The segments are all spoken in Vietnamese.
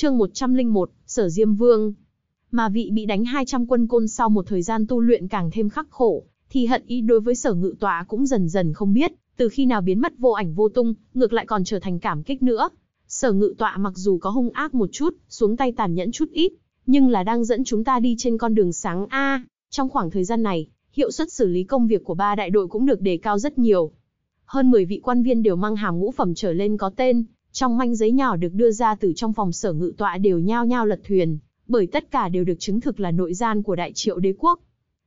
chương 101, Sở Diêm Vương. Mà vị bị đánh 200 quân côn sau một thời gian tu luyện càng thêm khắc khổ, thì hận ý đối với sở ngự tọa cũng dần dần không biết, từ khi nào biến mất vô ảnh vô tung, ngược lại còn trở thành cảm kích nữa. Sở ngự tọa mặc dù có hung ác một chút, xuống tay tàn nhẫn chút ít, nhưng là đang dẫn chúng ta đi trên con đường sáng A. Trong khoảng thời gian này, hiệu suất xử lý công việc của ba đại đội cũng được đề cao rất nhiều. Hơn 10 vị quan viên đều mang hàm ngũ phẩm trở lên có tên, trong manh giấy nhỏ được đưa ra từ trong phòng sở ngự tọa đều nhao nhao lật thuyền, bởi tất cả đều được chứng thực là nội gian của đại triệu đế quốc.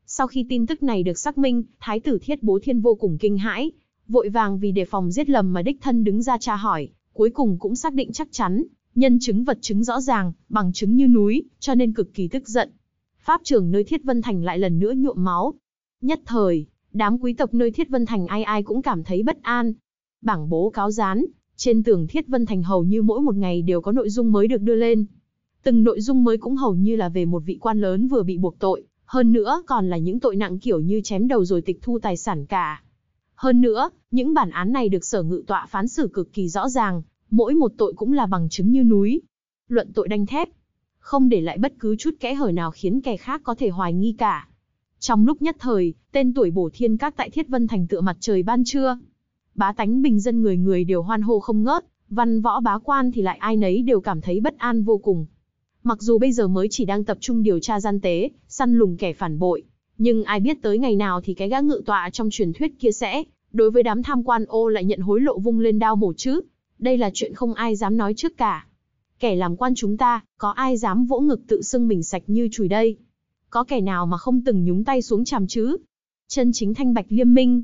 Sau khi tin tức này được xác minh, Thái tử Thiết Bố Thiên vô cùng kinh hãi, vội vàng vì đề phòng giết lầm mà đích thân đứng ra tra hỏi, cuối cùng cũng xác định chắc chắn, nhân chứng vật chứng rõ ràng, bằng chứng như núi, cho nên cực kỳ tức giận. Pháp trưởng nơi Thiết Vân Thành lại lần nữa nhuộm máu. Nhất thời, đám quý tộc nơi Thiết Vân Thành ai ai cũng cảm thấy bất an. Bảng bố cáo gián, trên tường Thiết Vân Thành hầu như mỗi một ngày đều có nội dung mới được đưa lên. Từng nội dung mới cũng hầu như là về một vị quan lớn vừa bị buộc tội, hơn nữa còn là những tội nặng kiểu như chém đầu rồi tịch thu tài sản cả. Hơn nữa, những bản án này được sở ngự tọa phán xử cực kỳ rõ ràng, mỗi một tội cũng là bằng chứng như núi. Luận tội đanh thép, không để lại bất cứ chút kẽ hở nào khiến kẻ khác có thể hoài nghi cả. Trong lúc nhất thời, tên tuổi bổ thiên các tại Thiết Vân Thành tựa mặt trời ban trưa bá tánh bình dân người người đều hoan hô không ngớt, văn võ bá quan thì lại ai nấy đều cảm thấy bất an vô cùng. Mặc dù bây giờ mới chỉ đang tập trung điều tra gian tế, săn lùng kẻ phản bội, nhưng ai biết tới ngày nào thì cái gã ngự tọa trong truyền thuyết kia sẽ, đối với đám tham quan ô lại nhận hối lộ vung lên đao mổ chứ. Đây là chuyện không ai dám nói trước cả. Kẻ làm quan chúng ta, có ai dám vỗ ngực tự xưng mình sạch như chùi đây? Có kẻ nào mà không từng nhúng tay xuống chàm chứ? Chân chính thanh bạch liêm minh,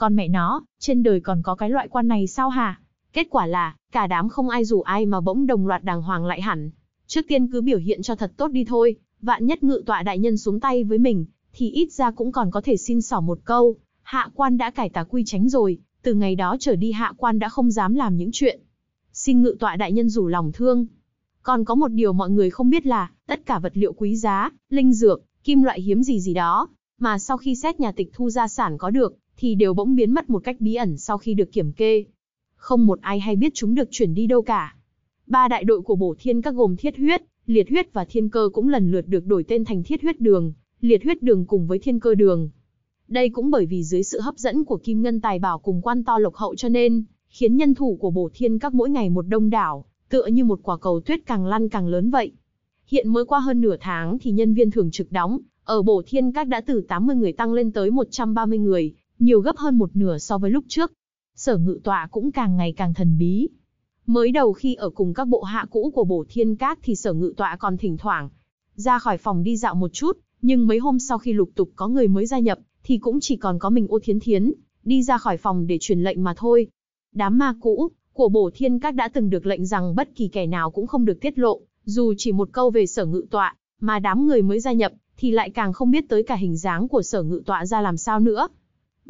con mẹ nó, trên đời còn có cái loại quan này sao hả? Kết quả là, cả đám không ai rủ ai mà bỗng đồng loạt đàng hoàng lại hẳn. Trước tiên cứ biểu hiện cho thật tốt đi thôi, vạn nhất ngự tọa đại nhân xuống tay với mình, thì ít ra cũng còn có thể xin xỏ một câu. Hạ quan đã cải tà quy tránh rồi, từ ngày đó trở đi hạ quan đã không dám làm những chuyện. Xin ngự tọa đại nhân rủ lòng thương. Còn có một điều mọi người không biết là, tất cả vật liệu quý giá, linh dược, kim loại hiếm gì gì đó, mà sau khi xét nhà tịch thu gia sản có được, thì đều bỗng biến mất một cách bí ẩn sau khi được kiểm kê. Không một ai hay biết chúng được chuyển đi đâu cả. Ba đại đội của bổ thiên các gồm thiết huyết, liệt huyết và thiên cơ cũng lần lượt được đổi tên thành thiết huyết đường, liệt huyết đường cùng với thiên cơ đường. Đây cũng bởi vì dưới sự hấp dẫn của kim ngân tài bảo cùng quan to lộc hậu cho nên, khiến nhân thủ của bổ thiên các mỗi ngày một đông đảo, tựa như một quả cầu tuyết càng lăn càng lớn vậy. Hiện mới qua hơn nửa tháng thì nhân viên thường trực đóng, ở bổ thiên các đã từ 80 người tăng lên tới 130 người, nhiều gấp hơn một nửa so với lúc trước. Sở ngự tọa cũng càng ngày càng thần bí. Mới đầu khi ở cùng các bộ hạ cũ của bổ thiên các thì sở ngự tọa còn thỉnh thoảng ra khỏi phòng đi dạo một chút, nhưng mấy hôm sau khi lục tục có người mới gia nhập, thì cũng chỉ còn có mình ô thiến thiến, đi ra khỏi phòng để truyền lệnh mà thôi. Đám ma cũ của bổ thiên các đã từng được lệnh rằng bất kỳ kẻ nào cũng không được tiết lộ, dù chỉ một câu về sở ngự tọa, mà đám người mới gia nhập thì lại càng không biết tới cả hình dáng của sở ngự tọa ra làm sao nữa.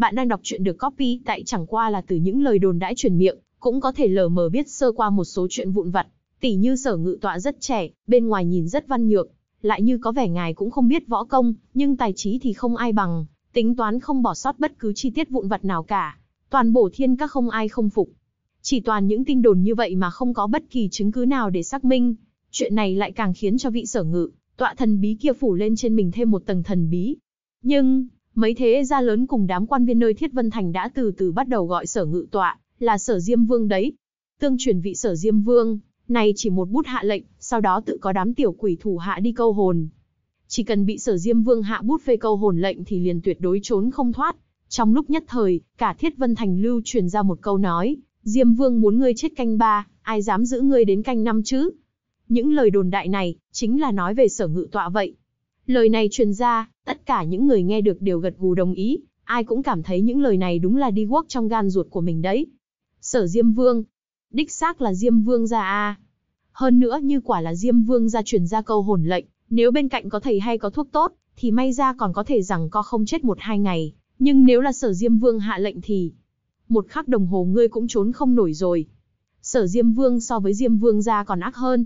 Bạn đang đọc truyện được copy tại chẳng qua là từ những lời đồn đãi truyền miệng, cũng có thể lờ mờ biết sơ qua một số chuyện vụn vặt. Tỷ như sở ngự tọa rất trẻ, bên ngoài nhìn rất văn nhược, lại như có vẻ ngài cũng không biết võ công, nhưng tài trí thì không ai bằng, tính toán không bỏ sót bất cứ chi tiết vụn vặt nào cả. Toàn bộ thiên các không ai không phục. Chỉ toàn những tin đồn như vậy mà không có bất kỳ chứng cứ nào để xác minh. Chuyện này lại càng khiến cho vị sở ngự, tọa thần bí kia phủ lên trên mình thêm một tầng thần bí. Nhưng, Mấy thế gia lớn cùng đám quan viên nơi Thiết Vân Thành đã từ từ bắt đầu gọi sở ngự tọa là sở Diêm Vương đấy. Tương truyền vị sở Diêm Vương, này chỉ một bút hạ lệnh, sau đó tự có đám tiểu quỷ thủ hạ đi câu hồn. Chỉ cần bị sở Diêm Vương hạ bút phê câu hồn lệnh thì liền tuyệt đối trốn không thoát. Trong lúc nhất thời, cả Thiết Vân Thành lưu truyền ra một câu nói, Diêm Vương muốn ngươi chết canh ba, ai dám giữ ngươi đến canh năm chứ? Những lời đồn đại này, chính là nói về sở ngự tọa vậy. Lời này truyền ra, tất cả những người nghe được đều gật gù đồng ý, ai cũng cảm thấy những lời này đúng là đi guốc trong gan ruột của mình đấy. Sở Diêm Vương, đích xác là Diêm Vương gia a. Hơn nữa như quả là Diêm Vương gia truyền ra câu hồn lệnh, nếu bên cạnh có thầy hay có thuốc tốt, thì may ra còn có thể rằng co không chết một hai ngày, nhưng nếu là Sở Diêm Vương hạ lệnh thì một khắc đồng hồ ngươi cũng trốn không nổi rồi. Sở Diêm Vương so với Diêm Vương gia còn ác hơn.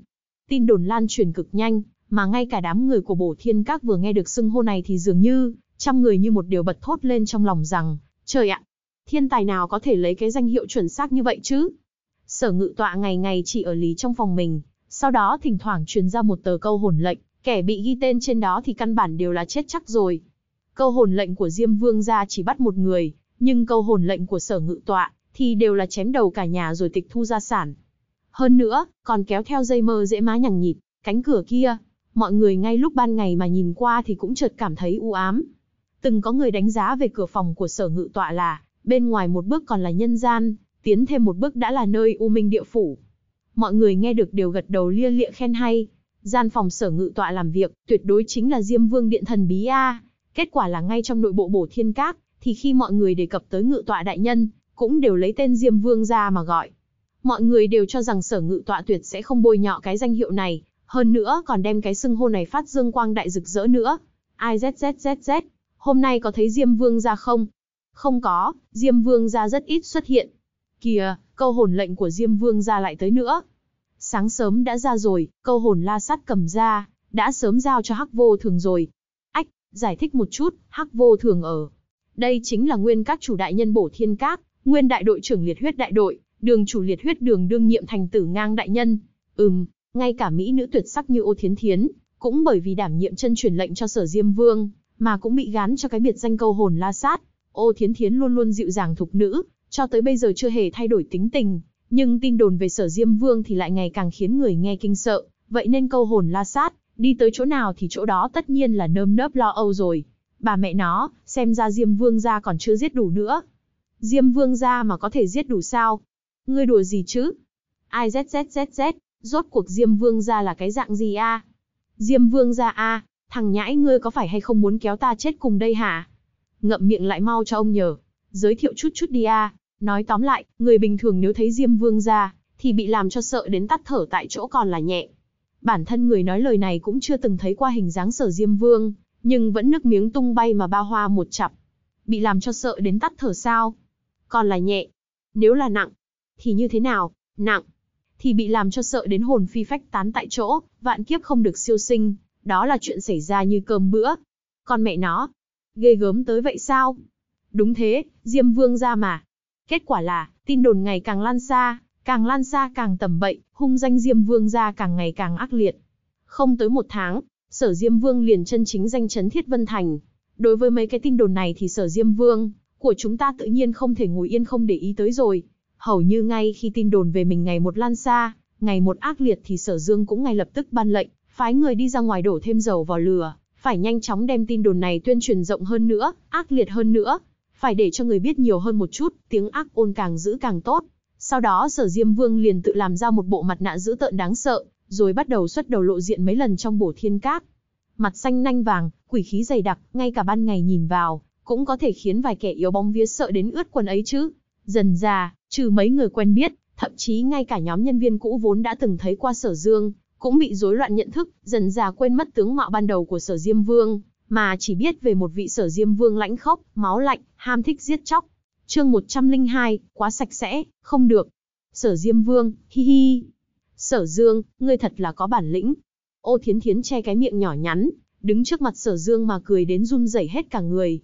Tin đồn lan truyền cực nhanh, mà ngay cả đám người của bổ thiên các vừa nghe được xưng hô này thì dường như, trăm người như một điều bật thốt lên trong lòng rằng, trời ạ, thiên tài nào có thể lấy cái danh hiệu chuẩn xác như vậy chứ? Sở ngự tọa ngày ngày chỉ ở lý trong phòng mình, sau đó thỉnh thoảng truyền ra một tờ câu hồn lệnh, kẻ bị ghi tên trên đó thì căn bản đều là chết chắc rồi. Câu hồn lệnh của Diêm Vương ra chỉ bắt một người, nhưng câu hồn lệnh của sở ngự tọa thì đều là chém đầu cả nhà rồi tịch thu gia sản. Hơn nữa, còn kéo theo dây mơ dễ má nhằng nhịt, cánh cửa kia, mọi người ngay lúc ban ngày mà nhìn qua thì cũng chợt cảm thấy u ám. Từng có người đánh giá về cửa phòng của sở ngự tọa là, bên ngoài một bước còn là nhân gian, tiến thêm một bước đã là nơi u minh địa phủ. Mọi người nghe được đều gật đầu lia lịa khen hay. Gian phòng sở ngự tọa làm việc, tuyệt đối chính là Diêm Vương Điện Thần Bí A. Kết quả là ngay trong nội bộ bổ thiên các, thì khi mọi người đề cập tới ngự tọa đại nhân, cũng đều lấy tên Diêm Vương ra mà gọi. Mọi người đều cho rằng sở ngự tọa tuyệt sẽ không bôi nhọ cái danh hiệu này, hơn nữa còn đem cái xưng hô này phát dương quang đại rực rỡ nữa. Ai zzzz, hôm nay có thấy Diêm Vương ra không? Không có, Diêm Vương ra rất ít xuất hiện. Kìa, câu hồn lệnh của Diêm Vương ra lại tới nữa. Sáng sớm đã ra rồi, câu hồn la sát cầm ra, đã sớm giao cho Hắc Vô Thường rồi. Ách, giải thích một chút, Hắc Vô Thường ở. Đây chính là nguyên các chủ đại nhân bổ thiên các, nguyên đại đội trưởng liệt huyết đại đội, đường chủ liệt huyết đường đương nhiệm thành tử ngang đại nhân. Ừm, ngay cả mỹ nữ tuyệt sắc như Ô Thiến Thiến, cũng bởi vì đảm nhiệm chân truyền lệnh cho Sở Diêm Vương, mà cũng bị gán cho cái biệt danh câu hồn la sát. Ô Thiến Thiến luôn luôn dịu dàng thục nữ, cho tới bây giờ chưa hề thay đổi tính tình, nhưng tin đồn về Sở Diêm Vương thì lại ngày càng khiến người nghe kinh sợ, vậy nên câu hồn la sát, đi tới chỗ nào thì chỗ đó tất nhiên là nơm nớp lo âu rồi. Bà mẹ nó, xem ra Diêm Vương gia còn chưa giết đủ nữa. Diêm Vương gia mà có thể giết đủ sao? Ngươi đùa gì chứ? Ai zzzzz, Rốt cuộc Diêm Vương ra là cái dạng gì a? Diêm Vương ra a, thằng nhãi ngươi có phải hay không muốn kéo ta chết cùng đây hả? Ngậm miệng lại mau cho ông nhờ, giới thiệu chút chút đi a. Nói tóm lại, người bình thường nếu thấy Diêm Vương ra thì bị làm cho sợ đến tắt thở tại chỗ còn là nhẹ. Bản thân người nói lời này cũng chưa từng thấy qua hình dáng Sở Diêm Vương, nhưng vẫn nước miếng tung bay mà ba hoa một chặp. Bị làm cho sợ đến tắt thở sao? Còn là nhẹ. Nếu là nặng thì như thế nào? Nặng thì bị làm cho sợ đến hồn phi phách tán tại chỗ, vạn kiếp không được siêu sinh, đó là chuyện xảy ra như cơm bữa. Con mẹ nó, ghê gớm tới vậy sao? Đúng thế, Diêm Vương ra mà. Kết quả là, tin đồn ngày càng lan xa, càng lan xa càng tầm bậy, hung danh Diêm Vương ra càng ngày càng ác liệt. Không tới một tháng, Sở Diêm Vương liền chân chính danh chấn Thiết Vân Thành. Đối với mấy cái tin đồn này thì Sở Diêm Vương, của chúng ta tự nhiên không thể ngồi yên không để ý tới rồi. Hầu như ngay khi tin đồn về mình ngày một lan xa, ngày một ác liệt thì Sở Dương cũng ngay lập tức ban lệnh, phái người đi ra ngoài đổ thêm dầu vào lửa, phải nhanh chóng đem tin đồn này tuyên truyền rộng hơn nữa, ác liệt hơn nữa, phải để cho người biết nhiều hơn một chút, tiếng ác ôn càng giữ càng tốt. Sau đó Sở Diêm Vương liền tự làm ra một bộ mặt nạ dữ tợn đáng sợ, rồi bắt đầu xuất đầu lộ diện mấy lần trong bổ thiên cát, Mặt xanh nanh vàng, quỷ khí dày đặc, ngay cả ban ngày nhìn vào, cũng có thể khiến vài kẻ yếu bóng vía sợ đến ướt quần ấy chứ, Dần già, trừ mấy người quen biết, thậm chí ngay cả nhóm nhân viên cũ vốn đã từng thấy qua sở dương, cũng bị rối loạn nhận thức, dần già quên mất tướng mạo ban đầu của sở Diêm Vương, mà chỉ biết về một vị sở Diêm Vương lãnh khốc, máu lạnh, ham thích giết chóc. Chương 102, quá sạch sẽ, không được. Sở Diêm Vương, hi hi. Sở Dương, ngươi thật là có bản lĩnh. Ô Thiến Thiến che cái miệng nhỏ nhắn, đứng trước mặt Sở Dương mà cười đến run rẩy hết cả người,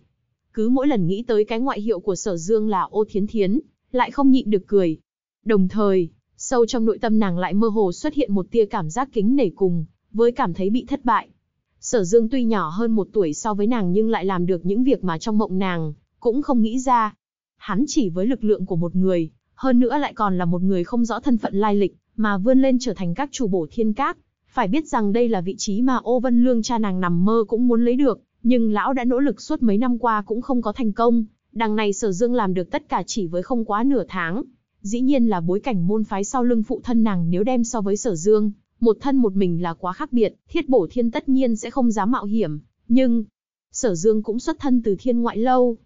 cứ mỗi lần nghĩ tới cái ngoại hiệu của sở dương là ô thiến thiến, lại không nhịn được cười. Đồng thời, sâu trong nội tâm nàng lại mơ hồ xuất hiện một tia cảm giác kính nể cùng, với cảm thấy bị thất bại. Sở dương tuy nhỏ hơn một tuổi so với nàng nhưng lại làm được những việc mà trong mộng nàng, cũng không nghĩ ra. Hắn chỉ với lực lượng của một người, hơn nữa lại còn là một người không rõ thân phận lai lịch, mà vươn lên trở thành các chủ bổ thiên cát, Phải biết rằng đây là vị trí mà Ô Vân Lương cha nàng nằm mơ cũng muốn lấy được, nhưng lão đã nỗ lực suốt mấy năm qua cũng không có thành công, đằng này sở dương làm được tất cả chỉ với không quá nửa tháng. Dĩ nhiên là bối cảnh môn phái sau lưng phụ thân nàng nếu đem so với sở dương, một thân một mình là quá khác biệt, thiết bổ thiên tất nhiên sẽ không dám mạo hiểm, nhưng sở dương cũng xuất thân từ thiên ngoại lâu.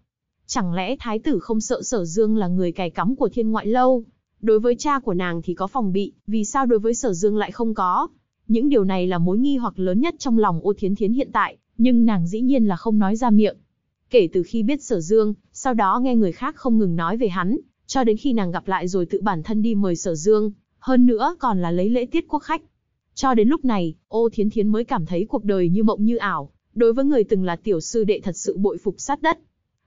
Chẳng lẽ thái tử không sợ sở dương là người cài cắm của thiên ngoại lâu? Đối với cha của nàng thì có phòng bị, vì sao đối với sở dương lại không có? Những điều này là mối nghi hoặc lớn nhất trong lòng ô thiến thiến hiện tại, nhưng nàng dĩ nhiên là không nói ra miệng. Kể từ khi biết Sở Dương, sau đó nghe người khác không ngừng nói về hắn, cho đến khi nàng gặp lại rồi tự bản thân đi mời Sở Dương, hơn nữa còn là lấy lễ tiết quốc khách. Cho đến lúc này, Ô Thiến Thiến mới cảm thấy cuộc đời như mộng như ảo, đối với người từng là tiểu sư đệ thật sự bội phục sát đất.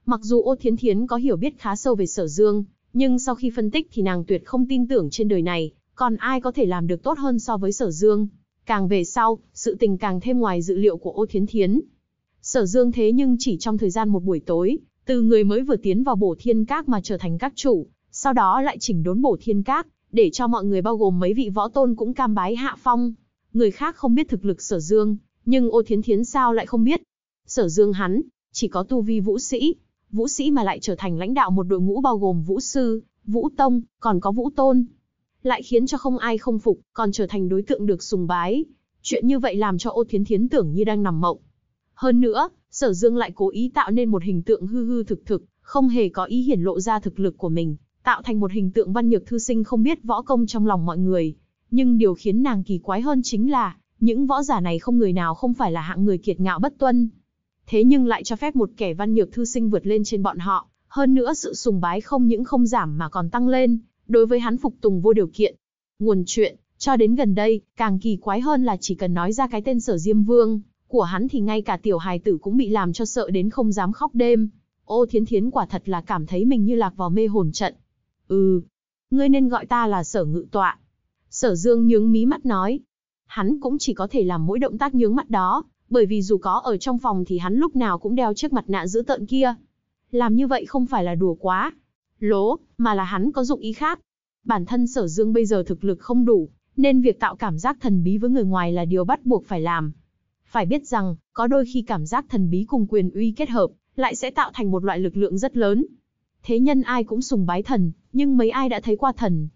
Mặc dù Ô Thiến Thiến có hiểu biết khá sâu về Sở Dương, nhưng sau khi phân tích thì nàng tuyệt không tin tưởng trên đời này, còn ai có thể làm được tốt hơn so với Sở Dương. Càng về sau, sự tình càng thêm ngoài dự liệu của Ô Thiến Thiến. Sở Dương thế nhưng chỉ trong thời gian một buổi tối, từ người mới vừa tiến vào bổ thiên các mà trở thành các chủ, sau đó lại chỉnh đốn bổ thiên các, để cho mọi người bao gồm mấy vị võ tôn cũng cam bái hạ phong. Người khác không biết thực lực sở dương, nhưng ô thiến thiến sao lại không biết. Sở dương hắn, chỉ có tu vi vũ sĩ, vũ sĩ mà lại trở thành lãnh đạo một đội ngũ bao gồm vũ sư, vũ tông, còn có vũ tôn, lại khiến cho không ai không phục, còn trở thành đối tượng được sùng bái. Chuyện như vậy làm cho ô thiến thiến tưởng như đang nằm mộng. Hơn nữa, sở dương lại cố ý tạo nên một hình tượng hư hư thực thực, không hề có ý hiển lộ ra thực lực của mình, tạo thành một hình tượng văn nhược thư sinh không biết võ công trong lòng mọi người. Nhưng điều khiến nàng kỳ quái hơn chính là, những võ giả này không người nào không phải là hạng người kiệt ngạo bất tuân. Thế nhưng lại cho phép một kẻ văn nhược thư sinh vượt lên trên bọn họ, hơn nữa sự sùng bái không những không giảm mà còn tăng lên, đối với hắn phục tùng vô điều kiện. Nguồn chuyện, cho đến gần đây, càng kỳ quái hơn là chỉ cần nói ra cái tên sở Diêm Vương, của hắn thì ngay cả tiểu hài tử cũng bị làm cho sợ đến không dám khóc đêm. Ô thiến thiến quả thật là cảm thấy mình như lạc vào mê hồn trận. Ừ, ngươi nên gọi ta là sở ngự tọa. Sở Dương nhướng mí mắt nói. Hắn cũng chỉ có thể làm mỗi động tác nhướng mắt đó, bởi vì dù có ở trong phòng thì hắn lúc nào cũng đeo chiếc mặt nạ giữ tợn kia. Làm như vậy không phải là đùa quá, lố, mà là hắn có dụng ý khác. Bản thân sở dương bây giờ thực lực không đủ, nên việc tạo cảm giác thần bí với người ngoài là điều bắt buộc phải làm. Phải biết rằng, có đôi khi cảm giác thần bí cùng quyền uy kết hợp, lại sẽ tạo thành một loại lực lượng rất lớn. Thế nhân ai cũng sùng bái thần, nhưng mấy ai đã thấy qua thần.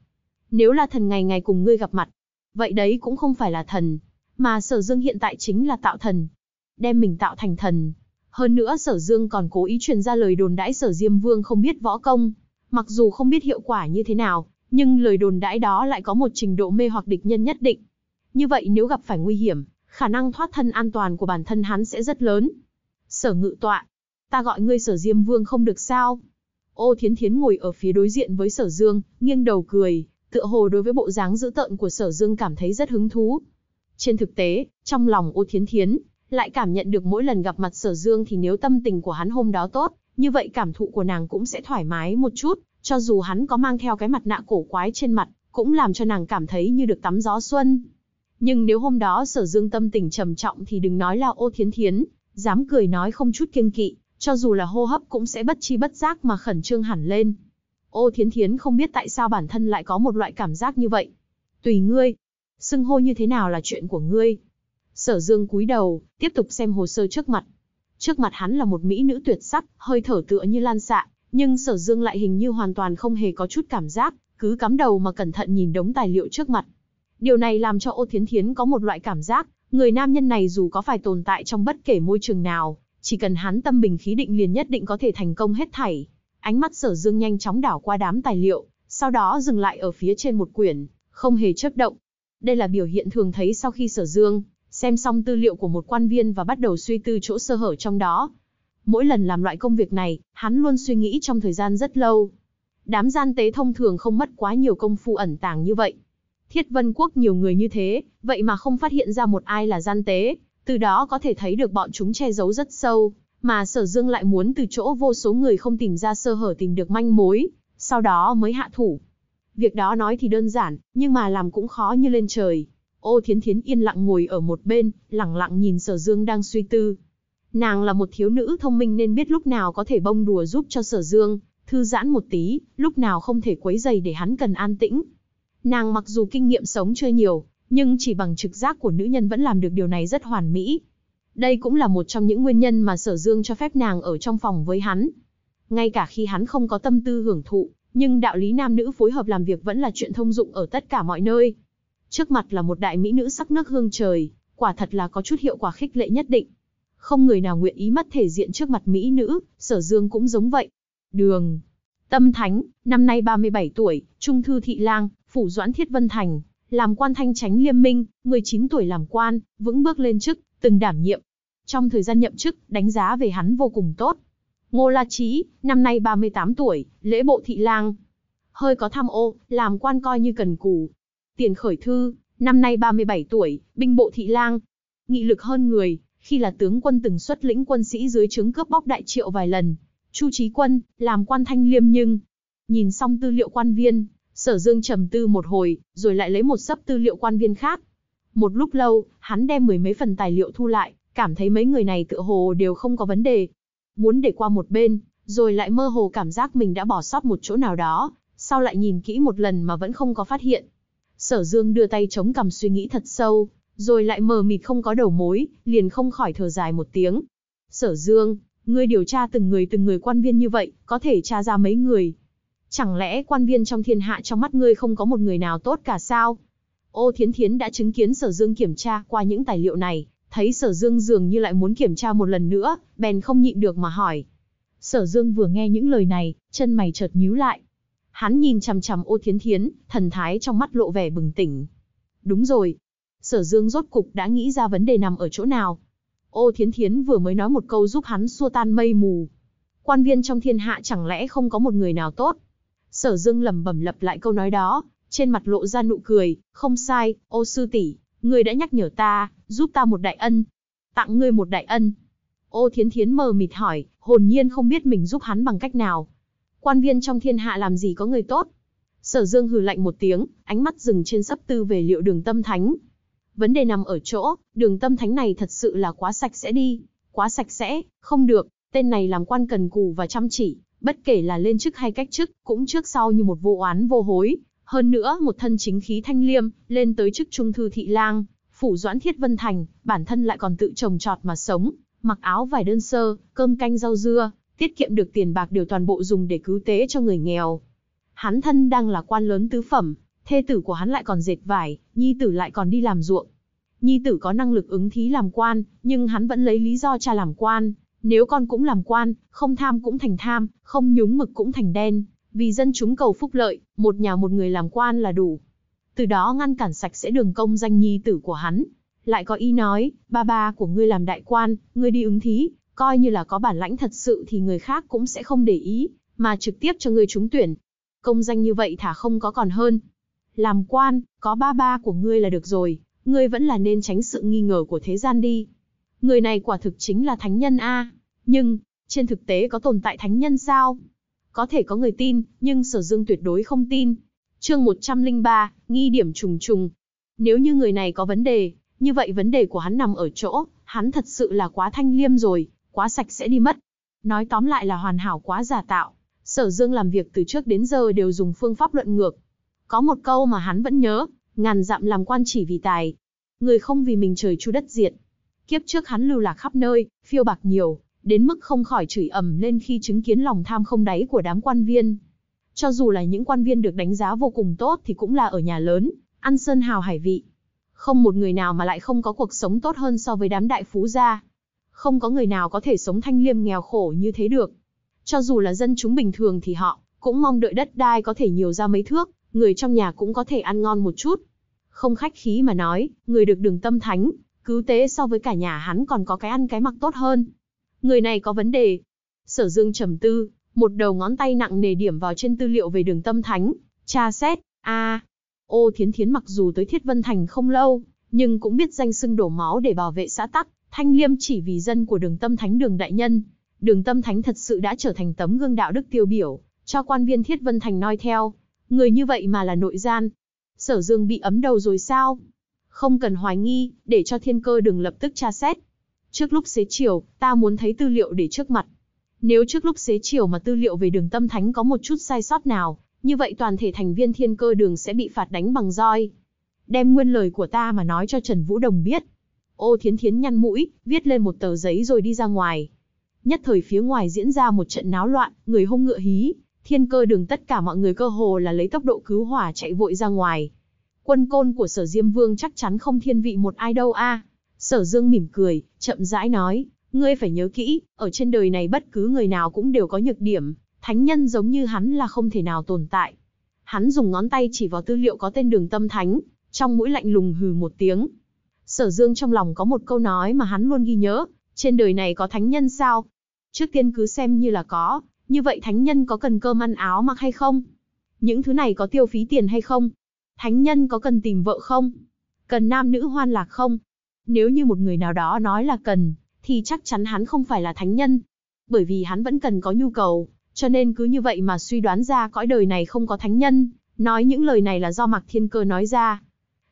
Nếu là thần ngày ngày cùng ngươi gặp mặt, vậy đấy cũng không phải là thần, mà sở dương hiện tại chính là tạo thần. Đem mình tạo thành thần. Hơn nữa sở dương còn cố ý truyền ra lời đồn đãi sở Diêm Vương không biết võ công, Mặc dù không biết hiệu quả như thế nào, nhưng lời đồn đãi đó lại có một trình độ mê hoặc địch nhân nhất định. Như vậy nếu gặp phải nguy hiểm, khả năng thoát thân an toàn của bản thân hắn sẽ rất lớn. Sở ngự tọa, ta gọi ngươi sở diêm vương không được sao. Ô thiến thiến ngồi ở phía đối diện với sở dương, nghiêng đầu cười, tựa hồ đối với bộ dáng dữ tợn của sở dương cảm thấy rất hứng thú. Trên thực tế, trong lòng ô thiến thiến, lại cảm nhận được mỗi lần gặp mặt sở dương thì nếu tâm tình của hắn hôm đó tốt, như vậy cảm thụ của nàng cũng sẽ thoải mái một chút, cho dù hắn có mang theo cái mặt nạ cổ quái trên mặt, cũng làm cho nàng cảm thấy như được tắm gió xuân. Nhưng nếu hôm đó sở dương tâm tình trầm trọng thì đừng nói là ô thiến thiến, dám cười nói không chút kiêng kỵ, cho dù là hô hấp cũng sẽ bất chi bất giác mà khẩn trương hẳn lên. Ô thiến thiến không biết tại sao bản thân lại có một loại cảm giác như vậy. Tùy ngươi, xưng hô như thế nào là chuyện của ngươi. Sở dương cúi đầu, tiếp tục xem hồ sơ trước mặt. Trước mặt hắn là một mỹ nữ tuyệt sắc, hơi thở tựa như lan xạ, nhưng sở dương lại hình như hoàn toàn không hề có chút cảm giác, cứ cắm đầu mà cẩn thận nhìn đống tài liệu trước mặt. Điều này làm cho ô thiến thiến có một loại cảm giác, người nam nhân này dù có phải tồn tại trong bất kể môi trường nào, chỉ cần hắn tâm bình khí định liền nhất định có thể thành công hết thảy. Ánh mắt sở dương nhanh chóng đảo qua đám tài liệu, sau đó dừng lại ở phía trên một quyển, không hề chớp động. Đây là biểu hiện thường thấy sau khi sở dương xem xong tư liệu của một quan viên và bắt đầu suy tư chỗ sơ hở trong đó. Mỗi lần làm loại công việc này, hắn luôn suy nghĩ trong thời gian rất lâu. Đám gian tế thông thường không mất quá nhiều công phu ẩn tàng như vậy. Thiết Vân Quốc nhiều người như thế, vậy mà không phát hiện ra một ai là gian tế, từ đó có thể thấy được bọn chúng che giấu rất sâu, mà Sở Dương lại muốn từ chỗ vô số người không tìm ra sơ hở tìm được manh mối, sau đó mới hạ thủ. Việc đó nói thì đơn giản, nhưng mà làm cũng khó như lên trời. Ô Thiến Thiến yên lặng ngồi ở một bên, lặng lặng nhìn Sở Dương đang suy tư. Nàng là một thiếu nữ thông minh nên biết lúc nào có thể bông đùa giúp cho Sở Dương, thư giãn một tí, lúc nào không thể quấy rầy để hắn cần an tĩnh. Nàng mặc dù kinh nghiệm sống chơi nhiều, nhưng chỉ bằng trực giác của nữ nhân vẫn làm được điều này rất hoàn mỹ. Đây cũng là một trong những nguyên nhân mà Sở Dương cho phép nàng ở trong phòng với hắn. Ngay cả khi hắn không có tâm tư hưởng thụ, nhưng đạo lý nam nữ phối hợp làm việc vẫn là chuyện thông dụng ở tất cả mọi nơi. Trước mặt là một đại mỹ nữ sắc nước hương trời, quả thật là có chút hiệu quả khích lệ nhất định. Không người nào nguyện ý mất thể diện trước mặt mỹ nữ, sở dương cũng giống vậy. Đường, Tâm Thánh, năm nay 37 tuổi, Trung Thư Thị Lang, Phủ Doãn Thiết Vân Thành, làm quan thanh tránh liêm minh, 19 tuổi làm quan, vững bước lên chức, từng đảm nhiệm. Trong thời gian nhậm chức, đánh giá về hắn vô cùng tốt. Ngô La Trí, năm nay 38 tuổi, lễ bộ thị lang. Hơi có tham ô, làm quan coi như cần cù, Tiền Khởi Thư, năm nay 37 tuổi, binh bộ thị lang. Nghị lực hơn người, khi là tướng quân từng xuất lĩnh quân sĩ dưới trướng cướp bóc đại triệu vài lần. Chu Trí Quân, làm quan thanh liêm nhưng... Nhìn xong tư liệu quan viên, sở dương trầm tư một hồi, rồi lại lấy một sấp tư liệu quan viên khác. Một lúc lâu, hắn đem mười mấy phần tài liệu thu lại, cảm thấy mấy người này tựa hồ đều không có vấn đề. Muốn để qua một bên, rồi lại mơ hồ cảm giác mình đã bỏ sót một chỗ nào đó, sau lại nhìn kỹ một lần mà vẫn không có phát hiện. Sở Dương đưa tay chống cằm suy nghĩ thật sâu, rồi lại mờ mịt không có đầu mối, liền không khỏi thở dài một tiếng. Sở Dương, ngươi điều tra từng người từng người quan viên như vậy, có thể tra ra mấy người. Chẳng lẽ quan viên trong thiên hạ trong mắt ngươi không có một người nào tốt cả sao? Ô Thiến Thiến đã chứng kiến Sở Dương kiểm tra qua những tài liệu này, thấy Sở Dương dường như lại muốn kiểm tra một lần nữa, bèn không nhịn được mà hỏi. Sở Dương vừa nghe những lời này, chân mày chợt nhíu lại, Hắn nhìn chằm chằm ô thiến thiến, thần thái trong mắt lộ vẻ bừng tỉnh. Đúng rồi. Sở dương rốt cục đã nghĩ ra vấn đề nằm ở chỗ nào. Ô thiến thiến vừa mới nói một câu giúp hắn xua tan mây mù. Quan viên trong thiên hạ chẳng lẽ không có một người nào tốt. Sở dương lẩm bẩm lặp lại câu nói đó, trên mặt lộ ra nụ cười, không sai, ô sư tỷ, người đã nhắc nhở ta, giúp ta một đại ân. Tặng ngươi một đại ân. Ô thiến thiến mờ mịt hỏi, hồn nhiên không biết mình giúp hắn bằng cách nào. Quan viên trong thiên hạ làm gì có người tốt? Sở Dương hừ lạnh một tiếng, ánh mắt dừng trên sắp tư về liệu đường tâm thánh. Vấn đề nằm ở chỗ, đường tâm thánh này thật sự là quá sạch sẽ đi, quá sạch sẽ, không được, tên này làm quan cần cù và chăm chỉ, bất kể là lên chức hay cách chức, cũng trước sau như một vô oán vô hối. Hơn nữa, một thân chính khí thanh liêm, lên tới chức trung thư thị lang, phủ doãn thiết vân thành, bản thân lại còn tự trồng trọt mà sống, mặc áo vải đơn sơ, cơm canh rau dưa, tiết kiệm được tiền bạc đều toàn bộ dùng để cứu tế cho người nghèo. Hắn thân đang là quan lớn tứ phẩm, thê tử của hắn lại còn dệt vải, nhi tử lại còn đi làm ruộng. Nhi tử có năng lực ứng thí làm quan, nhưng hắn vẫn lấy lý do cha làm quan, nếu con cũng làm quan, không tham cũng thành tham, không nhúng mực cũng thành đen, vì dân chúng cầu phúc lợi, một nhà một người làm quan là đủ. Từ đó ngăn cản sạch sẽ đường công danh nhi tử của hắn. Lại có ý nói, ba ba của ngươi làm đại quan, ngươi đi ứng thí, coi như là có bản lãnh thật sự thì người khác cũng sẽ không để ý, mà trực tiếp cho người trúng tuyển. Công danh như vậy thả không có còn hơn. Làm quan, có ba ba của ngươi là được rồi, ngươi vẫn là nên tránh sự nghi ngờ của thế gian đi. Người này quả thực chính là thánh nhân a, nhưng trên thực tế có tồn tại thánh nhân sao? Có thể có người tin, nhưng Sở Dương tuyệt đối không tin. Chương 103, nghi điểm trùng trùng. Nếu như người này có vấn đề, như vậy vấn đề của hắn nằm ở chỗ, hắn thật sự là quá thanh liêm rồi, quá sạch sẽ đi mất. Nói tóm lại là hoàn hảo quá giả tạo, sở dương làm việc từ trước đến giờ đều dùng phương pháp luận ngược. Có một câu mà hắn vẫn nhớ, ngàn dặm làm quan chỉ vì tài. Người không vì mình trời chu đất diệt. Kiếp trước hắn lưu lạc khắp nơi, phiêu bạc nhiều, đến mức không khỏi chửi ầm lên khi chứng kiến lòng tham không đáy của đám quan viên. Cho dù là những quan viên được đánh giá vô cùng tốt thì cũng là ở nhà lớn, ăn sơn hào hải vị. Không một người nào mà lại không có cuộc sống tốt hơn so với đám đại phú gia không có người nào có thể sống thanh liêm nghèo khổ như thế được. Cho dù là dân chúng bình thường thì họ cũng mong đợi đất đai có thể nhiều ra mấy thước, người trong nhà cũng có thể ăn ngon một chút. Không khách khí mà nói, người được đường tâm thánh, cứu tế so với cả nhà hắn còn có cái ăn cái mặc tốt hơn. Người này có vấn đề. Sở Dương trầm tư, một đầu ngón tay nặng nề điểm vào trên tư liệu về đường tâm thánh, tra xét, a ô thiến thiến mặc dù tới Thiết Vân Thành không lâu, nhưng cũng biết danh xưng đổ máu để bảo vệ xã tắc, Thanh Liêm chỉ vì dân của đường tâm thánh đường đại nhân, đường tâm thánh thật sự đã trở thành tấm gương đạo đức tiêu biểu, cho quan viên Thiết Vân Thành noi theo. Người như vậy mà là nội gian. Sở Dương bị ấm đầu rồi sao? Không cần hoài nghi, để cho thiên cơ đừng lập tức tra xét. Trước lúc xế chiều, ta muốn thấy tư liệu để trước mặt. Nếu trước lúc xế chiều mà tư liệu về đường tâm thánh có một chút sai sót nào, như vậy toàn thể thành viên thiên cơ đường sẽ bị phạt đánh bằng roi. Đem nguyên lời của ta mà nói cho Trần Vũ Đồng biết, Ô Thiến Thiến nhăn mũi, viết lên một tờ giấy rồi đi ra ngoài. Nhất thời phía ngoài diễn ra một trận náo loạn, người hung ngựa hí, thiên cơ đường tất cả mọi người cơ hồ là lấy tốc độ cứu hỏa chạy vội ra ngoài. Quân côn của sở Diêm Vương chắc chắn không thiên vị một ai đâu a. Sở Dương mỉm cười, chậm rãi nói, ngươi phải nhớ kỹ, ở trên đời này bất cứ người nào cũng đều có nhược điểm, thánh nhân giống như hắn là không thể nào tồn tại. Hắn dùng ngón tay chỉ vào tư liệu có tên đường tâm thánh, trong mũi lạnh lùng hừ một tiếng, Sở Dương trong lòng có một câu nói mà hắn luôn ghi nhớ, trên đời này có thánh nhân sao? Trước tiên cứ xem như là có, như vậy thánh nhân có cần cơm ăn áo mặc hay không? Những thứ này có tiêu phí tiền hay không? Thánh nhân có cần tìm vợ không? Cần nam nữ hoan lạc không? Nếu như một người nào đó nói là cần, thì chắc chắn hắn không phải là thánh nhân. Bởi vì hắn vẫn cần có nhu cầu, cho nên cứ như vậy mà suy đoán ra cõi đời này không có thánh nhân. Nói những lời này là do Mạc Thiên Cơ nói ra,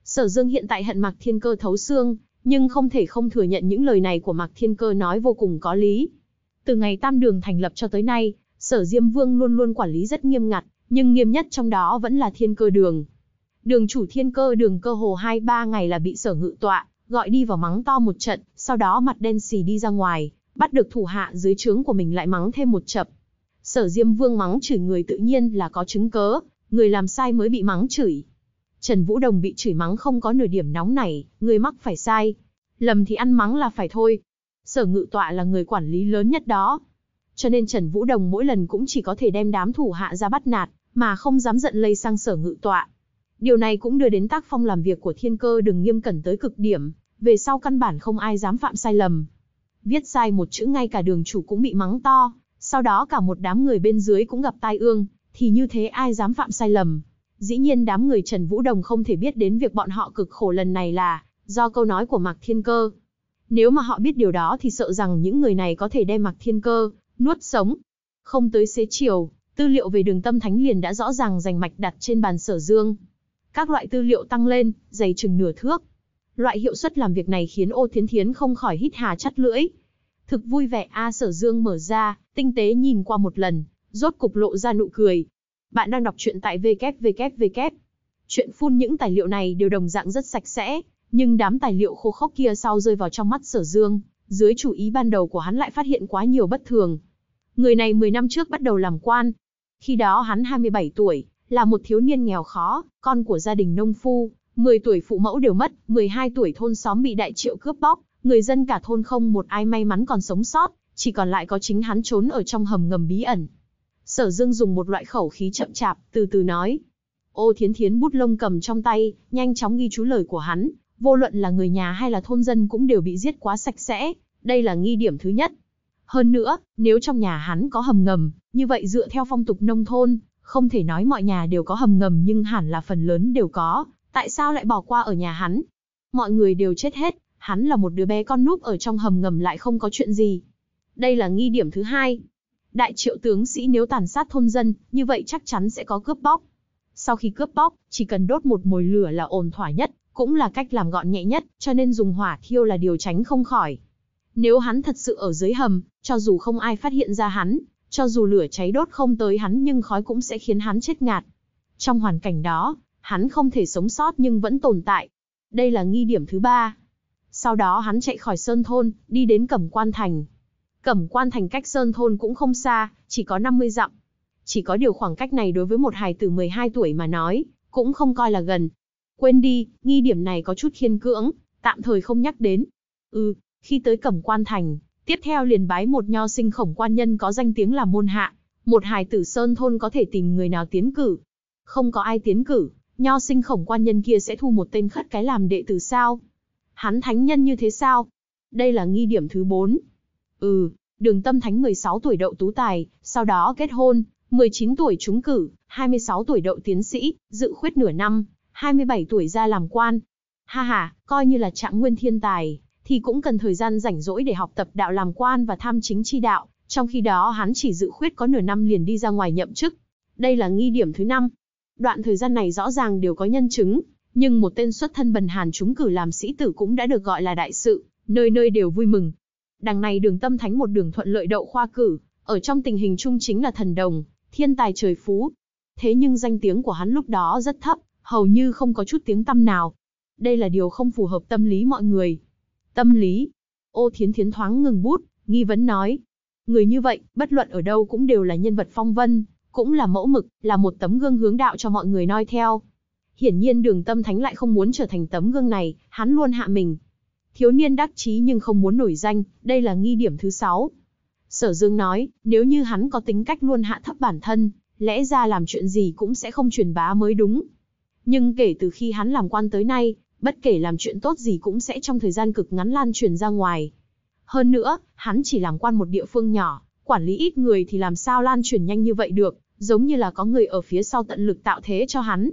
Sở Dương hiện tại hận Mạc Thiên Cơ thấu xương, nhưng không thể không thừa nhận những lời này của Mạc Thiên Cơ nói vô cùng có lý. Từ ngày Tam Đường thành lập cho tới nay, Sở Diêm Vương luôn luôn quản lý rất nghiêm ngặt, nhưng nghiêm nhất trong đó vẫn là Thiên Cơ Đường. Đường chủ Thiên Cơ Đường cơ hồ 2-3 ngày là bị Sở Ngự tọa, gọi đi vào mắng to một trận, sau đó mặt đen xì đi ra ngoài, bắt được thủ hạ dưới trướng của mình lại mắng thêm một trận. Sở Diêm Vương mắng chửi người tự nhiên là có chứng cớ, người làm sai mới bị mắng chửi, Trần Vũ Đồng bị chửi mắng không có nửa điểm nóng này, người mắc phải sai. Lầm thì ăn mắng là phải thôi. Sở ngự tọa là người quản lý lớn nhất đó. Cho nên Trần Vũ Đồng mỗi lần cũng chỉ có thể đem đám thủ hạ ra bắt nạt, mà không dám giận lây sang sở ngự tọa. Điều này cũng đưa đến tác phong làm việc của thiên cơ đừng nghiêm cẩn tới cực điểm, về sau căn bản không ai dám phạm sai lầm. Viết sai một chữ ngay cả đường chủ cũng bị mắng to, sau đó cả một đám người bên dưới cũng gặp tai ương, thì như thế ai dám phạm sai lầm. Dĩ nhiên đám người Trần Vũ Đồng không thể biết đến việc bọn họ cực khổ lần này là do câu nói của Mạc Thiên Cơ. Nếu mà họ biết điều đó thì sợ rằng những người này có thể đem Mạc Thiên Cơ nuốt sống. Không tới xế chiều, tư liệu về đường tâm thánh liền đã rõ ràng rành mạch đặt trên bàn sở dương. Các loại tư liệu tăng lên, dày chừng nửa thước. Loại hiệu suất làm việc này khiến ô thiến thiến không khỏi hít hà chắt lưỡi. Thực vui vẻ A sở dương mở ra, tinh tế nhìn qua một lần, rốt cục lộ ra nụ cười, bạn đang đọc truyện tại www. Chuyện phun những tài liệu này đều đồng dạng rất sạch sẽ, nhưng đám tài liệu khô khốc kia sau rơi vào trong mắt sở dương, dưới chủ ý ban đầu của hắn lại phát hiện quá nhiều bất thường. Người này 10 năm trước bắt đầu làm quan. Khi đó hắn 27 tuổi, là một thiếu niên nghèo khó, con của gia đình nông phu, 10 tuổi phụ mẫu đều mất, 12 tuổi thôn xóm bị đại triệu cướp bóc, người dân cả thôn không một ai may mắn còn sống sót, chỉ còn lại có chính hắn trốn ở trong hầm ngầm bí ẩn. Sở Dương dùng một loại khẩu khí chậm chạp, từ từ nói. Ô Thiến Thiến bút lông cầm trong tay, nhanh chóng ghi chú lời của hắn, vô luận là người nhà hay là thôn dân cũng đều bị giết quá sạch sẽ, đây là nghi điểm thứ nhất. Hơn nữa, nếu trong nhà hắn có hầm ngầm, như vậy dựa theo phong tục nông thôn, không thể nói mọi nhà đều có hầm ngầm nhưng hẳn là phần lớn đều có, tại sao lại bỏ qua ở nhà hắn? Mọi người đều chết hết, hắn là một đứa bé con núp ở trong hầm ngầm lại không có chuyện gì. Đây là nghi điểm thứ hai đại triệu tướng sĩ nếu tàn sát thôn dân, như vậy chắc chắn sẽ có cướp bóc. Sau khi cướp bóc, chỉ cần đốt một mồi lửa là ổn thỏa nhất, cũng là cách làm gọn nhẹ nhất, cho nên dùng hỏa thiêu là điều tránh không khỏi. Nếu hắn thật sự ở dưới hầm, cho dù không ai phát hiện ra hắn, cho dù lửa cháy đốt không tới hắn nhưng khói cũng sẽ khiến hắn chết ngạt. Trong hoàn cảnh đó, hắn không thể sống sót nhưng vẫn tồn tại. Đây là nghi điểm thứ ba. Sau đó hắn chạy khỏi sơn thôn, đi đến cẩm quan thành. Cẩm quan thành cách Sơn Thôn cũng không xa, chỉ có 50 dặm. Chỉ có điều khoảng cách này đối với một hài tử 12 tuổi mà nói, cũng không coi là gần. Quên đi, nghi điểm này có chút khiên cưỡng, tạm thời không nhắc đến. Ừ, khi tới cẩm quan thành, tiếp theo liền bái một nho sinh khổng quan nhân có danh tiếng là môn hạ. Một hài tử Sơn Thôn có thể tìm người nào tiến cử. Không có ai tiến cử, nho sinh khổng quan nhân kia sẽ thu một tên khất cái làm đệ tử sao? Hắn thánh nhân như thế sao? Đây là nghi điểm thứ 4, Ừ, đường tâm thánh 16 tuổi đậu tú tài, sau đó kết hôn, 19 tuổi trúng cử, 26 tuổi đậu tiến sĩ, dự khuyết nửa năm, 27 tuổi ra làm quan. Ha ha, coi như là trạng nguyên thiên tài, thì cũng cần thời gian rảnh rỗi để học tập đạo làm quan và tham chính chi đạo, trong khi đó hắn chỉ dự khuyết có nửa năm liền đi ra ngoài nhậm chức. Đây là nghi điểm thứ năm. Đoạn thời gian này rõ ràng đều có nhân chứng, nhưng một tên xuất thân bần hàn chúng cử làm sĩ tử cũng đã được gọi là đại sự, nơi nơi đều vui mừng, Đằng này đường tâm thánh một đường thuận lợi đậu khoa cử, ở trong tình hình chung chính là thần đồng, thiên tài trời phú. Thế nhưng danh tiếng của hắn lúc đó rất thấp, hầu như không có chút tiếng tâm nào. Đây là điều không phù hợp tâm lý mọi người. Tâm lý. Ô thiến thiến thoáng ngừng bút, nghi vấn nói. Người như vậy, bất luận ở đâu cũng đều là nhân vật phong vân, cũng là mẫu mực, là một tấm gương hướng đạo cho mọi người noi theo. Hiển nhiên đường tâm thánh lại không muốn trở thành tấm gương này, hắn luôn hạ mình, Thiếu niên đắc chí nhưng không muốn nổi danh, đây là nghi điểm thứ sáu. Sở Dương nói, nếu như hắn có tính cách luôn hạ thấp bản thân, lẽ ra làm chuyện gì cũng sẽ không truyền bá mới đúng. Nhưng kể từ khi hắn làm quan tới nay, bất kể làm chuyện tốt gì cũng sẽ trong thời gian cực ngắn lan truyền ra ngoài. Hơn nữa, hắn chỉ làm quan một địa phương nhỏ, quản lý ít người thì làm sao lan truyền nhanh như vậy được, giống như là có người ở phía sau tận lực tạo thế cho hắn.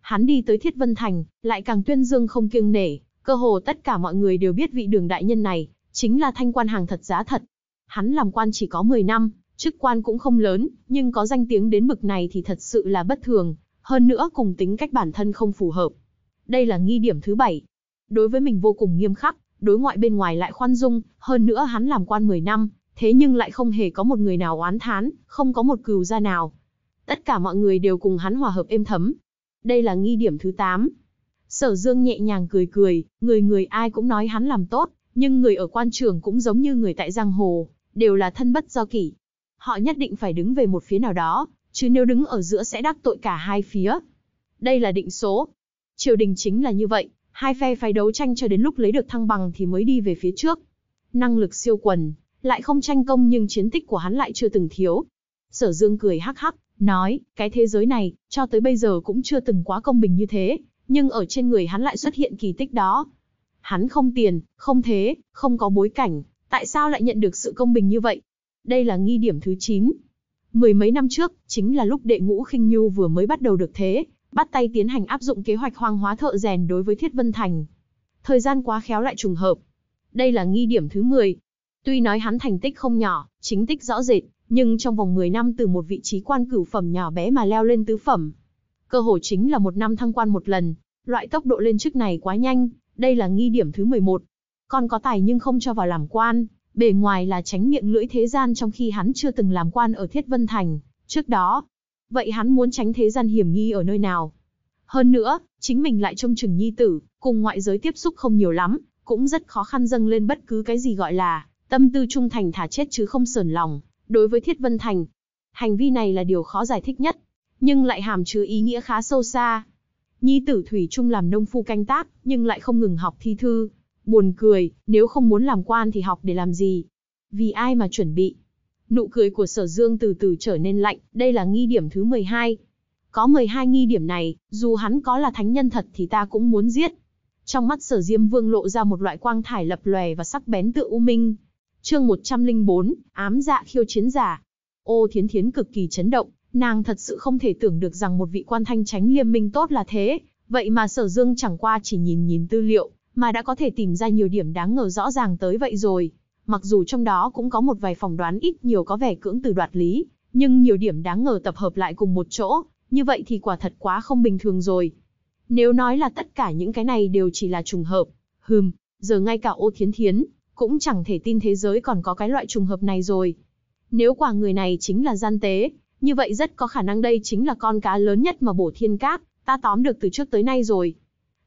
Hắn đi tới Thiết Vân Thành, lại càng tuyên dương không kiêng nể, Cơ hồ tất cả mọi người đều biết vị đường đại nhân này, chính là thanh quan hàng thật giá thật. Hắn làm quan chỉ có 10 năm, chức quan cũng không lớn, nhưng có danh tiếng đến bực này thì thật sự là bất thường, hơn nữa cùng tính cách bản thân không phù hợp. Đây là nghi điểm thứ bảy. Đối với mình vô cùng nghiêm khắc, đối ngoại bên ngoài lại khoan dung, hơn nữa hắn làm quan 10 năm, thế nhưng lại không hề có một người nào oán thán, không có một cừu gia nào. Tất cả mọi người đều cùng hắn hòa hợp êm thấm. Đây là nghi điểm thứ 8. Sở Dương nhẹ nhàng cười cười, người người ai cũng nói hắn làm tốt, nhưng người ở quan trường cũng giống như người tại giang hồ, đều là thân bất do kỷ. Họ nhất định phải đứng về một phía nào đó, chứ nếu đứng ở giữa sẽ đắc tội cả hai phía. Đây là định số. Triều đình chính là như vậy, hai phe phải đấu tranh cho đến lúc lấy được thăng bằng thì mới đi về phía trước. Năng lực siêu quần, lại không tranh công nhưng chiến tích của hắn lại chưa từng thiếu. Sở Dương cười hắc hắc, nói, cái thế giới này, cho tới bây giờ cũng chưa từng quá công bình như thế, nhưng ở trên người hắn lại xuất hiện kỳ tích đó. Hắn không tiền, không thế, không có bối cảnh, tại sao lại nhận được sự công bình như vậy? Đây là nghi điểm thứ 9. Mười mấy năm trước, chính là lúc đệ ngũ khinh nhu vừa mới bắt đầu được thế, bắt tay tiến hành áp dụng kế hoạch hoang hóa thợ rèn đối với Thiết Vân Thành. Thời gian quá khéo lại trùng hợp. Đây là nghi điểm thứ 10. Tuy nói hắn thành tích không nhỏ, chính tích rõ rệt, nhưng trong vòng 10 năm từ một vị trí quan cửu phẩm nhỏ bé mà leo lên tứ phẩm, Cơ hồ chính là một năm thăng quan một lần, loại tốc độ lên chức này quá nhanh, đây là nghi điểm thứ 11. Con có tài nhưng không cho vào làm quan, bề ngoài là tránh miệng lưỡi thế gian trong khi hắn chưa từng làm quan ở Thiết Vân Thành, trước đó. Vậy hắn muốn tránh thế gian hiểm nghi ở nơi nào? Hơn nữa, chính mình lại trông chừng nhi tử, cùng ngoại giới tiếp xúc không nhiều lắm, cũng rất khó khăn dâng lên bất cứ cái gì gọi là tâm tư trung thành thả chết chứ không sờn lòng, đối với Thiết Vân Thành. Hành vi này là điều khó giải thích nhất, nhưng lại hàm chứa ý nghĩa khá sâu xa. Nhi tử Thủy Trung làm nông phu canh tác, nhưng lại không ngừng học thi thư. Buồn cười, nếu không muốn làm quan thì học để làm gì? Vì ai mà chuẩn bị? Nụ cười của sở dương từ từ trở nên lạnh, đây là nghi điểm thứ 12. Có 12 nghi điểm này, dù hắn có là thánh nhân thật thì ta cũng muốn giết. Trong mắt sở diêm vương lộ ra một loại quang thải lập lòe và sắc bén tựa u minh. chương 104, ám dạ khiêu chiến giả. Ô thiến thiến cực kỳ chấn động, Nàng thật sự không thể tưởng được rằng một vị quan thanh tránh liêm minh tốt là thế, vậy mà sở dương chẳng qua chỉ nhìn nhìn tư liệu, mà đã có thể tìm ra nhiều điểm đáng ngờ rõ ràng tới vậy rồi. Mặc dù trong đó cũng có một vài phỏng đoán ít nhiều có vẻ cưỡng từ đoạt lý, nhưng nhiều điểm đáng ngờ tập hợp lại cùng một chỗ, như vậy thì quả thật quá không bình thường rồi. Nếu nói là tất cả những cái này đều chỉ là trùng hợp, hừm, giờ ngay cả ô thiến thiến, cũng chẳng thể tin thế giới còn có cái loại trùng hợp này rồi. Nếu quả người này chính là gian tế, như vậy rất có khả năng đây chính là con cá lớn nhất mà bổ thiên cát, ta tóm được từ trước tới nay rồi.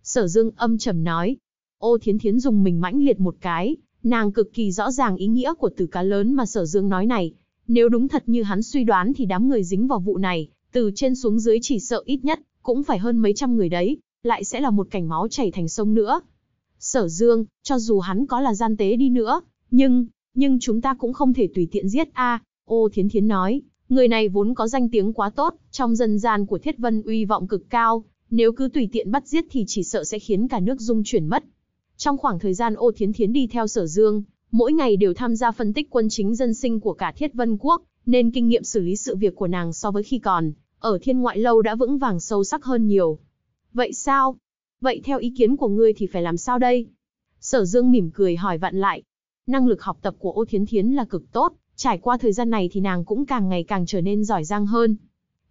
Sở dương âm trầm nói. Ô thiến thiến dùng mình mãnh liệt một cái, nàng cực kỳ rõ ràng ý nghĩa của từ cá lớn mà sở dương nói này. Nếu đúng thật như hắn suy đoán thì đám người dính vào vụ này, từ trên xuống dưới chỉ sợ ít nhất, cũng phải hơn mấy trăm người đấy, lại sẽ là một cảnh máu chảy thành sông nữa. Sở Dương, cho dù hắn có là gian tế đi nữa, nhưng, nhưng chúng ta cũng không thể tùy tiện giết a à, ô thiến thiến nói. Người này vốn có danh tiếng quá tốt, trong dân gian của Thiết Vân uy vọng cực cao, nếu cứ tùy tiện bắt giết thì chỉ sợ sẽ khiến cả nước dung chuyển mất. Trong khoảng thời gian Ô Thiến Thiến đi theo Sở Dương, mỗi ngày đều tham gia phân tích quân chính dân sinh của cả Thiết Vân Quốc, nên kinh nghiệm xử lý sự việc của nàng so với khi còn, ở thiên ngoại lâu đã vững vàng sâu sắc hơn nhiều. Vậy sao? Vậy theo ý kiến của ngươi thì phải làm sao đây? Sở Dương mỉm cười hỏi vặn lại. Năng lực học tập của Ô Thiến Thiến là cực tốt, Trải qua thời gian này thì nàng cũng càng ngày càng trở nên giỏi giang hơn.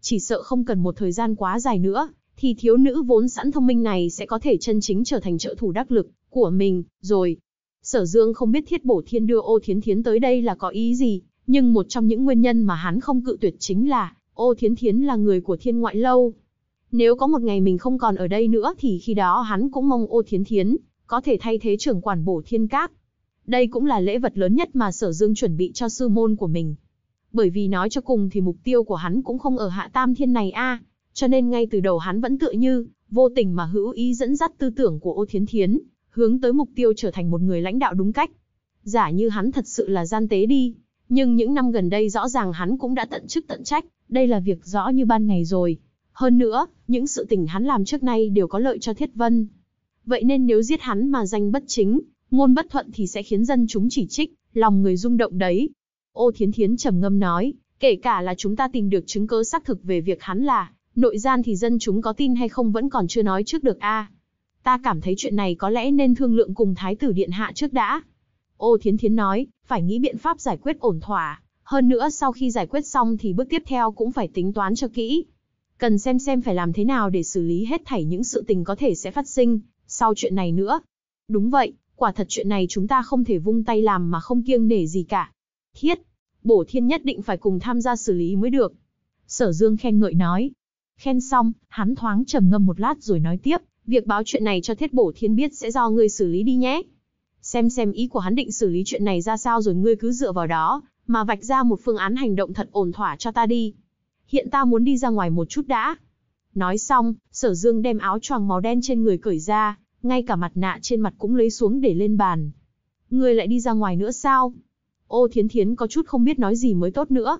Chỉ sợ không cần một thời gian quá dài nữa, thì thiếu nữ vốn sẵn thông minh này sẽ có thể chân chính trở thành trợ thủ đắc lực của mình, rồi. Sở Dương không biết thiết bổ thiên đưa ô thiến thiến tới đây là có ý gì, nhưng một trong những nguyên nhân mà hắn không cự tuyệt chính là ô thiến thiến là người của thiên ngoại lâu. Nếu có một ngày mình không còn ở đây nữa thì khi đó hắn cũng mong ô thiến thiến có thể thay thế trưởng quản bổ thiên các, đây cũng là lễ vật lớn nhất mà Sở Dương chuẩn bị cho sư môn của mình. Bởi vì nói cho cùng thì mục tiêu của hắn cũng không ở hạ tam thiên này a, cho nên ngay từ đầu hắn vẫn tựa như, vô tình mà hữu ý dẫn dắt tư tưởng của ô thiến thiến, hướng tới mục tiêu trở thành một người lãnh đạo đúng cách. Giả như hắn thật sự là gian tế đi, nhưng những năm gần đây rõ ràng hắn cũng đã tận chức tận trách, đây là việc rõ như ban ngày rồi. Hơn nữa, những sự tình hắn làm trước nay đều có lợi cho Thiết Vân. Vậy nên nếu giết hắn mà danh bất chính, ngôn bất thuận thì sẽ khiến dân chúng chỉ trích, lòng người rung động đấy. Ô Thiến Thiến trầm ngâm nói, kể cả là chúng ta tìm được chứng cứ xác thực về việc hắn là nội gian thì dân chúng có tin hay không vẫn còn chưa nói trước được a. Ta cảm thấy chuyện này có lẽ nên thương lượng cùng Thái tử Điện Hạ trước đã. Ô Thiến Thiến nói, phải nghĩ biện pháp giải quyết ổn thỏa, hơn nữa sau khi giải quyết xong thì bước tiếp theo cũng phải tính toán cho kỹ. Cần xem xem phải làm thế nào để xử lý hết thảy những sự tình có thể sẽ phát sinh, sau chuyện này nữa. Đúng vậy, Quả thật chuyện này chúng ta không thể vung tay làm mà không kiêng nể gì cả. Thiết, bổ thiên nhất định phải cùng tham gia xử lý mới được. Sở Dương khen ngợi nói. Khen xong, hắn thoáng trầm ngâm một lát rồi nói tiếp, việc báo chuyện này cho thiết bổ thiên biết sẽ do ngươi xử lý đi nhé. Xem xem ý của hắn định xử lý chuyện này ra sao rồi ngươi cứ dựa vào đó, mà vạch ra một phương án hành động thật ổn thỏa cho ta đi. Hiện ta muốn đi ra ngoài một chút đã. Nói xong, sở dương đem áo choàng màu đen trên người cởi ra, ngay cả mặt nạ trên mặt cũng lấy xuống để lên bàn. người lại đi ra ngoài nữa sao? Ô Thiến Thiến có chút không biết nói gì mới tốt nữa.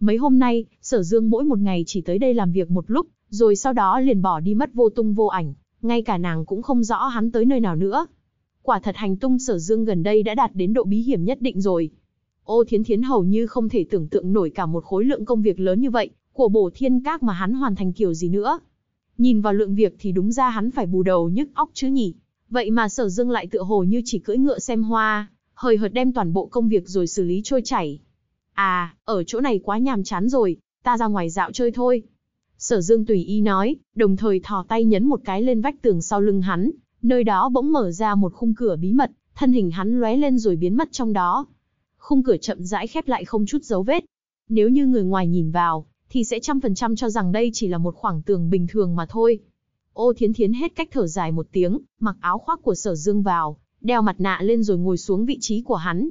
Mấy hôm nay, Sở Dương mỗi một ngày chỉ tới đây làm việc một lúc, rồi sau đó liền bỏ đi mất vô tung vô ảnh, ngay cả nàng cũng không rõ hắn tới nơi nào nữa. Quả thật hành tung Sở Dương gần đây đã đạt đến độ bí hiểm nhất định rồi. Ô Thiến Thiến hầu như không thể tưởng tượng nổi cả một khối lượng công việc lớn như vậy, của bổ thiên các mà hắn hoàn thành kiểu gì nữa. Nhìn vào lượng việc thì đúng ra hắn phải bù đầu nhức óc chứ nhỉ. Vậy mà sở dương lại tựa hồ như chỉ cưỡi ngựa xem hoa, hời hợt đem toàn bộ công việc rồi xử lý trôi chảy. À, ở chỗ này quá nhàm chán rồi, ta ra ngoài dạo chơi thôi. Sở dương tùy ý nói, đồng thời thò tay nhấn một cái lên vách tường sau lưng hắn, nơi đó bỗng mở ra một khung cửa bí mật, thân hình hắn lóe lên rồi biến mất trong đó. Khung cửa chậm rãi khép lại không chút dấu vết. Nếu như người ngoài nhìn vào, thì sẽ trăm phần trăm cho rằng đây chỉ là một khoảng tường bình thường mà thôi. Ô Thiến Thiến hết cách thở dài một tiếng, mặc áo khoác của Sở Dương vào, đeo mặt nạ lên rồi ngồi xuống vị trí của hắn.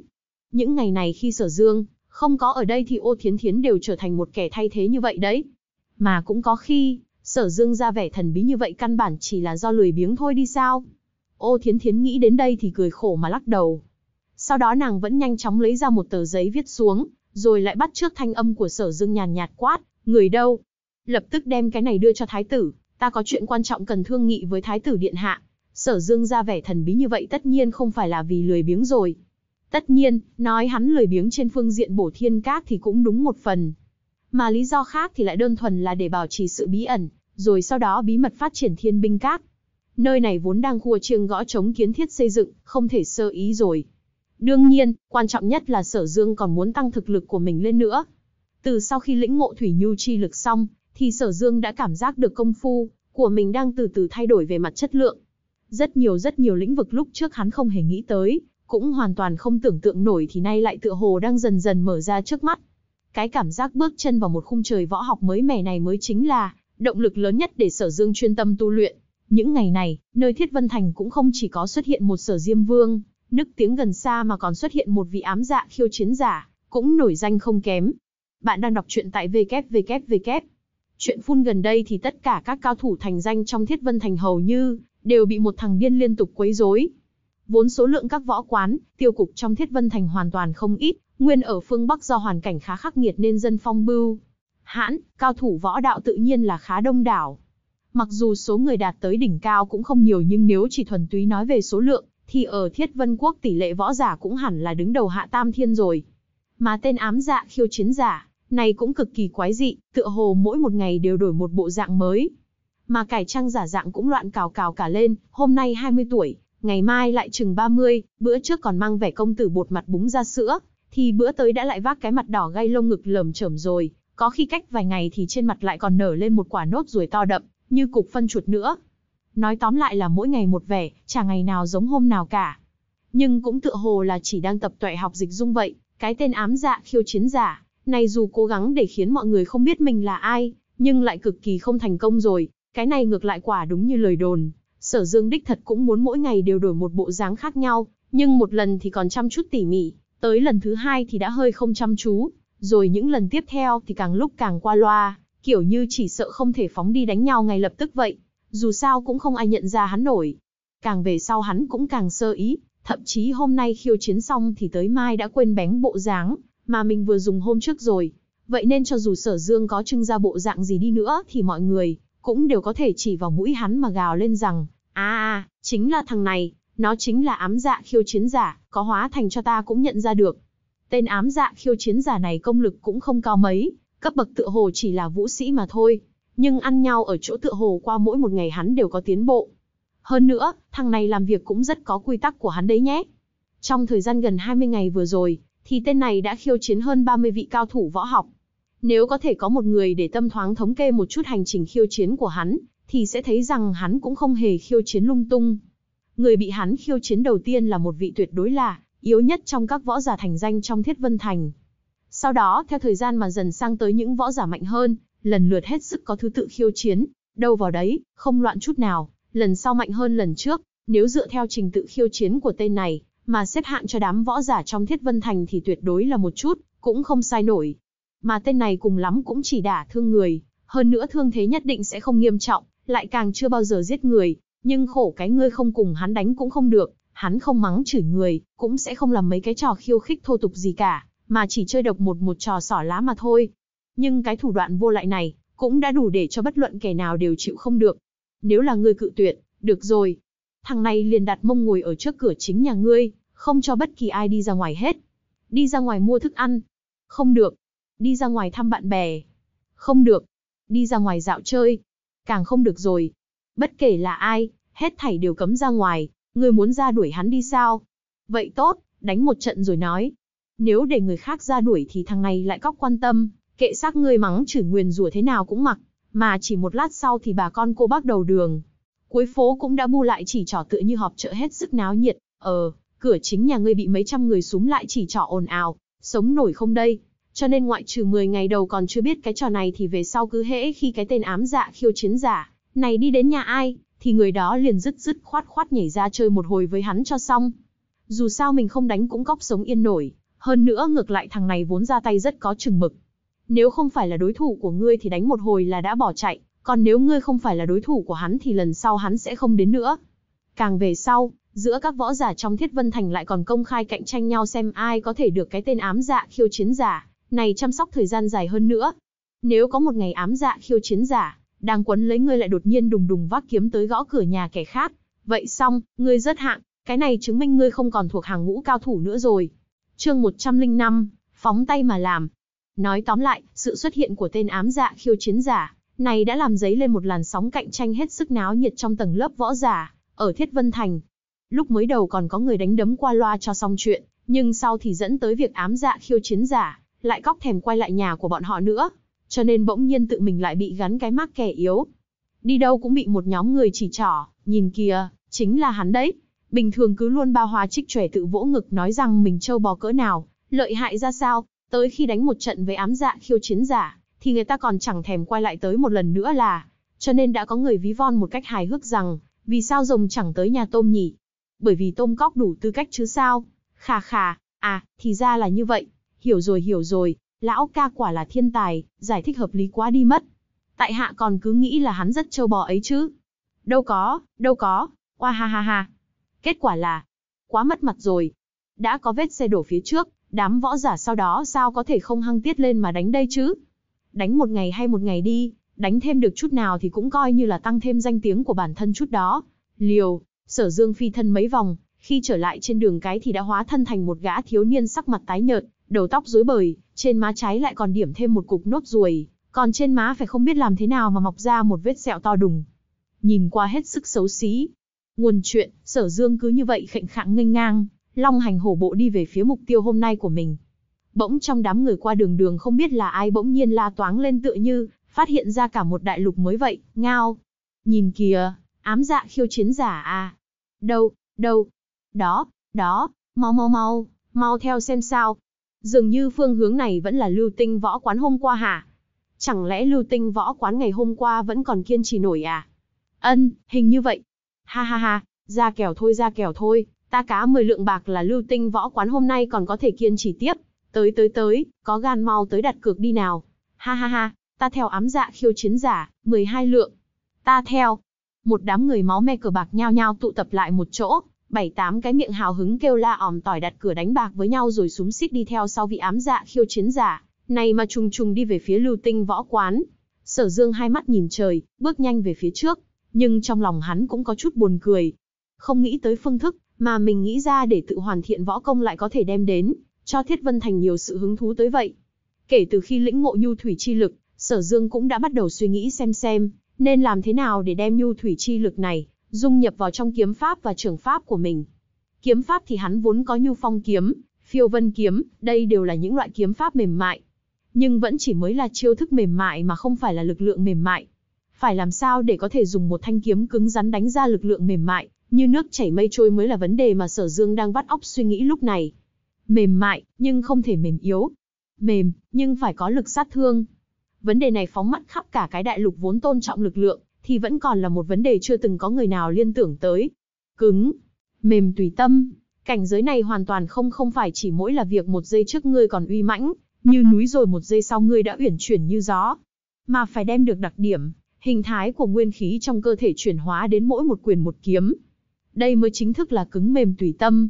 Những ngày này khi Sở Dương không có ở đây thì Ô Thiến Thiến đều trở thành một kẻ thay thế như vậy đấy. Mà cũng có khi, Sở Dương ra vẻ thần bí như vậy căn bản chỉ là do lười biếng thôi đi sao? Ô Thiến Thiến nghĩ đến đây thì cười khổ mà lắc đầu. Sau đó nàng vẫn nhanh chóng lấy ra một tờ giấy viết xuống, rồi lại bắt trước thanh âm của sở dương nhàn nhạt quát, người đâu? Lập tức đem cái này đưa cho thái tử, ta có chuyện quan trọng cần thương nghị với thái tử điện hạ. Sở dương ra vẻ thần bí như vậy tất nhiên không phải là vì lười biếng rồi. Tất nhiên, nói hắn lười biếng trên phương diện bổ thiên các thì cũng đúng một phần. Mà lý do khác thì lại đơn thuần là để bảo trì sự bí ẩn, rồi sau đó bí mật phát triển thiên binh các. Nơi này vốn đang khua chiêng gõ chống kiến thiết xây dựng, không thể sơ ý rồi. Đương nhiên, quan trọng nhất là Sở Dương còn muốn tăng thực lực của mình lên nữa. Từ sau khi lĩnh ngộ Thủy Nhu chi lực xong, thì Sở Dương đã cảm giác được công phu của mình đang từ từ thay đổi về mặt chất lượng. Rất nhiều rất nhiều lĩnh vực lúc trước hắn không hề nghĩ tới, cũng hoàn toàn không tưởng tượng nổi thì nay lại tựa hồ đang dần dần mở ra trước mắt. Cái cảm giác bước chân vào một khung trời võ học mới mẻ này mới chính là động lực lớn nhất để Sở Dương chuyên tâm tu luyện. Những ngày này, nơi Thiết Vân Thành cũng không chỉ có xuất hiện một Sở Diêm Vương, nức tiếng gần xa mà còn xuất hiện một vị ám dạ khiêu chiến giả, cũng nổi danh không kém. Bạn đang đọc truyện tại www. Chuyện phun gần đây thì tất cả các cao thủ thành danh trong Thiết Vân Thành hầu như đều bị một thằng điên liên tục quấy rối. Vốn số lượng các võ quán, tiêu cục trong Thiết Vân Thành hoàn toàn không ít, nguyên ở phương Bắc do hoàn cảnh khá khắc nghiệt nên dân phong bưu. Hãn, cao thủ võ đạo tự nhiên là khá đông đảo. Mặc dù số người đạt tới đỉnh cao cũng không nhiều nhưng nếu chỉ thuần túy nói về số lượng thì ở Thiết Vân Quốc tỷ lệ võ giả cũng hẳn là đứng đầu hạ tam thiên rồi. Mà tên ám dạ khiêu chiến giả, này cũng cực kỳ quái dị, tựa hồ mỗi một ngày đều đổi một bộ dạng mới. Mà cải trang giả dạng cũng loạn cào cào cả lên, hôm nay 20 tuổi, ngày mai lại chừng 30, bữa trước còn mang vẻ công tử bột mặt búng ra sữa, thì bữa tới đã lại vác cái mặt đỏ gay lông ngực lởm chởm rồi, có khi cách vài ngày thì trên mặt lại còn nở lên một quả nốt ruồi to đậm, như cục phân chuột nữa. Nói tóm lại là mỗi ngày một vẻ, chả ngày nào giống hôm nào cả. Nhưng cũng tựa hồ là chỉ đang tập tuệ học dịch dung vậy, cái tên ám dạ khiêu chiến giả, này dù cố gắng để khiến mọi người không biết mình là ai, nhưng lại cực kỳ không thành công rồi, cái này ngược lại quả đúng như lời đồn. Sở Dương đích thật cũng muốn mỗi ngày đều đổi một bộ dáng khác nhau, nhưng một lần thì còn chăm chút tỉ mỉ, tới lần thứ hai thì đã hơi không chăm chú, rồi những lần tiếp theo thì càng lúc càng qua loa, kiểu như chỉ sợ không thể phóng đi đánh nhau ngay lập tức vậy dù sao cũng không ai nhận ra hắn nổi. Càng về sau hắn cũng càng sơ ý, thậm chí hôm nay khiêu chiến xong thì tới mai đã quên bén bộ dáng, mà mình vừa dùng hôm trước rồi. Vậy nên cho dù sở dương có trưng ra bộ dạng gì đi nữa thì mọi người cũng đều có thể chỉ vào mũi hắn mà gào lên rằng, a à, chính là thằng này, nó chính là ám dạ khiêu chiến giả, có hóa thành cho ta cũng nhận ra được. Tên ám dạ khiêu chiến giả này công lực cũng không cao mấy, cấp bậc tựa hồ chỉ là vũ sĩ mà thôi nhưng ăn nhau ở chỗ tựa hồ qua mỗi một ngày hắn đều có tiến bộ. Hơn nữa, thằng này làm việc cũng rất có quy tắc của hắn đấy nhé. Trong thời gian gần 20 ngày vừa rồi, thì tên này đã khiêu chiến hơn 30 vị cao thủ võ học. Nếu có thể có một người để tâm thoáng thống kê một chút hành trình khiêu chiến của hắn, thì sẽ thấy rằng hắn cũng không hề khiêu chiến lung tung. Người bị hắn khiêu chiến đầu tiên là một vị tuyệt đối là yếu nhất trong các võ giả thành danh trong Thiết Vân Thành. Sau đó, theo thời gian mà dần sang tới những võ giả mạnh hơn, lần lượt hết sức có thứ tự khiêu chiến, đâu vào đấy, không loạn chút nào, lần sau mạnh hơn lần trước, nếu dựa theo trình tự khiêu chiến của tên này, mà xếp hạng cho đám võ giả trong Thiết Vân Thành thì tuyệt đối là một chút, cũng không sai nổi. Mà tên này cùng lắm cũng chỉ đả thương người, hơn nữa thương thế nhất định sẽ không nghiêm trọng, lại càng chưa bao giờ giết người, nhưng khổ cái ngươi không cùng hắn đánh cũng không được, hắn không mắng chửi người, cũng sẽ không làm mấy cái trò khiêu khích thô tục gì cả, mà chỉ chơi độc một một trò sỏ lá mà thôi, nhưng cái thủ đoạn vô lại này, cũng đã đủ để cho bất luận kẻ nào đều chịu không được. Nếu là ngươi cự tuyệt, được rồi. Thằng này liền đặt mông ngồi ở trước cửa chính nhà ngươi, không cho bất kỳ ai đi ra ngoài hết. Đi ra ngoài mua thức ăn. Không được. Đi ra ngoài thăm bạn bè. Không được. Đi ra ngoài dạo chơi. Càng không được rồi. Bất kể là ai, hết thảy đều cấm ra ngoài, ngươi muốn ra đuổi hắn đi sao? Vậy tốt, đánh một trận rồi nói. Nếu để người khác ra đuổi thì thằng này lại cóc quan tâm, kệ xác ngươi mắng chửi nguyền rủa thế nào cũng mặc, mà chỉ một lát sau thì bà con cô bác đầu đường. Cuối phố cũng đã bu lại chỉ trỏ tựa như họp chợ hết sức náo nhiệt, ờ, cửa chính nhà ngươi bị mấy trăm người súng lại chỉ trỏ ồn ào, sống nổi không đây. Cho nên ngoại trừ 10 ngày đầu còn chưa biết cái trò này thì về sau cứ hễ khi cái tên ám dạ khiêu chiến giả, này đi đến nhà ai, thì người đó liền dứt dứt khoát khoát nhảy ra chơi một hồi với hắn cho xong. Dù sao mình không đánh cũng cóc sống yên nổi, hơn nữa ngược lại thằng này vốn ra tay rất có chừng mực, nếu không phải là đối thủ của ngươi thì đánh một hồi là đã bỏ chạy, còn nếu ngươi không phải là đối thủ của hắn thì lần sau hắn sẽ không đến nữa. Càng về sau, giữa các võ giả trong Thiết Vân Thành lại còn công khai cạnh tranh nhau xem ai có thể được cái tên ám dạ khiêu chiến giả, này chăm sóc thời gian dài hơn nữa. Nếu có một ngày ám dạ khiêu chiến giả, đang quấn lấy ngươi lại đột nhiên đùng đùng vác kiếm tới gõ cửa nhà kẻ khác, vậy xong, ngươi rất hạng, cái này chứng minh ngươi không còn thuộc hàng ngũ cao thủ nữa rồi. Chương 105, phóng tay mà làm, Nói tóm lại, sự xuất hiện của tên ám dạ khiêu chiến giả, này đã làm dấy lên một làn sóng cạnh tranh hết sức náo nhiệt trong tầng lớp võ giả, ở Thiết Vân Thành. Lúc mới đầu còn có người đánh đấm qua loa cho xong chuyện, nhưng sau thì dẫn tới việc ám dạ khiêu chiến giả, lại cóc thèm quay lại nhà của bọn họ nữa. Cho nên bỗng nhiên tự mình lại bị gắn cái mác kẻ yếu. Đi đâu cũng bị một nhóm người chỉ trỏ, nhìn kìa, chính là hắn đấy. Bình thường cứ luôn bao hoa trích trẻ tự vỗ ngực nói rằng mình trâu bò cỡ nào, lợi hại ra sao, Tới khi đánh một trận với ám dạ khiêu chiến giả, thì người ta còn chẳng thèm quay lại tới một lần nữa là, cho nên đã có người ví von một cách hài hước rằng, vì sao rồng chẳng tới nhà tôm nhỉ? Bởi vì tôm cóc đủ tư cách chứ sao? Khà khà, à, thì ra là như vậy. Hiểu rồi hiểu rồi, lão ca quả là thiên tài, giải thích hợp lý quá đi mất. Tại hạ còn cứ nghĩ là hắn rất trâu bò ấy chứ. Đâu có, đâu có, oa ha ha ha. Kết quả là, quá mất mặt rồi. Đã có vết xe đổ phía trước, Đám võ giả sau đó sao có thể không hăng tiết lên mà đánh đây chứ? Đánh một ngày hay một ngày đi, đánh thêm được chút nào thì cũng coi như là tăng thêm danh tiếng của bản thân chút đó. Liều, sở dương phi thân mấy vòng, khi trở lại trên đường cái thì đã hóa thân thành một gã thiếu niên sắc mặt tái nhợt, đầu tóc rối bời, trên má trái lại còn điểm thêm một cục nốt ruồi, còn trên má phải không biết làm thế nào mà mọc ra một vết sẹo to đùng. Nhìn qua hết sức xấu xí. Nguồn chuyện, sở dương cứ như vậy khệnh khạng nghênh ngang, Long hành hổ bộ đi về phía mục tiêu hôm nay của mình. Bỗng trong đám người qua đường đường không biết là ai bỗng nhiên la toáng lên tựa như, phát hiện ra cả một đại lục mới vậy, ngao. Nhìn kìa, ám dạ khiêu chiến giả à. Đâu, đâu, đó, đó, mau mau mau, mau theo xem sao. Dường như phương hướng này vẫn là lưu tinh võ quán hôm qua hả? Chẳng lẽ lưu tinh võ quán ngày hôm qua vẫn còn kiên trì nổi à? Ân, hình như vậy. Ha ha ha, ra kèo thôi ra kèo thôi ta cá 10 lượng bạc là lưu tinh võ quán hôm nay còn có thể kiên trì tiếp. Tới tới tới, có gan mau tới đặt cược đi nào. Ha ha ha, ta theo ám dạ khiêu chiến giả, 12 lượng. Ta theo. Một đám người máu me cờ bạc nhao nhao tụ tập lại một chỗ, bảy tám cái miệng hào hứng kêu la ỏm tỏi đặt cửa đánh bạc với nhau rồi súng xít đi theo sau vị ám dạ khiêu chiến giả, này mà trùng trùng đi về phía lưu tinh võ quán. Sở Dương hai mắt nhìn trời, bước nhanh về phía trước, nhưng trong lòng hắn cũng có chút buồn cười. Không nghĩ tới phương thức, mà mình nghĩ ra để tự hoàn thiện võ công lại có thể đem đến cho Thiết Vân Thành nhiều sự hứng thú tới vậy. Kể từ khi lĩnh ngộ nhu thủy chi lực, Sở Dương cũng đã bắt đầu suy nghĩ xem xem, nên làm thế nào để đem nhu thủy chi lực này dung nhập vào trong kiếm pháp và trường pháp của mình. Kiếm pháp thì hắn vốn có nhu phong kiếm, phiêu vân kiếm, đây đều là những loại kiếm pháp mềm mại. Nhưng vẫn chỉ mới là chiêu thức mềm mại mà không phải là lực lượng mềm mại. Phải làm sao để có thể dùng một thanh kiếm cứng rắn đánh ra lực lượng mềm mại, như nước chảy mây trôi mới là vấn đề mà sở dương đang vắt óc suy nghĩ lúc này. Mềm mại, nhưng không thể mềm yếu. Mềm, nhưng phải có lực sát thương. Vấn đề này phóng mắt khắp cả cái đại lục vốn tôn trọng lực lượng, thì vẫn còn là một vấn đề chưa từng có người nào liên tưởng tới. Cứng, mềm tùy tâm, cảnh giới này hoàn toàn không không phải chỉ mỗi là việc một giây trước ngươi còn uy mãnh, như núi rồi một giây sau ngươi đã uyển chuyển như gió, mà phải đem được đặc điểm, hình thái của nguyên khí trong cơ thể chuyển hóa đến mỗi một quyền một kiếm, đây mới chính thức là cứng mềm tùy tâm.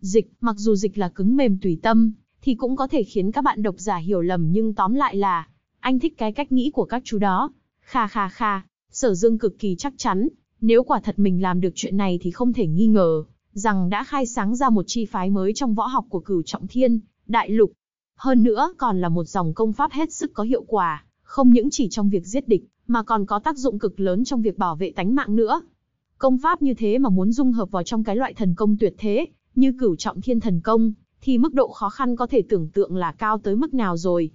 Dịch, mặc dù dịch là cứng mềm tùy tâm, thì cũng có thể khiến các bạn độc giả hiểu lầm nhưng tóm lại là, anh thích cái cách nghĩ của các chú đó. Kha kha kha, sở dương cực kỳ chắc chắn, nếu quả thật mình làm được chuyện này thì không thể nghi ngờ, rằng đã khai sáng ra một chi phái mới trong võ học của cửu trọng thiên, đại lục. Hơn nữa còn là một dòng công pháp hết sức có hiệu quả, không những chỉ trong việc giết địch, mà còn có tác dụng cực lớn trong việc bảo vệ tánh mạng nữa. Công pháp như thế mà muốn dung hợp vào trong cái loại thần công tuyệt thế, như cửu trọng thiên thần công, thì mức độ khó khăn có thể tưởng tượng là cao tới mức nào rồi.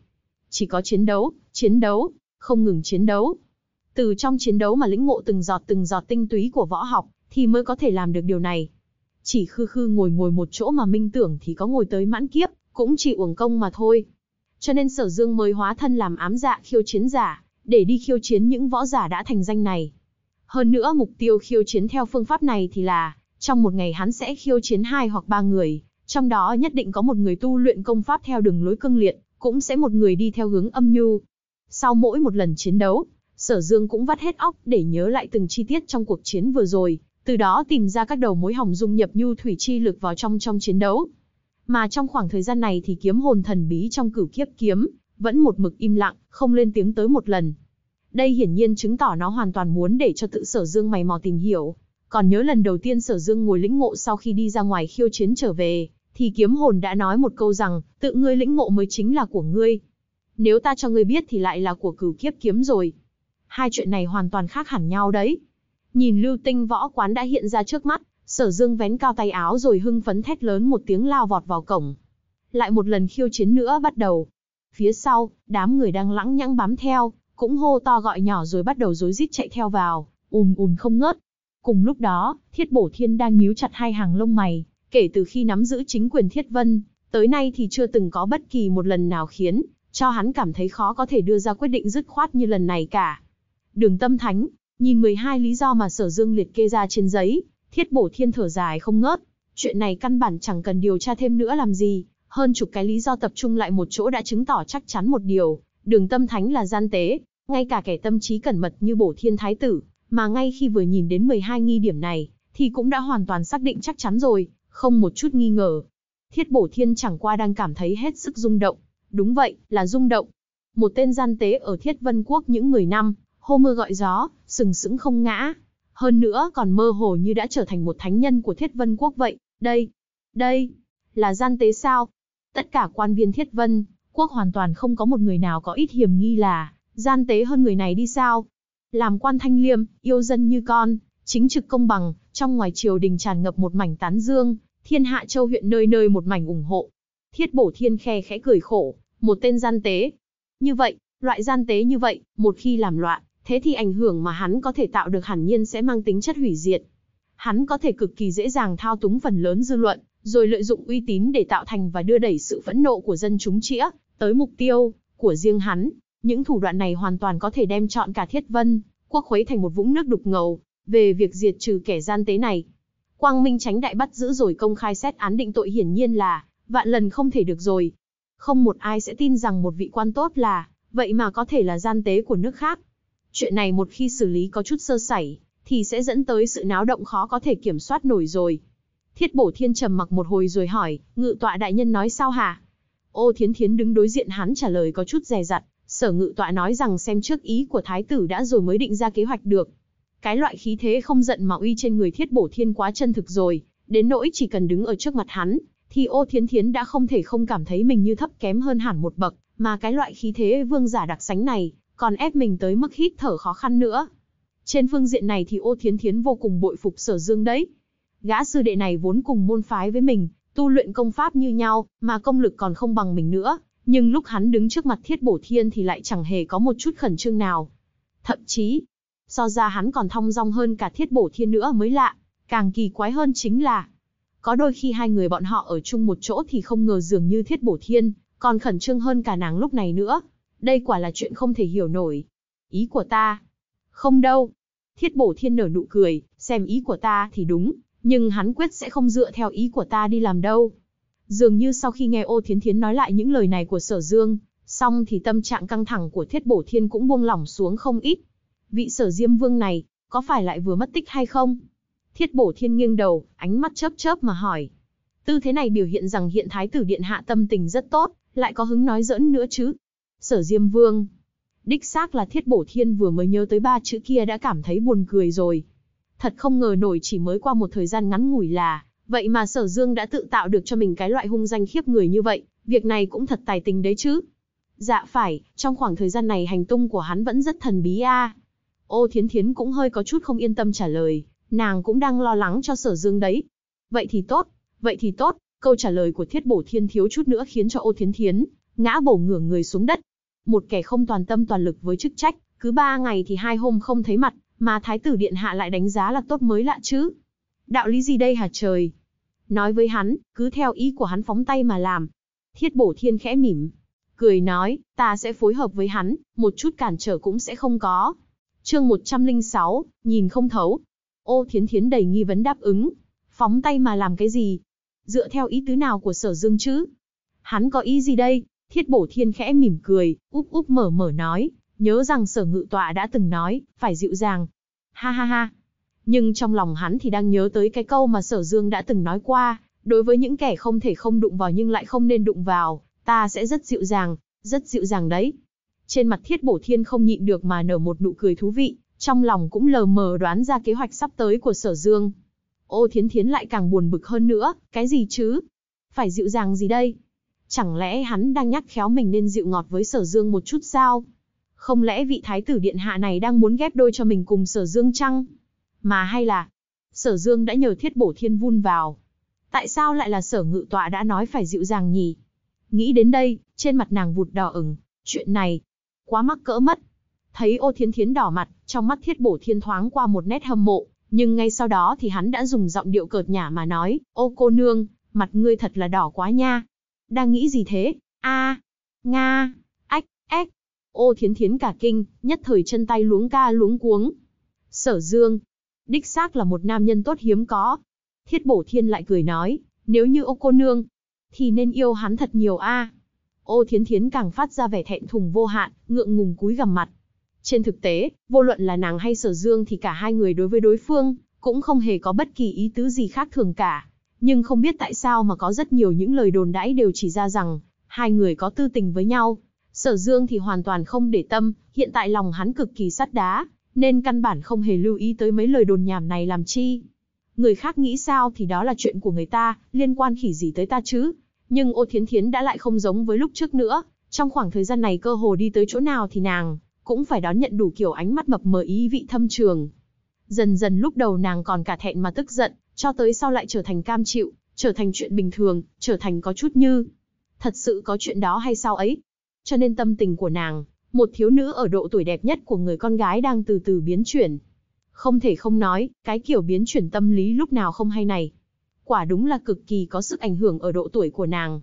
Chỉ có chiến đấu, chiến đấu, không ngừng chiến đấu. Từ trong chiến đấu mà lĩnh ngộ từng giọt từng giọt tinh túy của võ học, thì mới có thể làm được điều này. Chỉ khư khư ngồi ngồi một chỗ mà minh tưởng thì có ngồi tới mãn kiếp, cũng chỉ uổng công mà thôi. Cho nên sở dương mới hóa thân làm ám dạ khiêu chiến giả, để đi khiêu chiến những võ giả đã thành danh này. Hơn nữa mục tiêu khiêu chiến theo phương pháp này thì là, trong một ngày hắn sẽ khiêu chiến hai hoặc ba người, trong đó nhất định có một người tu luyện công pháp theo đường lối cương liệt, cũng sẽ một người đi theo hướng âm nhu. Sau mỗi một lần chiến đấu, Sở Dương cũng vắt hết óc để nhớ lại từng chi tiết trong cuộc chiến vừa rồi, từ đó tìm ra các đầu mối hỏng dung nhập nhu thủy chi lực vào trong trong chiến đấu. Mà trong khoảng thời gian này thì kiếm hồn thần bí trong cửu kiếp kiếm, vẫn một mực im lặng, không lên tiếng tới một lần. Đây hiển nhiên chứng tỏ nó hoàn toàn muốn để cho tự sở dương mày mò tìm hiểu. Còn nhớ lần đầu tiên sở dương ngồi lĩnh ngộ sau khi đi ra ngoài khiêu chiến trở về, thì kiếm hồn đã nói một câu rằng, tự ngươi lĩnh ngộ mới chính là của ngươi. Nếu ta cho ngươi biết thì lại là của cửu kiếp kiếm rồi. Hai chuyện này hoàn toàn khác hẳn nhau đấy. Nhìn lưu tinh võ quán đã hiện ra trước mắt, sở dương vén cao tay áo rồi hưng phấn thét lớn một tiếng lao vọt vào cổng. Lại một lần khiêu chiến nữa bắt đầu. Phía sau, đám người đang lẳng nhãng bám theo, cũng hô to gọi nhỏ rồi bắt đầu rối rít chạy theo vào, ùm ùm không ngớt. Cùng lúc đó, Thiết Bổ Thiên đang nhíu chặt hai hàng lông mày, kể từ khi nắm giữ chính quyền Thiết Vân, tới nay thì chưa từng có bất kỳ một lần nào khiến cho hắn cảm thấy khó có thể đưa ra quyết định dứt khoát như lần này cả. Đường Tâm Thánh, nhìn 12 lý do mà Sở Dương liệt kê ra trên giấy, Thiết Bổ Thiên thở dài không ngớt, chuyện này căn bản chẳng cần điều tra thêm nữa làm gì, hơn chục cái lý do tập trung lại một chỗ đã chứng tỏ chắc chắn một điều, Đường tâm thánh là gian tế, ngay cả kẻ tâm trí cẩn mật như bổ thiên thái tử, mà ngay khi vừa nhìn đến 12 nghi điểm này, thì cũng đã hoàn toàn xác định chắc chắn rồi, không một chút nghi ngờ. Thiết bổ thiên chẳng qua đang cảm thấy hết sức rung động. Đúng vậy, là rung động. Một tên gian tế ở thiết vân quốc những 10 năm, hô mưa gọi gió, sừng sững không ngã. Hơn nữa còn mơ hồ như đã trở thành một thánh nhân của thiết vân quốc vậy. Đây, đây, là gian tế sao? Tất cả quan viên thiết vân, quốc hoàn toàn không có một người nào có ít hiểm nghi là gian tế hơn người này đi sao. Làm quan thanh liêm, yêu dân như con, chính trực công bằng, trong ngoài triều đình tràn ngập một mảnh tán dương, thiên hạ châu huyện nơi nơi một mảnh ủng hộ. Thiết bổ thiên khe khẽ cười khổ, một tên gian tế. Như vậy, loại gian tế như vậy, một khi làm loạn, thế thì ảnh hưởng mà hắn có thể tạo được hẳn nhiên sẽ mang tính chất hủy diệt. Hắn có thể cực kỳ dễ dàng thao túng phần lớn dư luận, rồi lợi dụng uy tín để tạo thành và đưa đẩy sự phẫn nộ của dân chúng chĩa tới mục tiêu của riêng hắn. Những thủ đoạn này hoàn toàn có thể đem chọn cả thiết vân, quốc khuấy thành một vũng nước đục ngầu, về việc diệt trừ kẻ gian tế này. Quang Minh tránh đại bắt giữ rồi công khai xét án định tội hiển nhiên là, vạn lần không thể được rồi. Không một ai sẽ tin rằng một vị quan tốt là, vậy mà có thể là gian tế của nước khác. Chuyện này một khi xử lý có chút sơ sẩy, thì sẽ dẫn tới sự náo động khó có thể kiểm soát nổi rồi. Thiết bổ thiên trầm mặc một hồi rồi hỏi, ngự tọa đại nhân nói sao hả? Ô Thiến Thiến đứng đối diện hắn trả lời có chút dè dặt, sở ngự tọa nói rằng xem trước ý của thái tử đã rồi mới định ra kế hoạch được. Cái loại khí thế không giận mà uy trên người thiết bổ thiên quá chân thực rồi, đến nỗi chỉ cần đứng ở trước mặt hắn, thì ô thiến thiến đã không thể không cảm thấy mình như thấp kém hơn hẳn một bậc, mà cái loại khí thế vương giả đặc sánh này, còn ép mình tới mức hít thở khó khăn nữa. Trên phương diện này thì ô thiến thiến vô cùng bội phục sở dương đấy. Gã sư đệ này vốn cùng môn phái với mình, Tu luyện công pháp như nhau, mà công lực còn không bằng mình nữa, nhưng lúc hắn đứng trước mặt thiết bổ thiên thì lại chẳng hề có một chút khẩn trương nào. Thậm chí, so ra hắn còn thong dong hơn cả thiết bổ thiên nữa mới lạ, càng kỳ quái hơn chính là, có đôi khi hai người bọn họ ở chung một chỗ thì không ngờ dường như thiết bổ thiên, còn khẩn trương hơn cả nàng lúc này nữa. Đây quả là chuyện không thể hiểu nổi. Ý của ta? Không đâu. Thiết bổ thiên nở nụ cười, xem ý của ta thì đúng, nhưng hắn quyết sẽ không dựa theo ý của ta đi làm đâu. Dường như sau khi nghe ô thiến thiến nói lại những lời này của sở dương, xong thì tâm trạng căng thẳng của thiết bổ thiên cũng buông lỏng xuống không ít. Vị sở diêm vương này, có phải lại vừa mất tích hay không? Thiết bổ thiên nghiêng đầu, ánh mắt chớp chớp mà hỏi. Tư thế này biểu hiện rằng hiện thái tử điện hạ tâm tình rất tốt, lại có hứng nói giỡn nữa chứ. Sở diêm vương. Đích xác là thiết bổ thiên vừa mới nhớ tới ba chữ kia đã cảm thấy buồn cười rồi. Thật không ngờ nổi chỉ mới qua một thời gian ngắn ngủi là, vậy mà sở dương đã tự tạo được cho mình cái loại hung danh khiếp người như vậy, việc này cũng thật tài tình đấy chứ. Dạ phải, trong khoảng thời gian này hành tung của hắn vẫn rất thần bí a. À. Ô Thiến Thiến cũng hơi có chút không yên tâm trả lời, nàng cũng đang lo lắng cho sở dương đấy. Vậy thì tốt, vậy thì tốt, câu trả lời của thiết bổ thiên thiếu chút nữa khiến cho ô Thiến Thiến ngã bổ ngửa người xuống đất. Một kẻ không toàn tâm toàn lực với chức trách, cứ ba ngày thì hai hôm không thấy mặt, mà Thái tử Điện Hạ lại đánh giá là tốt mới lạ chứ. Đạo lý gì đây hả trời? Nói với hắn, cứ theo ý của hắn phóng tay mà làm. Thiết bổ thiên khẽ mỉm. Cười nói, ta sẽ phối hợp với hắn, một chút cản trở cũng sẽ không có. chương 106, nhìn không thấu. Ô thiến thiến đầy nghi vấn đáp ứng. Phóng tay mà làm cái gì? Dựa theo ý tứ nào của sở dương chứ? Hắn có ý gì đây? Thiết bổ thiên khẽ mỉm cười, úp úp mở mở nói. Nhớ rằng sở ngự tọa đã từng nói, phải dịu dàng. Ha ha ha. Nhưng trong lòng hắn thì đang nhớ tới cái câu mà sở dương đã từng nói qua, đối với những kẻ không thể không đụng vào nhưng lại không nên đụng vào, ta sẽ rất dịu dàng, rất dịu dàng đấy. Trên mặt thiết bổ thiên không nhịn được mà nở một nụ cười thú vị, trong lòng cũng lờ mờ đoán ra kế hoạch sắp tới của sở dương. Ô thiến thiến lại càng buồn bực hơn nữa, cái gì chứ? Phải dịu dàng gì đây? Chẳng lẽ hắn đang nhắc khéo mình nên dịu ngọt với sở dương một chút sao? Không lẽ vị thái tử điện hạ này đang muốn ghép đôi cho mình cùng sở dương chăng? Mà hay là, sở dương đã nhờ thiết bổ thiên vun vào. Tại sao lại là sở ngự tọa đã nói phải dịu dàng nhỉ? Nghĩ đến đây, trên mặt nàng vụt đỏ ửng, chuyện này, quá mắc cỡ mất. Thấy ô thiến thiến đỏ mặt, trong mắt thiết bổ thiên thoáng qua một nét hâm mộ, nhưng ngay sau đó thì hắn đã dùng giọng điệu cợt nhả mà nói, ô cô nương, mặt ngươi thật là đỏ quá nha. Đang nghĩ gì thế? a Nga, ách, ách, Ô thiến thiến cả kinh, nhất thời chân tay luống ca luống cuống. Sở dương, đích xác là một nam nhân tốt hiếm có. Thiết bổ thiên lại cười nói, nếu như ô cô nương, thì nên yêu hắn thật nhiều a. Ô thiến thiến càng phát ra vẻ thẹn thùng vô hạn, ngượng ngùng cúi gằm mặt. Trên thực tế, vô luận là nàng hay sở dương thì cả hai người đối với đối phương, cũng không hề có bất kỳ ý tứ gì khác thường cả. Nhưng không biết tại sao mà có rất nhiều những lời đồn đãi đều chỉ ra rằng, hai người có tư tình với nhau, Sở Dương thì hoàn toàn không để tâm, hiện tại lòng hắn cực kỳ sắt đá, nên căn bản không hề lưu ý tới mấy lời đồn nhảm này làm chi. Người khác nghĩ sao thì đó là chuyện của người ta, liên quan khỉ gì tới ta chứ. Nhưng ô thiến thiến đã lại không giống với lúc trước nữa, trong khoảng thời gian này cơ hồ đi tới chỗ nào thì nàng, cũng phải đón nhận đủ kiểu ánh mắt mập mờ ý vị thâm trường. Dần dần lúc đầu nàng còn cả thẹn mà tức giận, cho tới sau lại trở thành cam chịu, trở thành chuyện bình thường, trở thành có chút như. Thật sự có chuyện đó hay sao ấy, cho nên tâm tình của nàng, một thiếu nữ ở độ tuổi đẹp nhất của người con gái đang từ từ biến chuyển. Không thể không nói, cái kiểu biến chuyển tâm lý lúc nào không hay này. Quả đúng là cực kỳ có sức ảnh hưởng ở độ tuổi của nàng.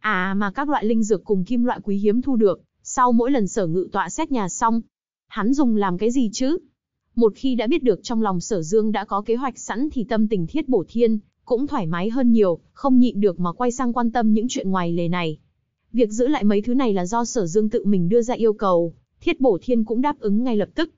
À mà các loại linh dược cùng kim loại quý hiếm thu được, sau mỗi lần sở ngự tọa xét nhà xong. Hắn dùng làm cái gì chứ? Một khi đã biết được trong lòng sở dương đã có kế hoạch sẵn thì tâm tình thiết bổ thiên, cũng thoải mái hơn nhiều, không nhịn được mà quay sang quan tâm những chuyện ngoài lề này. Việc giữ lại mấy thứ này là do Sở Dương tự mình đưa ra yêu cầu, Thiết Bổ Thiên cũng đáp ứng ngay lập tức.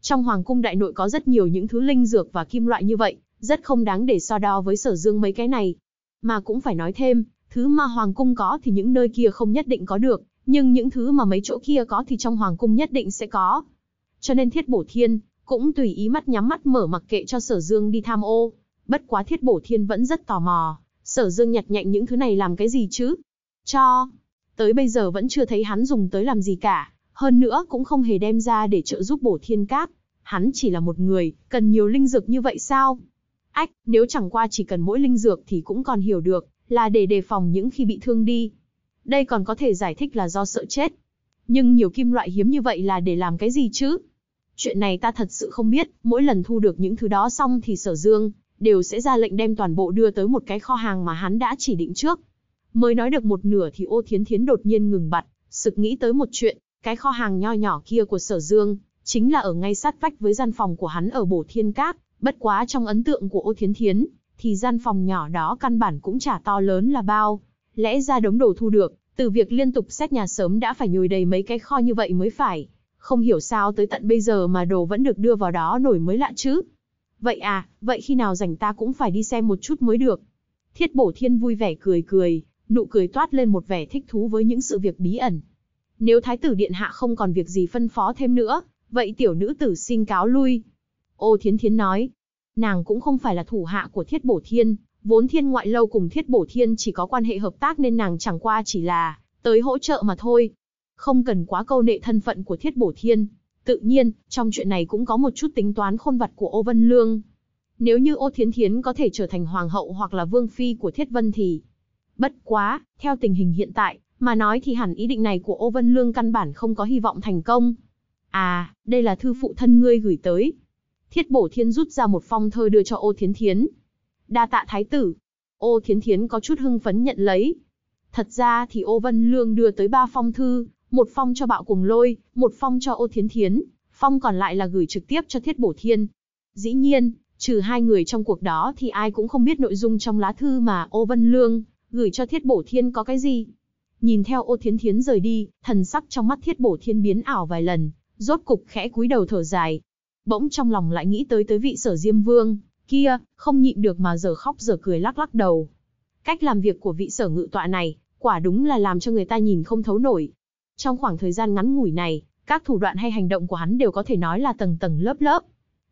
Trong Hoàng cung đại nội có rất nhiều những thứ linh dược và kim loại như vậy, rất không đáng để so đo với Sở Dương mấy cái này. Mà cũng phải nói thêm, thứ mà Hoàng cung có thì những nơi kia không nhất định có được, nhưng những thứ mà mấy chỗ kia có thì trong Hoàng cung nhất định sẽ có. Cho nên Thiết Bổ Thiên cũng tùy ý mắt nhắm mắt mở mặc kệ cho Sở Dương đi tham ô. Bất quá Thiết Bổ Thiên vẫn rất tò mò, Sở Dương nhặt nhạnh những thứ này làm cái gì chứ? Cho Tới bây giờ vẫn chưa thấy hắn dùng tới làm gì cả, hơn nữa cũng không hề đem ra để trợ giúp bổ thiên cát. Hắn chỉ là một người, cần nhiều linh dược như vậy sao? Ách, nếu chẳng qua chỉ cần mỗi linh dược thì cũng còn hiểu được, là để đề phòng những khi bị thương đi. Đây còn có thể giải thích là do sợ chết. Nhưng nhiều kim loại hiếm như vậy là để làm cái gì chứ? Chuyện này ta thật sự không biết, mỗi lần thu được những thứ đó xong thì sở dương, đều sẽ ra lệnh đem toàn bộ đưa tới một cái kho hàng mà hắn đã chỉ định trước. Mới nói được một nửa thì ô thiến thiến đột nhiên ngừng bặt, sực nghĩ tới một chuyện, cái kho hàng nho nhỏ kia của sở dương, chính là ở ngay sát vách với gian phòng của hắn ở bổ thiên cát, bất quá trong ấn tượng của ô thiến thiến, thì gian phòng nhỏ đó căn bản cũng chả to lớn là bao. Lẽ ra đống đồ thu được, từ việc liên tục xét nhà sớm đã phải nhồi đầy mấy cái kho như vậy mới phải. Không hiểu sao tới tận bây giờ mà đồ vẫn được đưa vào đó nổi mới lạ chứ. Vậy à, vậy khi nào rảnh ta cũng phải đi xem một chút mới được. Thiết bổ thiên vui vẻ cười cười, nụ cười toát lên một vẻ thích thú với những sự việc bí ẩn. Nếu thái tử điện hạ không còn việc gì phân phó thêm nữa, vậy tiểu nữ tử xin cáo lui. Ô Thiến Thiến nói, nàng cũng không phải là thủ hạ của Thiết Bổ Thiên, vốn Thiên Ngoại Lâu cùng Thiết Bổ Thiên chỉ có quan hệ hợp tác nên nàng chẳng qua chỉ là tới hỗ trợ mà thôi. Không cần quá câu nệ thân phận của Thiết Bổ Thiên. Tự nhiên, trong chuyện này cũng có một chút tính toán khôn vặt của Ô Vân Lương. Nếu như Ô Thiến Thiến có thể trở thành hoàng hậu hoặc là vương phi của Thiết Vân thì Bất quá, theo tình hình hiện tại, mà nói thì hẳn ý định này của Ô Vân Lương căn bản không có hy vọng thành công. À, đây là thư phụ thân ngươi gửi tới. Thiết Bổ Thiên rút ra một phong thơ đưa cho Ô Thiến Thiến. Đa tạ thái tử. Ô Thiến Thiến có chút hưng phấn nhận lấy. Thật ra thì Ô Vân Lương đưa tới ba phong thư, một phong cho bạo cùng lôi, một phong cho Ô Thiến Thiến, phong còn lại là gửi trực tiếp cho Thiết Bổ Thiên. Dĩ nhiên, trừ hai người trong cuộc đó thì ai cũng không biết nội dung trong lá thư mà Ô Vân Lương gửi cho thiết bổ thiên có cái gì. Nhìn theo ô thiến thiến rời đi, thần sắc trong mắt thiết bổ thiên biến ảo vài lần, rốt cục khẽ cúi đầu thở dài. Bỗng trong lòng lại nghĩ tới tới vị sở diêm vương, kia, không nhịn được mà giờ khóc giờ cười lắc lắc đầu. Cách làm việc của vị sở ngự tọa này, quả đúng là làm cho người ta nhìn không thấu nổi. Trong khoảng thời gian ngắn ngủi này, các thủ đoạn hay hành động của hắn đều có thể nói là tầng tầng lớp lớp.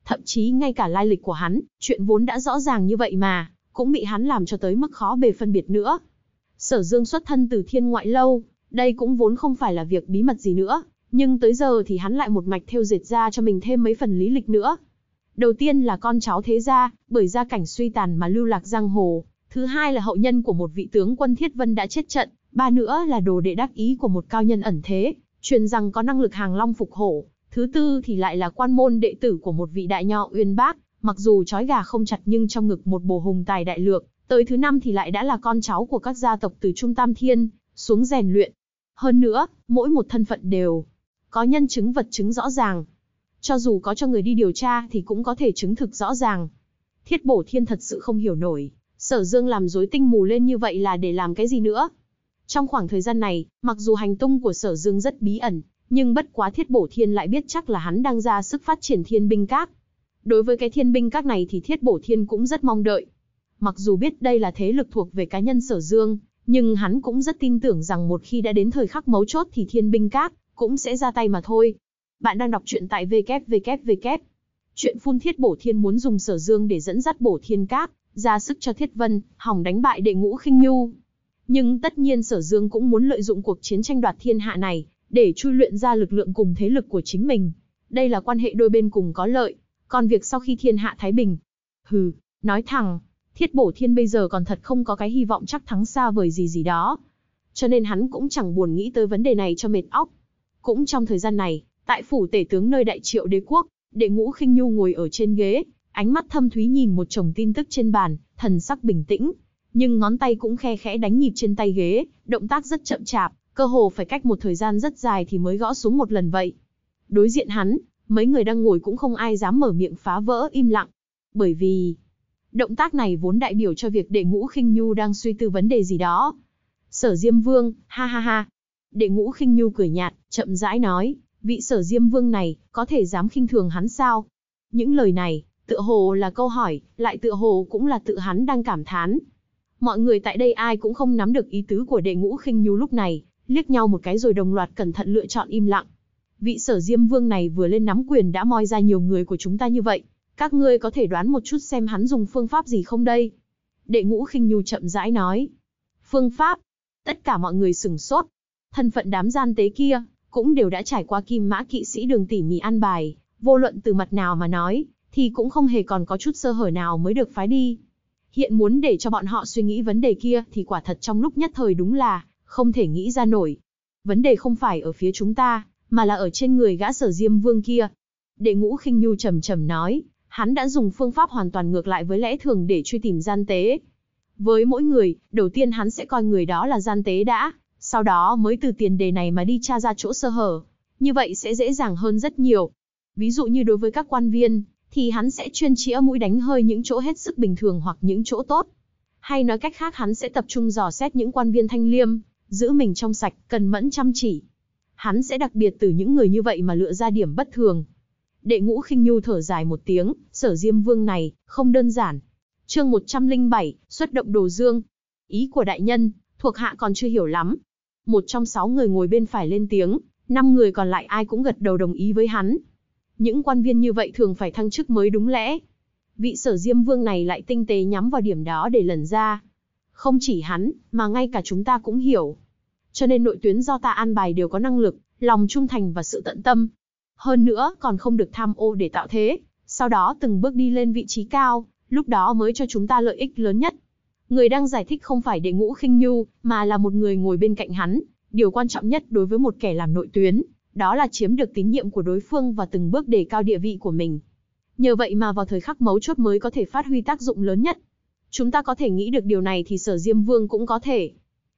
Thậm chí ngay cả lai lịch của hắn, chuyện vốn đã rõ ràng như vậy mà, cũng bị hắn làm cho tới mức khó bề phân biệt nữa. Sở Dương xuất thân từ thiên ngoại lâu, đây cũng vốn không phải là việc bí mật gì nữa, nhưng tới giờ thì hắn lại một mạch theo dệt ra cho mình thêm mấy phần lý lịch nữa. Đầu tiên là con cháu thế gia, bởi gia cảnh suy tàn mà lưu lạc giang hồ. Thứ hai là hậu nhân của một vị tướng quân Thiết Vân đã chết trận. Ba nữa là đồ đệ đắc ý của một cao nhân ẩn thế, truyền rằng có năng lực hàng long phục hổ. Thứ tư thì lại là quan môn đệ tử của một vị đại nho uyên bác, mặc dù trói gà không chặt nhưng trong ngực một bồ hùng tài đại lược, tới thứ năm thì lại đã là con cháu của các gia tộc từ Trung Tam Thiên, xuống rèn luyện. Hơn nữa, mỗi một thân phận đều có nhân chứng vật chứng rõ ràng. Cho dù có cho người đi điều tra thì cũng có thể chứng thực rõ ràng. Thiết bổ thiên thật sự không hiểu nổi, sở dương làm rối tinh mù lên như vậy là để làm cái gì nữa. Trong khoảng thời gian này, mặc dù hành tung của sở dương rất bí ẩn, nhưng bất quá thiết bổ thiên lại biết chắc là hắn đang ra sức phát triển thiên binh các. Đối với cái thiên binh các này thì thiết bổ thiên cũng rất mong đợi. Mặc dù biết đây là thế lực thuộc về cá nhân sở dương, nhưng hắn cũng rất tin tưởng rằng một khi đã đến thời khắc mấu chốt thì thiên binh các cũng sẽ ra tay mà thôi. Bạn đang đọc truyện tại www. Chuyện phun thiết bổ thiên muốn dùng sở dương để dẫn dắt bổ thiên các, ra sức cho thiết vân, hỏng đánh bại đệ ngũ khinh nhu. Nhưng tất nhiên sở dương cũng muốn lợi dụng cuộc chiến tranh đoạt thiên hạ này, để chui luyện ra lực lượng cùng thế lực của chính mình. Đây là quan hệ đôi bên cùng có lợi, còn việc sau khi thiên hạ Thái Bình, hừ, nói thẳng, thiết bổ thiên bây giờ còn thật không có cái hy vọng chắc thắng xa vời gì gì đó. Cho nên hắn cũng chẳng buồn nghĩ tới vấn đề này cho mệt óc. Cũng trong thời gian này, tại phủ tể tướng nơi đại triệu đế quốc, đệ ngũ khinh nhu ngồi ở trên ghế, ánh mắt thâm thúy nhìn một chồng tin tức trên bàn, thần sắc bình tĩnh, nhưng ngón tay cũng khe khẽ đánh nhịp trên tay ghế, động tác rất chậm chạp, cơ hồ phải cách một thời gian rất dài thì mới gõ xuống một lần vậy. Đối diện hắn, Mấy người đang ngồi cũng không ai dám mở miệng phá vỡ im lặng. Bởi vì, động tác này vốn đại biểu cho việc đệ ngũ khinh nhu đang suy tư vấn đề gì đó. Sở Diêm Vương, ha ha ha. Đệ ngũ khinh nhu cười nhạt, chậm rãi nói, vị sở Diêm Vương này, có thể dám khinh thường hắn sao? Những lời này, tựa hồ là câu hỏi, lại tựa hồ cũng là tự hắn đang cảm thán. Mọi người tại đây ai cũng không nắm được ý tứ của đệ ngũ khinh nhu lúc này, liếc nhau một cái rồi đồng loạt cẩn thận lựa chọn im lặng vị sở diêm vương này vừa lên nắm quyền đã moi ra nhiều người của chúng ta như vậy, các ngươi có thể đoán một chút xem hắn dùng phương pháp gì không đây? Đệ ngũ khinh nhu chậm rãi nói. Phương pháp? Tất cả mọi người sửng sốt. Thân phận đám gian tế kia, cũng đều đã trải qua kim mã kỵ sĩ đường tỉ mỉ an bài, vô luận từ mặt nào mà nói, thì cũng không hề còn có chút sơ hở nào mới được phái đi. Hiện muốn để cho bọn họ suy nghĩ vấn đề kia thì quả thật trong lúc nhất thời đúng là không thể nghĩ ra nổi. Vấn đề không phải ở phía chúng ta, mà là ở trên người gã sở diêm vương kia. Đệ ngũ khinh nhu trầm trầm nói, hắn đã dùng phương pháp hoàn toàn ngược lại với lẽ thường để truy tìm gian tế. Với mỗi người, đầu tiên hắn sẽ coi người đó là gian tế đã, sau đó mới từ tiền đề này mà đi tra ra chỗ sơ hở. Như vậy sẽ dễ dàng hơn rất nhiều. Ví dụ như đối với các quan viên, thì hắn sẽ chuyên chĩa mũi đánh hơi những chỗ hết sức bình thường hoặc những chỗ tốt. Hay nói cách khác hắn sẽ tập trung dò xét những quan viên thanh liêm, giữ mình trong sạch, cần mẫn chăm chỉ, Hắn sẽ đặc biệt từ những người như vậy mà lựa ra điểm bất thường. Đệ ngũ khinh nhu thở dài một tiếng, sở diêm vương này, không đơn giản. chương 107, xuất động đồ dương. Ý của đại nhân, thuộc hạ còn chưa hiểu lắm. Một trong sáu người ngồi bên phải lên tiếng, năm người còn lại ai cũng gật đầu đồng ý với hắn. Những quan viên như vậy thường phải thăng chức mới đúng lẽ. Vị sở diêm vương này lại tinh tế nhắm vào điểm đó để lần ra. Không chỉ hắn, mà ngay cả chúng ta cũng hiểu. Cho nên nội tuyến do ta an bài đều có năng lực, lòng trung thành và sự tận tâm. Hơn nữa, còn không được tham ô để tạo thế, sau đó từng bước đi lên vị trí cao, lúc đó mới cho chúng ta lợi ích lớn nhất. Người đang giải thích không phải đệ ngũ khinh nhu, mà là một người ngồi bên cạnh hắn. Điều quan trọng nhất đối với một kẻ làm nội tuyến, đó là chiếm được tín nhiệm của đối phương và từng bước đề cao địa vị của mình. Nhờ vậy mà vào thời khắc mấu chốt mới có thể phát huy tác dụng lớn nhất. Chúng ta có thể nghĩ được điều này thì sở Diêm Vương cũng có thể.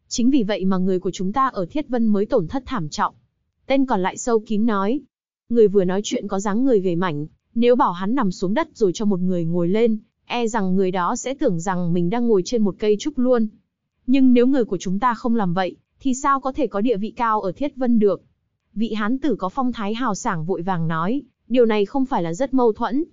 Chính vì vậy mà người của chúng ta ở Thiết Vân mới tổn thất thảm trọng. Tên còn lại sâu kín nói. Người vừa nói chuyện có dáng người gầy mảnh, nếu bảo hắn nằm xuống đất rồi cho một người ngồi lên, e rằng người đó sẽ tưởng rằng mình đang ngồi trên một cây trúc luôn. Nhưng nếu người của chúng ta không làm vậy, thì sao có thể có địa vị cao ở Thiết Vân được? Vị hán tử có phong thái hào sảng vội vàng nói, điều này không phải là rất mâu thuẫn.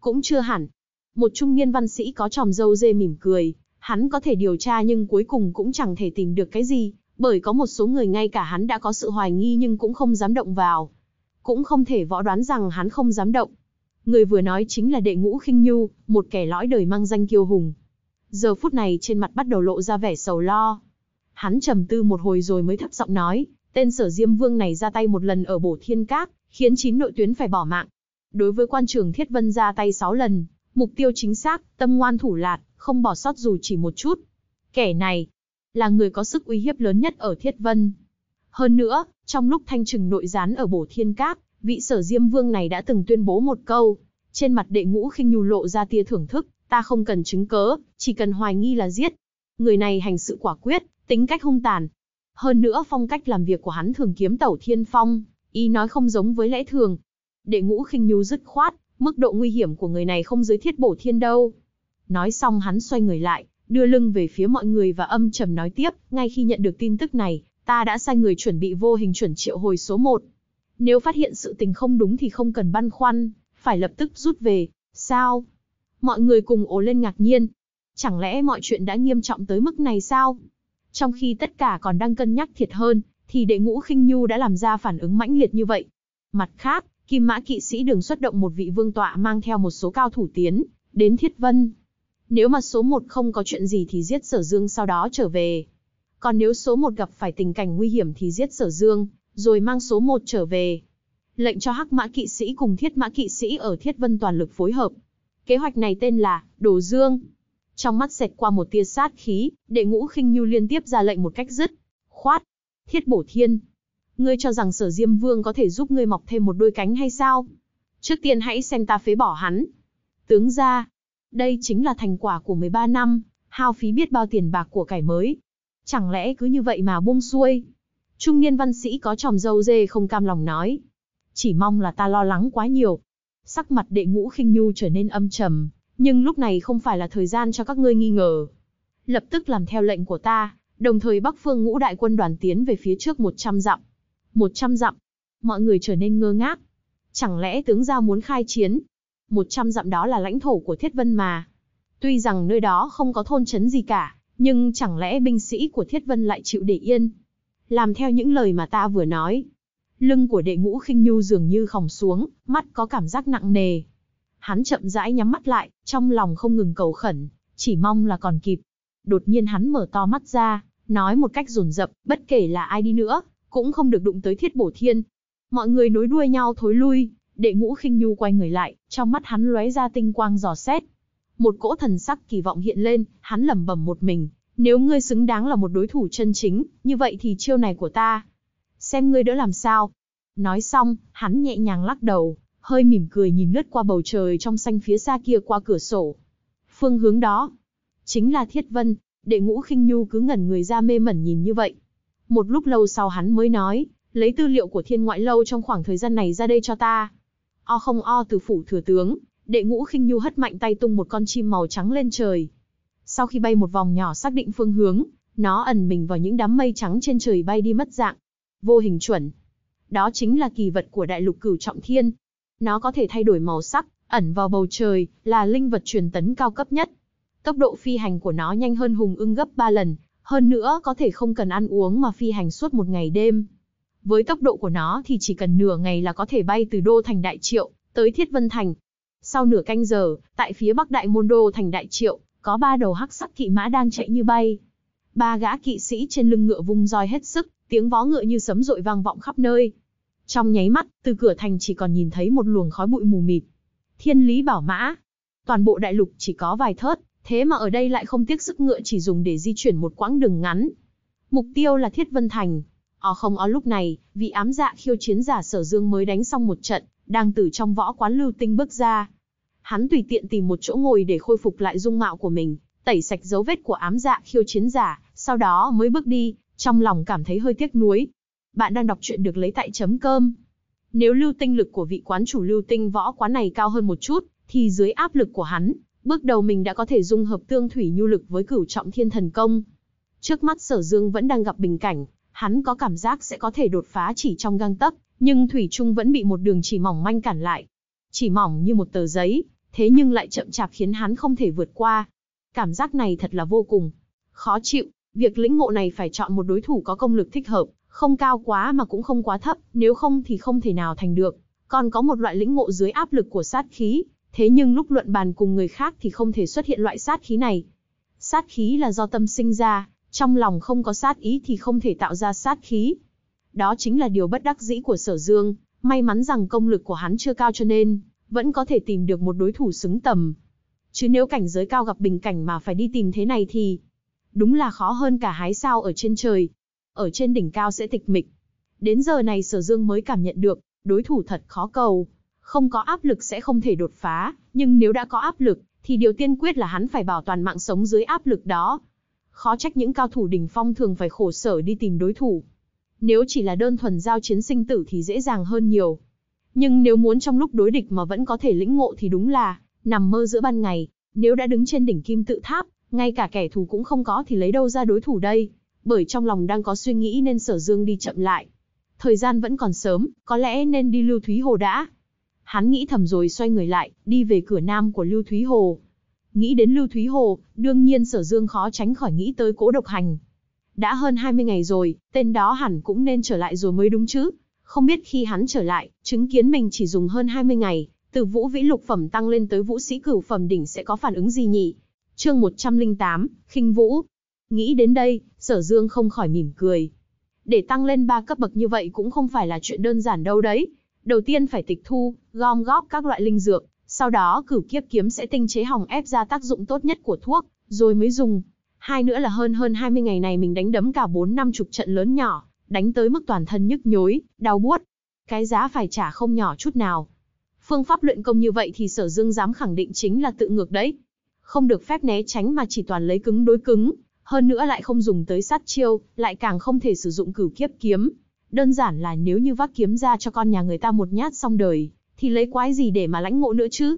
Cũng chưa hẳn. Một trung niên văn sĩ có tròm dâu dê mỉm cười, Hắn có thể điều tra nhưng cuối cùng cũng chẳng thể tìm được cái gì, bởi có một số người ngay cả hắn đã có sự hoài nghi nhưng cũng không dám động vào. Cũng không thể võ đoán rằng hắn không dám động. Người vừa nói chính là đệ ngũ khinh nhu, một kẻ lõi đời mang danh kiêu hùng. Giờ phút này trên mặt bắt đầu lộ ra vẻ sầu lo. Hắn trầm tư một hồi rồi mới thấp giọng nói, tên sở diêm vương này ra tay một lần ở bổ thiên các, khiến chín nội tuyến phải bỏ mạng. Đối với quan trường thiết vân ra tay 6 lần, mục tiêu chính xác, tâm ngoan thủ lạt, không bỏ sót dù chỉ một chút. Kẻ này là người có sức uy hiếp lớn nhất ở Thiết Vân. Hơn nữa, trong lúc thanh trừng nội gián ở Bổ Thiên Các, vị sở Diêm Vương này đã từng tuyên bố một câu, trên mặt đệ ngũ khinh nhu lộ ra tia thưởng thức, ta không cần chứng cớ, chỉ cần hoài nghi là giết. Người này hành sự quả quyết, tính cách hung tàn. Hơn nữa phong cách làm việc của hắn thường kiếm tẩu thiên phong, ý nói không giống với lẽ thường. Đệ ngũ khinh nhu dứt khoát, mức độ nguy hiểm của người này không dưới thiết bổ thiên đâu. Nói xong hắn xoay người lại, đưa lưng về phía mọi người và âm trầm nói tiếp, ngay khi nhận được tin tức này, ta đã sai người chuẩn bị vô hình chuẩn triệu hồi số 1. Nếu phát hiện sự tình không đúng thì không cần băn khoăn, phải lập tức rút về. Sao? Mọi người cùng ố lên ngạc nhiên. Chẳng lẽ mọi chuyện đã nghiêm trọng tới mức này sao? Trong khi tất cả còn đang cân nhắc thiệt hơn, thì đệ ngũ khinh nhu đã làm ra phản ứng mãnh liệt như vậy. Mặt khác, Kim Mã Kỵ Sĩ Đường xuất động một vị vương tọa mang theo một số cao thủ tiến, đến Thiết Vân, nếu mà số một không có chuyện gì thì giết sở dương sau đó trở về. Còn nếu số một gặp phải tình cảnh nguy hiểm thì giết sở dương, rồi mang số một trở về. Lệnh cho hắc mã kỵ sĩ cùng thiết mã kỵ sĩ ở thiết vân toàn lực phối hợp. Kế hoạch này tên là Đồ Dương. Trong mắt xẹt qua một tia sát khí, đệ ngũ khinh nhu liên tiếp ra lệnh một cách dứt. Khoát! Thiết bổ thiên! Ngươi cho rằng sở Diêm Vương có thể giúp ngươi mọc thêm một đôi cánh hay sao? Trước tiên hãy xem ta phế bỏ hắn. Tướng gia. Đây chính là thành quả của 13 năm, hao phí biết bao tiền bạc của cải mới. Chẳng lẽ cứ như vậy mà buông xuôi? Trung niên văn sĩ có tròm dâu dê không cam lòng nói. Chỉ mong là ta lo lắng quá nhiều. Sắc mặt đệ ngũ khinh nhu trở nên âm trầm, nhưng lúc này không phải là thời gian cho các ngươi nghi ngờ. Lập tức làm theo lệnh của ta, đồng thời Bắc Phương ngũ đại quân đoàn tiến về phía trước 100 dặm. 100 dặm, mọi người trở nên ngơ ngác. Chẳng lẽ tướng giao muốn khai chiến? 100 dặm đó là lãnh thổ của Thiết Vân mà. Tuy rằng nơi đó không có thôn trấn gì cả, nhưng chẳng lẽ binh sĩ của Thiết Vân lại chịu để yên? Làm theo những lời mà ta vừa nói. Lưng của đệ ngũ khinh nhu dường như khòng xuống, mắt có cảm giác nặng nề. Hắn chậm rãi nhắm mắt lại, trong lòng không ngừng cầu khẩn, chỉ mong là còn kịp. Đột nhiên hắn mở to mắt ra, nói một cách rồn rập, bất kể là ai đi nữa, cũng không được đụng tới thiết bổ thiên. Mọi người nối đuôi nhau thối lui, Đệ ngũ khinh nhu quay người lại, trong mắt hắn lóe ra tinh quang giò xét. Một cỗ thần sắc kỳ vọng hiện lên, hắn lẩm bẩm một mình, nếu ngươi xứng đáng là một đối thủ chân chính, như vậy thì chiêu này của ta, xem ngươi đỡ làm sao. Nói xong, hắn nhẹ nhàng lắc đầu, hơi mỉm cười nhìn lướt qua bầu trời trong xanh phía xa kia qua cửa sổ. Phương hướng đó, chính là Thiết Vân, đệ ngũ khinh nhu cứ ngẩn người ra mê mẩn nhìn như vậy. Một lúc lâu sau hắn mới nói, lấy tư liệu của thiên ngoại lâu trong khoảng thời gian này ra đây cho ta. O không o từ phủ thừa tướng, đệ ngũ khinh nhu hất mạnh tay tung một con chim màu trắng lên trời. Sau khi bay một vòng nhỏ xác định phương hướng, nó ẩn mình vào những đám mây trắng trên trời bay đi mất dạng. Vô hình chuẩn. Đó chính là kỳ vật của đại lục cửu trọng thiên. Nó có thể thay đổi màu sắc, ẩn vào bầu trời, là linh vật truyền tấn cao cấp nhất. Tốc độ phi hành của nó nhanh hơn hùng ưng gấp 3 lần, hơn nữa có thể không cần ăn uống mà phi hành suốt một ngày đêm. Với tốc độ của nó thì chỉ cần nửa ngày là có thể bay từ đô thành Đại Triệu tới Thiết Vân Thành. Sau nửa canh giờ, tại phía bắc đại môn đô thành Đại Triệu, có ba đầu hắc sắc kỵ mã đang chạy như bay. Ba gã kỵ sĩ trên lưng ngựa vung roi hết sức, tiếng vó ngựa như sấm rội vang vọng khắp nơi. Trong nháy mắt, từ cửa thành chỉ còn nhìn thấy một luồng khói bụi mù mịt. Thiên lý bảo mã. Toàn bộ đại lục chỉ có vài thớt, thế mà ở đây lại không tiếc sức ngựa chỉ dùng để di chuyển một quãng đường ngắn. Mục tiêu là Thiết Vân Thành, Ó ờ không ở ờ lúc này, vị ám dạ khiêu chiến giả sở dương mới đánh xong một trận, đang từ trong võ quán lưu tinh bước ra. Hắn tùy tiện tìm một chỗ ngồi để khôi phục lại dung mạo của mình, tẩy sạch dấu vết của ám dạ khiêu chiến giả, sau đó mới bước đi, trong lòng cảm thấy hơi tiếc nuối. Bạn đang đọc truyện được lấy tại chấm cơm. Nếu lưu tinh lực của vị quán chủ lưu tinh võ quán này cao hơn một chút, thì dưới áp lực của hắn, bước đầu mình đã có thể dung hợp tương thủy nhu lực với cửu trọng thiên thần công. Trước mắt sở dương vẫn đang gặp bình cảnh, hắn có cảm giác sẽ có thể đột phá chỉ trong gang tấc, nhưng Thủy Trung vẫn bị một đường chỉ mỏng manh cản lại. Chỉ mỏng như một tờ giấy, thế nhưng lại chậm chạp khiến hắn không thể vượt qua. Cảm giác này thật là vô cùng khó chịu, việc lĩnh ngộ này phải chọn một đối thủ có công lực thích hợp, không cao quá mà cũng không quá thấp, nếu không thì không thể nào thành được. Còn có một loại lĩnh ngộ dưới áp lực của sát khí, thế nhưng lúc luận bàn cùng người khác thì không thể xuất hiện loại sát khí này. Sát khí là do tâm sinh ra, trong lòng không có sát ý thì không thể tạo ra sát khí. Đó chính là điều bất đắc dĩ của sở dương, may mắn rằng công lực của hắn chưa cao cho nên, vẫn có thể tìm được một đối thủ xứng tầm. Chứ nếu cảnh giới cao gặp bình cảnh mà phải đi tìm thế này thì, đúng là khó hơn cả hái sao ở trên trời. Ở trên đỉnh cao sẽ tịch mịch. Đến giờ này sở dương mới cảm nhận được, đối thủ thật khó cầu. Không có áp lực sẽ không thể đột phá, nhưng nếu đã có áp lực, thì điều tiên quyết là hắn phải bảo toàn mạng sống dưới áp lực đó khó trách những cao thủ đỉnh phong thường phải khổ sở đi tìm đối thủ. Nếu chỉ là đơn thuần giao chiến sinh tử thì dễ dàng hơn nhiều. Nhưng nếu muốn trong lúc đối địch mà vẫn có thể lĩnh ngộ thì đúng là nằm mơ giữa ban ngày, nếu đã đứng trên đỉnh kim tự tháp, ngay cả kẻ thù cũng không có thì lấy đâu ra đối thủ đây, bởi trong lòng đang có suy nghĩ nên Sở Dương đi chậm lại. Thời gian vẫn còn sớm, có lẽ nên đi Lưu Thúy Hồ đã. Hắn nghĩ thầm rồi xoay người lại, đi về cửa nam của Lưu Thúy Hồ. Nghĩ đến Lưu Thúy Hồ, đương nhiên Sở Dương khó tránh khỏi nghĩ tới cố độc hành. Đã hơn 20 ngày rồi, tên đó hẳn cũng nên trở lại rồi mới đúng chứ. Không biết khi hắn trở lại, chứng kiến mình chỉ dùng hơn 20 ngày, từ vũ vĩ lục phẩm tăng lên tới vũ sĩ cửu phẩm đỉnh sẽ có phản ứng gì nhỉ? Chương 108, khinh vũ. Nghĩ đến đây, Sở Dương không khỏi mỉm cười. Để tăng lên ba cấp bậc như vậy cũng không phải là chuyện đơn giản đâu đấy. Đầu tiên phải tịch thu, gom góp các loại linh dược, sau đó cửu kiếp kiếm sẽ tinh chế hỏng ép ra tác dụng tốt nhất của thuốc, rồi mới dùng. Hai nữa là hơn hơn 20 ngày này mình đánh đấm cả 4 năm chục trận lớn nhỏ, đánh tới mức toàn thân nhức nhối, đau buốt. Cái giá phải trả không nhỏ chút nào. Phương pháp luyện công như vậy thì sở dương dám khẳng định chính là tự ngược đấy. Không được phép né tránh mà chỉ toàn lấy cứng đối cứng, hơn nữa lại không dùng tới sát chiêu, lại càng không thể sử dụng cửu kiếp kiếm. Đơn giản là nếu như vác kiếm ra cho con nhà người ta một nhát xong đời, thì lấy quái gì để mà lãnh ngộ nữa chứ?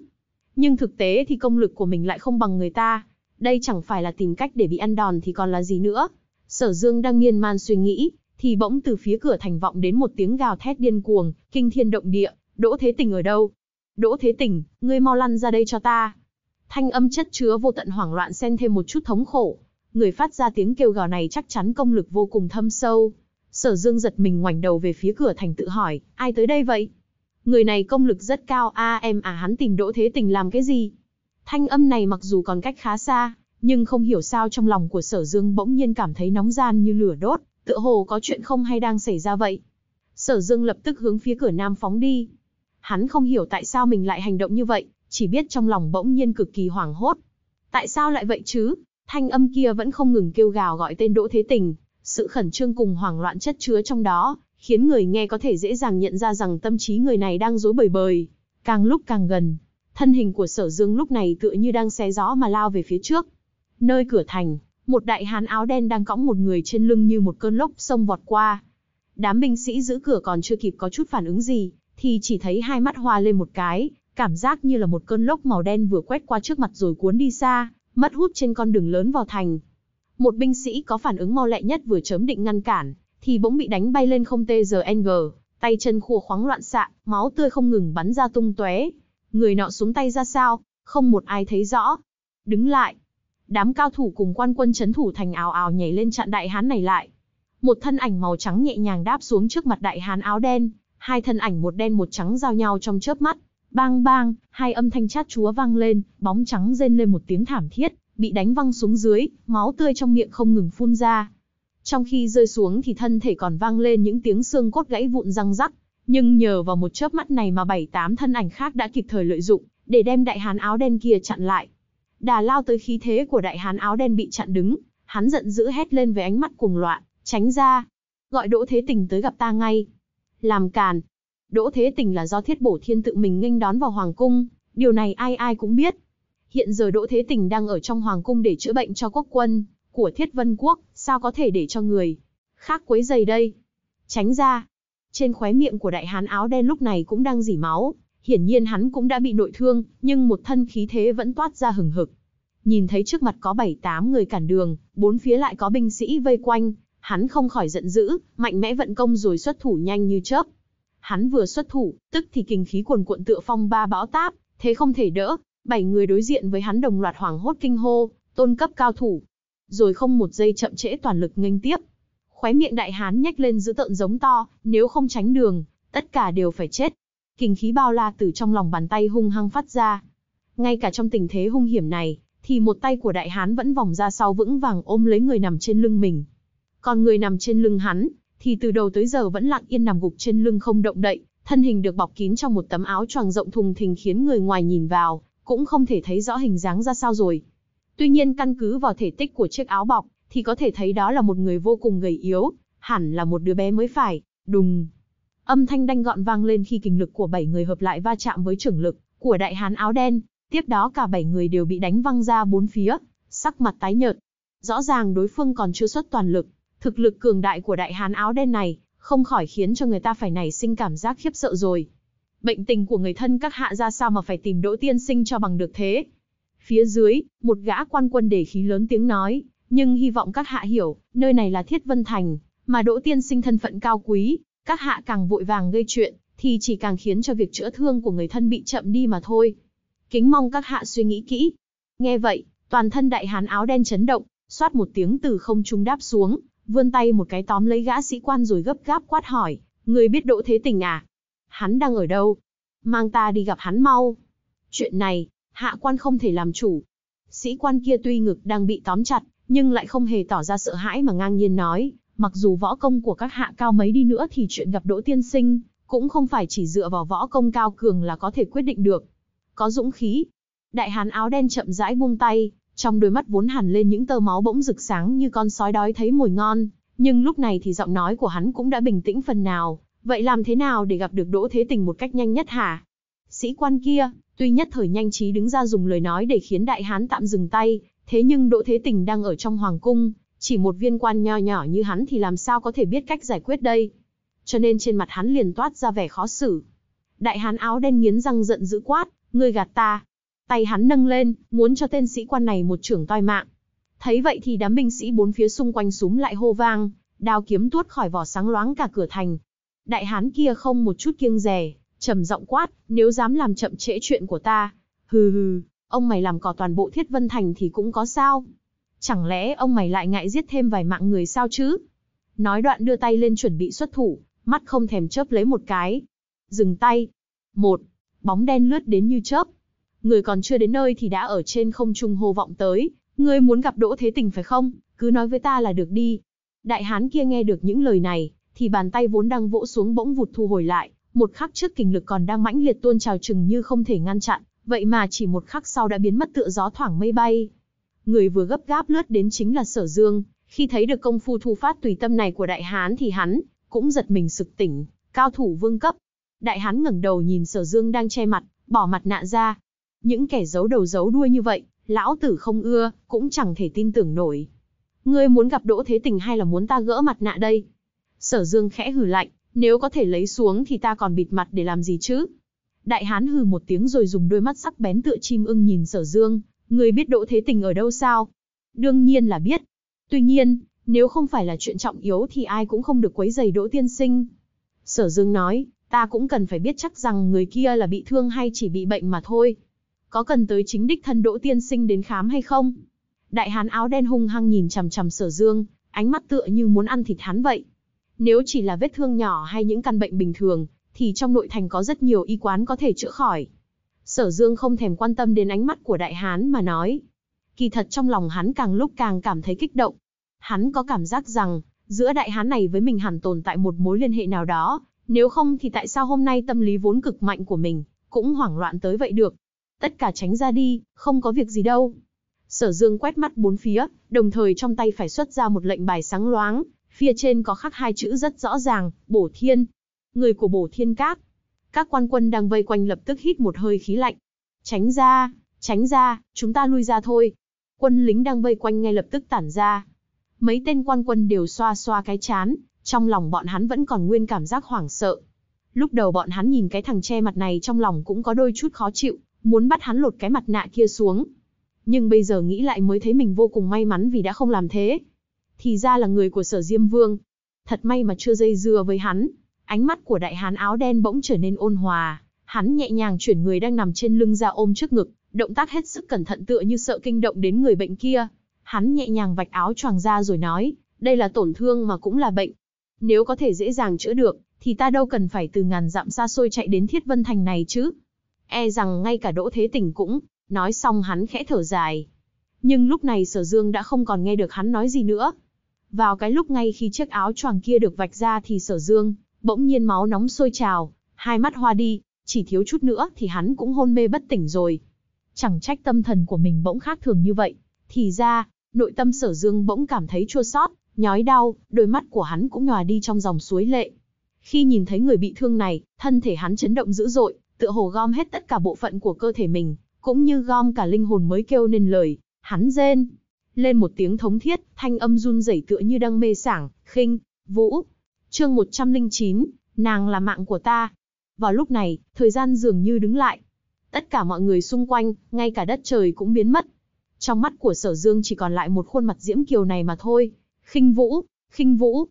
Nhưng thực tế thì công lực của mình lại không bằng người ta, đây chẳng phải là tìm cách để bị ăn đòn thì còn là gì nữa. Sở Dương đang miên man suy nghĩ, thì bỗng từ phía cửa thành vọng đến một tiếng gào thét điên cuồng, kinh thiên động địa, Đỗ Thế Tình ở đâu? Đỗ Thế Tình, ngươi mau lăn ra đây cho ta. Thanh âm chất chứa vô tận hoảng loạn xen thêm một chút thống khổ. Người phát ra tiếng kêu gào này chắc chắn công lực vô cùng thâm sâu. Sở Dương giật mình ngoảnh đầu về phía cửa thành tự hỏi, ai tới đây vậy? Người này công lực rất cao a em à hắn tìm đỗ thế tình làm cái gì? Thanh âm này mặc dù còn cách khá xa, nhưng không hiểu sao trong lòng của sở dương bỗng nhiên cảm thấy nóng gian như lửa đốt, tựa hồ có chuyện không hay đang xảy ra vậy. Sở dương lập tức hướng phía cửa nam phóng đi. Hắn không hiểu tại sao mình lại hành động như vậy, chỉ biết trong lòng bỗng nhiên cực kỳ hoảng hốt. Tại sao lại vậy chứ? Thanh âm kia vẫn không ngừng kêu gào gọi tên Đỗ Thế Tình, sự khẩn trương cùng hoảng loạn chất chứa trong đó, khiến người nghe có thể dễ dàng nhận ra rằng tâm trí người này đang dối bời bời. Càng lúc càng gần, thân hình của sở dương lúc này tựa như đang xé gió mà lao về phía trước. Nơi cửa thành, một đại hán áo đen đang cõng một người trên lưng như một cơn lốc xông vọt qua. Đám binh sĩ giữ cửa còn chưa kịp có chút phản ứng gì, thì chỉ thấy hai mắt hoa lên một cái, cảm giác như là một cơn lốc màu đen vừa quét qua trước mặt rồi cuốn đi xa, mất hút trên con đường lớn vào thành. Một binh sĩ có phản ứng mau lẹ nhất vừa chớm định ngăn cản, thì bỗng bị đánh bay lên không TGNG, tay chân khua khoáng loạn xạ, máu tươi không ngừng bắn ra tung tóe. Người nọ xuống tay ra sao, không một ai thấy rõ. Đứng lại. Đám cao thủ cùng quan quân chấn thủ thành ào ào nhảy lên chặn đại hán này lại. Một thân ảnh màu trắng nhẹ nhàng đáp xuống trước mặt đại hán áo đen, hai thân ảnh một đen một trắng giao nhau trong chớp mắt. Bang bang, hai âm thanh chát chúa vang lên, bóng trắng rên lên một tiếng thảm thiết, bị đánh văng xuống dưới, máu tươi trong miệng không ngừng phun ra. Trong khi rơi xuống thì thân thể còn vang lên những tiếng xương cốt gãy vụn răng rắc, nhưng nhờ vào một chớp mắt này mà bảy tám thân ảnh khác đã kịp thời lợi dụng, để đem đại hán áo đen kia chặn lại. Đà lao tới khí thế của đại hán áo đen bị chặn đứng, hắn giận dữ hét lên với ánh mắt cuồng loạn, tránh ra. Gọi Đỗ Thế Tình tới gặp ta ngay. Làm càn. Đỗ Thế Tình là do thiết bổ thiên tự mình nghênh đón vào Hoàng Cung, điều này ai ai cũng biết. Hiện giờ Đỗ Thế Tình đang ở trong Hoàng Cung để chữa bệnh cho quốc quân của Thiết Vân Quốc sao có thể để cho người khác quấy giày đây? Tránh ra. Trên khóe miệng của đại hán áo đen lúc này cũng đang dỉ máu, hiển nhiên hắn cũng đã bị nội thương, nhưng một thân khí thế vẫn toát ra hừng hực. Nhìn thấy trước mặt có 7-8 người cản đường, bốn phía lại có binh sĩ vây quanh, hắn không khỏi giận dữ, mạnh mẽ vận công rồi xuất thủ nhanh như chớp. Hắn vừa xuất thủ, tức thì kinh khí cuồn cuộn tựa phong ba bão táp, thế không thể đỡ. Bảy người đối diện với hắn đồng loạt hoảng hốt kinh hô, tôn cấp cao thủ, rồi không một giây chậm trễ toàn lực nghênh tiếp. Khóe miệng đại hán nhếch lên giữ tợn giống to, nếu không tránh đường, tất cả đều phải chết. Kinh khí bao la từ trong lòng bàn tay hung hăng phát ra. Ngay cả trong tình thế hung hiểm này, thì một tay của đại hán vẫn vòng ra sau vững vàng ôm lấy người nằm trên lưng mình. Còn người nằm trên lưng hắn, thì từ đầu tới giờ vẫn lặng yên nằm gục trên lưng không động đậy, thân hình được bọc kín trong một tấm áo choàng rộng thùng thình khiến người ngoài nhìn vào, cũng không thể thấy rõ hình dáng ra sao rồi. Tuy nhiên căn cứ vào thể tích của chiếc áo bọc, thì có thể thấy đó là một người vô cùng gầy yếu, hẳn là một đứa bé mới phải. Đùng. Âm thanh đanh gọn vang lên khi kình lực của bảy người hợp lại va chạm với trưởng lực của đại hán áo đen. Tiếp đó cả bảy người đều bị đánh văng ra bốn phía, sắc mặt tái nhợt. Rõ ràng đối phương còn chưa xuất toàn lực, thực lực cường đại của đại hán áo đen này không khỏi khiến cho người ta phải nảy sinh cảm giác khiếp sợ rồi. Bệnh tình của người thân các hạ ra sao mà phải tìm Đỗ Tiên Sinh cho bằng được thế? Phía dưới, một gã quan quân để khí lớn tiếng nói, nhưng hy vọng các hạ hiểu, nơi này là Thiết Vân Thành, mà Đỗ Tiên sinh thân phận cao quý, các hạ càng vội vàng gây chuyện, thì chỉ càng khiến cho việc chữa thương của người thân bị chậm đi mà thôi. Kính mong các hạ suy nghĩ kỹ. Nghe vậy, toàn thân đại hán áo đen chấn động, xoát một tiếng từ không trung đáp xuống, vươn tay một cái tóm lấy gã sĩ quan rồi gấp gáp quát hỏi, người biết Đỗ Thế Tình à? Hắn đang ở đâu? Mang ta đi gặp hắn mau. Chuyện này, hạ quan không thể làm chủ. Sĩ quan kia tuy ngực đang bị tóm chặt, nhưng lại không hề tỏ ra sợ hãi mà ngang nhiên nói, mặc dù võ công của các hạ cao mấy đi nữa thì chuyện gặp đỗ tiên sinh, cũng không phải chỉ dựa vào võ công cao cường là có thể quyết định được. Có dũng khí. Đại hán áo đen chậm rãi buông tay, trong đôi mắt vốn hẳn lên những tơ máu bỗng rực sáng như con sói đói thấy mùi ngon, nhưng lúc này thì giọng nói của hắn cũng đã bình tĩnh phần nào, vậy làm thế nào để gặp được Đỗ Thế Tình một cách nhanh nhất hả? Sĩ quan kia, tuy nhất thời nhanh trí đứng ra dùng lời nói để khiến đại hán tạm dừng tay, thế nhưng Đỗ Thế Tình đang ở trong hoàng cung, chỉ một viên quan nho nhỏ như hắn thì làm sao có thể biết cách giải quyết đây. Cho nên trên mặt hắn liền toát ra vẻ khó xử. Đại hán áo đen nghiến răng giận dữ quát, ngươi gạt ta. Tay hắn nâng lên, muốn cho tên sĩ quan này một trưởng toi mạng. Thấy vậy thì đám binh sĩ bốn phía xung quanh súng lại hô vang, đao kiếm tuốt khỏi vỏ sáng loáng cả cửa thành. Đại hán kia không một chút kiêng rè, trầm giọng quát, nếu dám làm chậm trễ chuyện của ta, hừ hừ, ông mày làm cỏ toàn bộ thiết vân thành thì cũng có sao. Chẳng lẽ ông mày lại ngại giết thêm vài mạng người sao chứ? Nói đoạn đưa tay lên chuẩn bị xuất thủ, mắt không thèm chớp lấy một cái. Dừng tay. Một, bóng đen lướt đến như chớp. Người còn chưa đến nơi thì đã ở trên không trung hô vọng tới. người muốn gặp Đỗ Thế Tình phải không? Cứ nói với ta là được đi. Đại hán kia nghe được những lời này, thì bàn tay vốn đang vỗ xuống bỗng vụt thu hồi lại, một khắc trước kình lực còn đang mãnh liệt tuôn trào chừng như không thể ngăn chặn, vậy mà chỉ một khắc sau đã biến mất tựa gió thoảng mây bay. Người vừa gấp gáp lướt đến chính là Sở Dương, khi thấy được công phu thu phát tùy tâm này của đại hán thì hắn cũng giật mình sực tỉnh, cao thủ vương cấp. Đại hán ngẩng đầu nhìn Sở Dương đang che mặt, bỏ mặt nạ ra. Những kẻ giấu đầu giấu đuôi như vậy, lão tử không ưa, cũng chẳng thể tin tưởng nổi. Ngươi muốn gặp Đỗ Thế Tình hay là muốn ta gỡ mặt nạ đây? Sở Dương khẽ hừ lạnh, nếu có thể lấy xuống thì ta còn bịt mặt để làm gì chứ? Đại hán hừ một tiếng rồi dùng đôi mắt sắc bén tựa chim ưng nhìn sở dương, người biết đỗ thế tình ở đâu sao? Đương nhiên là biết. Tuy nhiên, nếu không phải là chuyện trọng yếu thì ai cũng không được quấy giày đỗ tiên sinh. Sở dương nói, ta cũng cần phải biết chắc rằng người kia là bị thương hay chỉ bị bệnh mà thôi. Có cần tới chính đích thân đỗ tiên sinh đến khám hay không? Đại hán áo đen hung hăng nhìn chằm chằm sở dương, ánh mắt tựa như muốn ăn thịt hắn vậy. Nếu chỉ là vết thương nhỏ hay những căn bệnh bình thường, thì trong nội thành có rất nhiều y quán có thể chữa khỏi. Sở Dương không thèm quan tâm đến ánh mắt của đại hán mà nói. Kỳ thật trong lòng hắn càng lúc càng cảm thấy kích động. Hắn có cảm giác rằng, giữa đại hán này với mình hẳn tồn tại một mối liên hệ nào đó, nếu không thì tại sao hôm nay tâm lý vốn cực mạnh của mình, cũng hoảng loạn tới vậy được. Tất cả tránh ra đi, không có việc gì đâu. Sở Dương quét mắt bốn phía, đồng thời trong tay phải xuất ra một lệnh bài sáng loáng, Phía trên có khắc hai chữ rất rõ ràng, Bổ Thiên. Người của Bổ Thiên Các. Các quan quân đang vây quanh lập tức hít một hơi khí lạnh. Tránh ra, tránh ra, chúng ta lui ra thôi. Quân lính đang vây quanh ngay lập tức tản ra. Mấy tên quan quân đều xoa xoa cái chán, trong lòng bọn hắn vẫn còn nguyên cảm giác hoảng sợ. Lúc đầu bọn hắn nhìn cái thằng che mặt này trong lòng cũng có đôi chút khó chịu, muốn bắt hắn lột cái mặt nạ kia xuống. Nhưng bây giờ nghĩ lại mới thấy mình vô cùng may mắn vì đã không làm thế thì ra là người của sở Diêm Vương. Thật may mà chưa dây dưa với hắn. Ánh mắt của đại hán áo đen bỗng trở nên ôn hòa, hắn nhẹ nhàng chuyển người đang nằm trên lưng ra ôm trước ngực, động tác hết sức cẩn thận tựa như sợ kinh động đến người bệnh kia. Hắn nhẹ nhàng vạch áo choàng ra rồi nói, đây là tổn thương mà cũng là bệnh. Nếu có thể dễ dàng chữa được, thì ta đâu cần phải từ ngàn dặm xa xôi chạy đến Thiết Vân Thành này chứ. E rằng ngay cả Đỗ Thế Tỉnh cũng, nói xong hắn khẽ thở dài. Nhưng lúc này Sở Dương đã không còn nghe được hắn nói gì nữa, vào cái lúc ngay khi chiếc áo choàng kia được vạch ra thì sở dương, bỗng nhiên máu nóng sôi trào, hai mắt hoa đi, chỉ thiếu chút nữa thì hắn cũng hôn mê bất tỉnh rồi. Chẳng trách tâm thần của mình bỗng khác thường như vậy, thì ra, nội tâm sở dương bỗng cảm thấy chua sót, nhói đau, đôi mắt của hắn cũng nhòa đi trong dòng suối lệ. Khi nhìn thấy người bị thương này, thân thể hắn chấn động dữ dội, tựa hồ gom hết tất cả bộ phận của cơ thể mình, cũng như gom cả linh hồn mới kêu nên lời, hắn rên lên một tiếng thống thiết, thanh âm run rẩy tựa như đang mê sảng, khinh, vũ. Chương 109, nàng là mạng của ta. Vào lúc này, thời gian dường như đứng lại. Tất cả mọi người xung quanh, ngay cả đất trời cũng biến mất. Trong mắt của Sở Dương chỉ còn lại một khuôn mặt diễm kiều này mà thôi. Khinh Vũ, Khinh Vũ.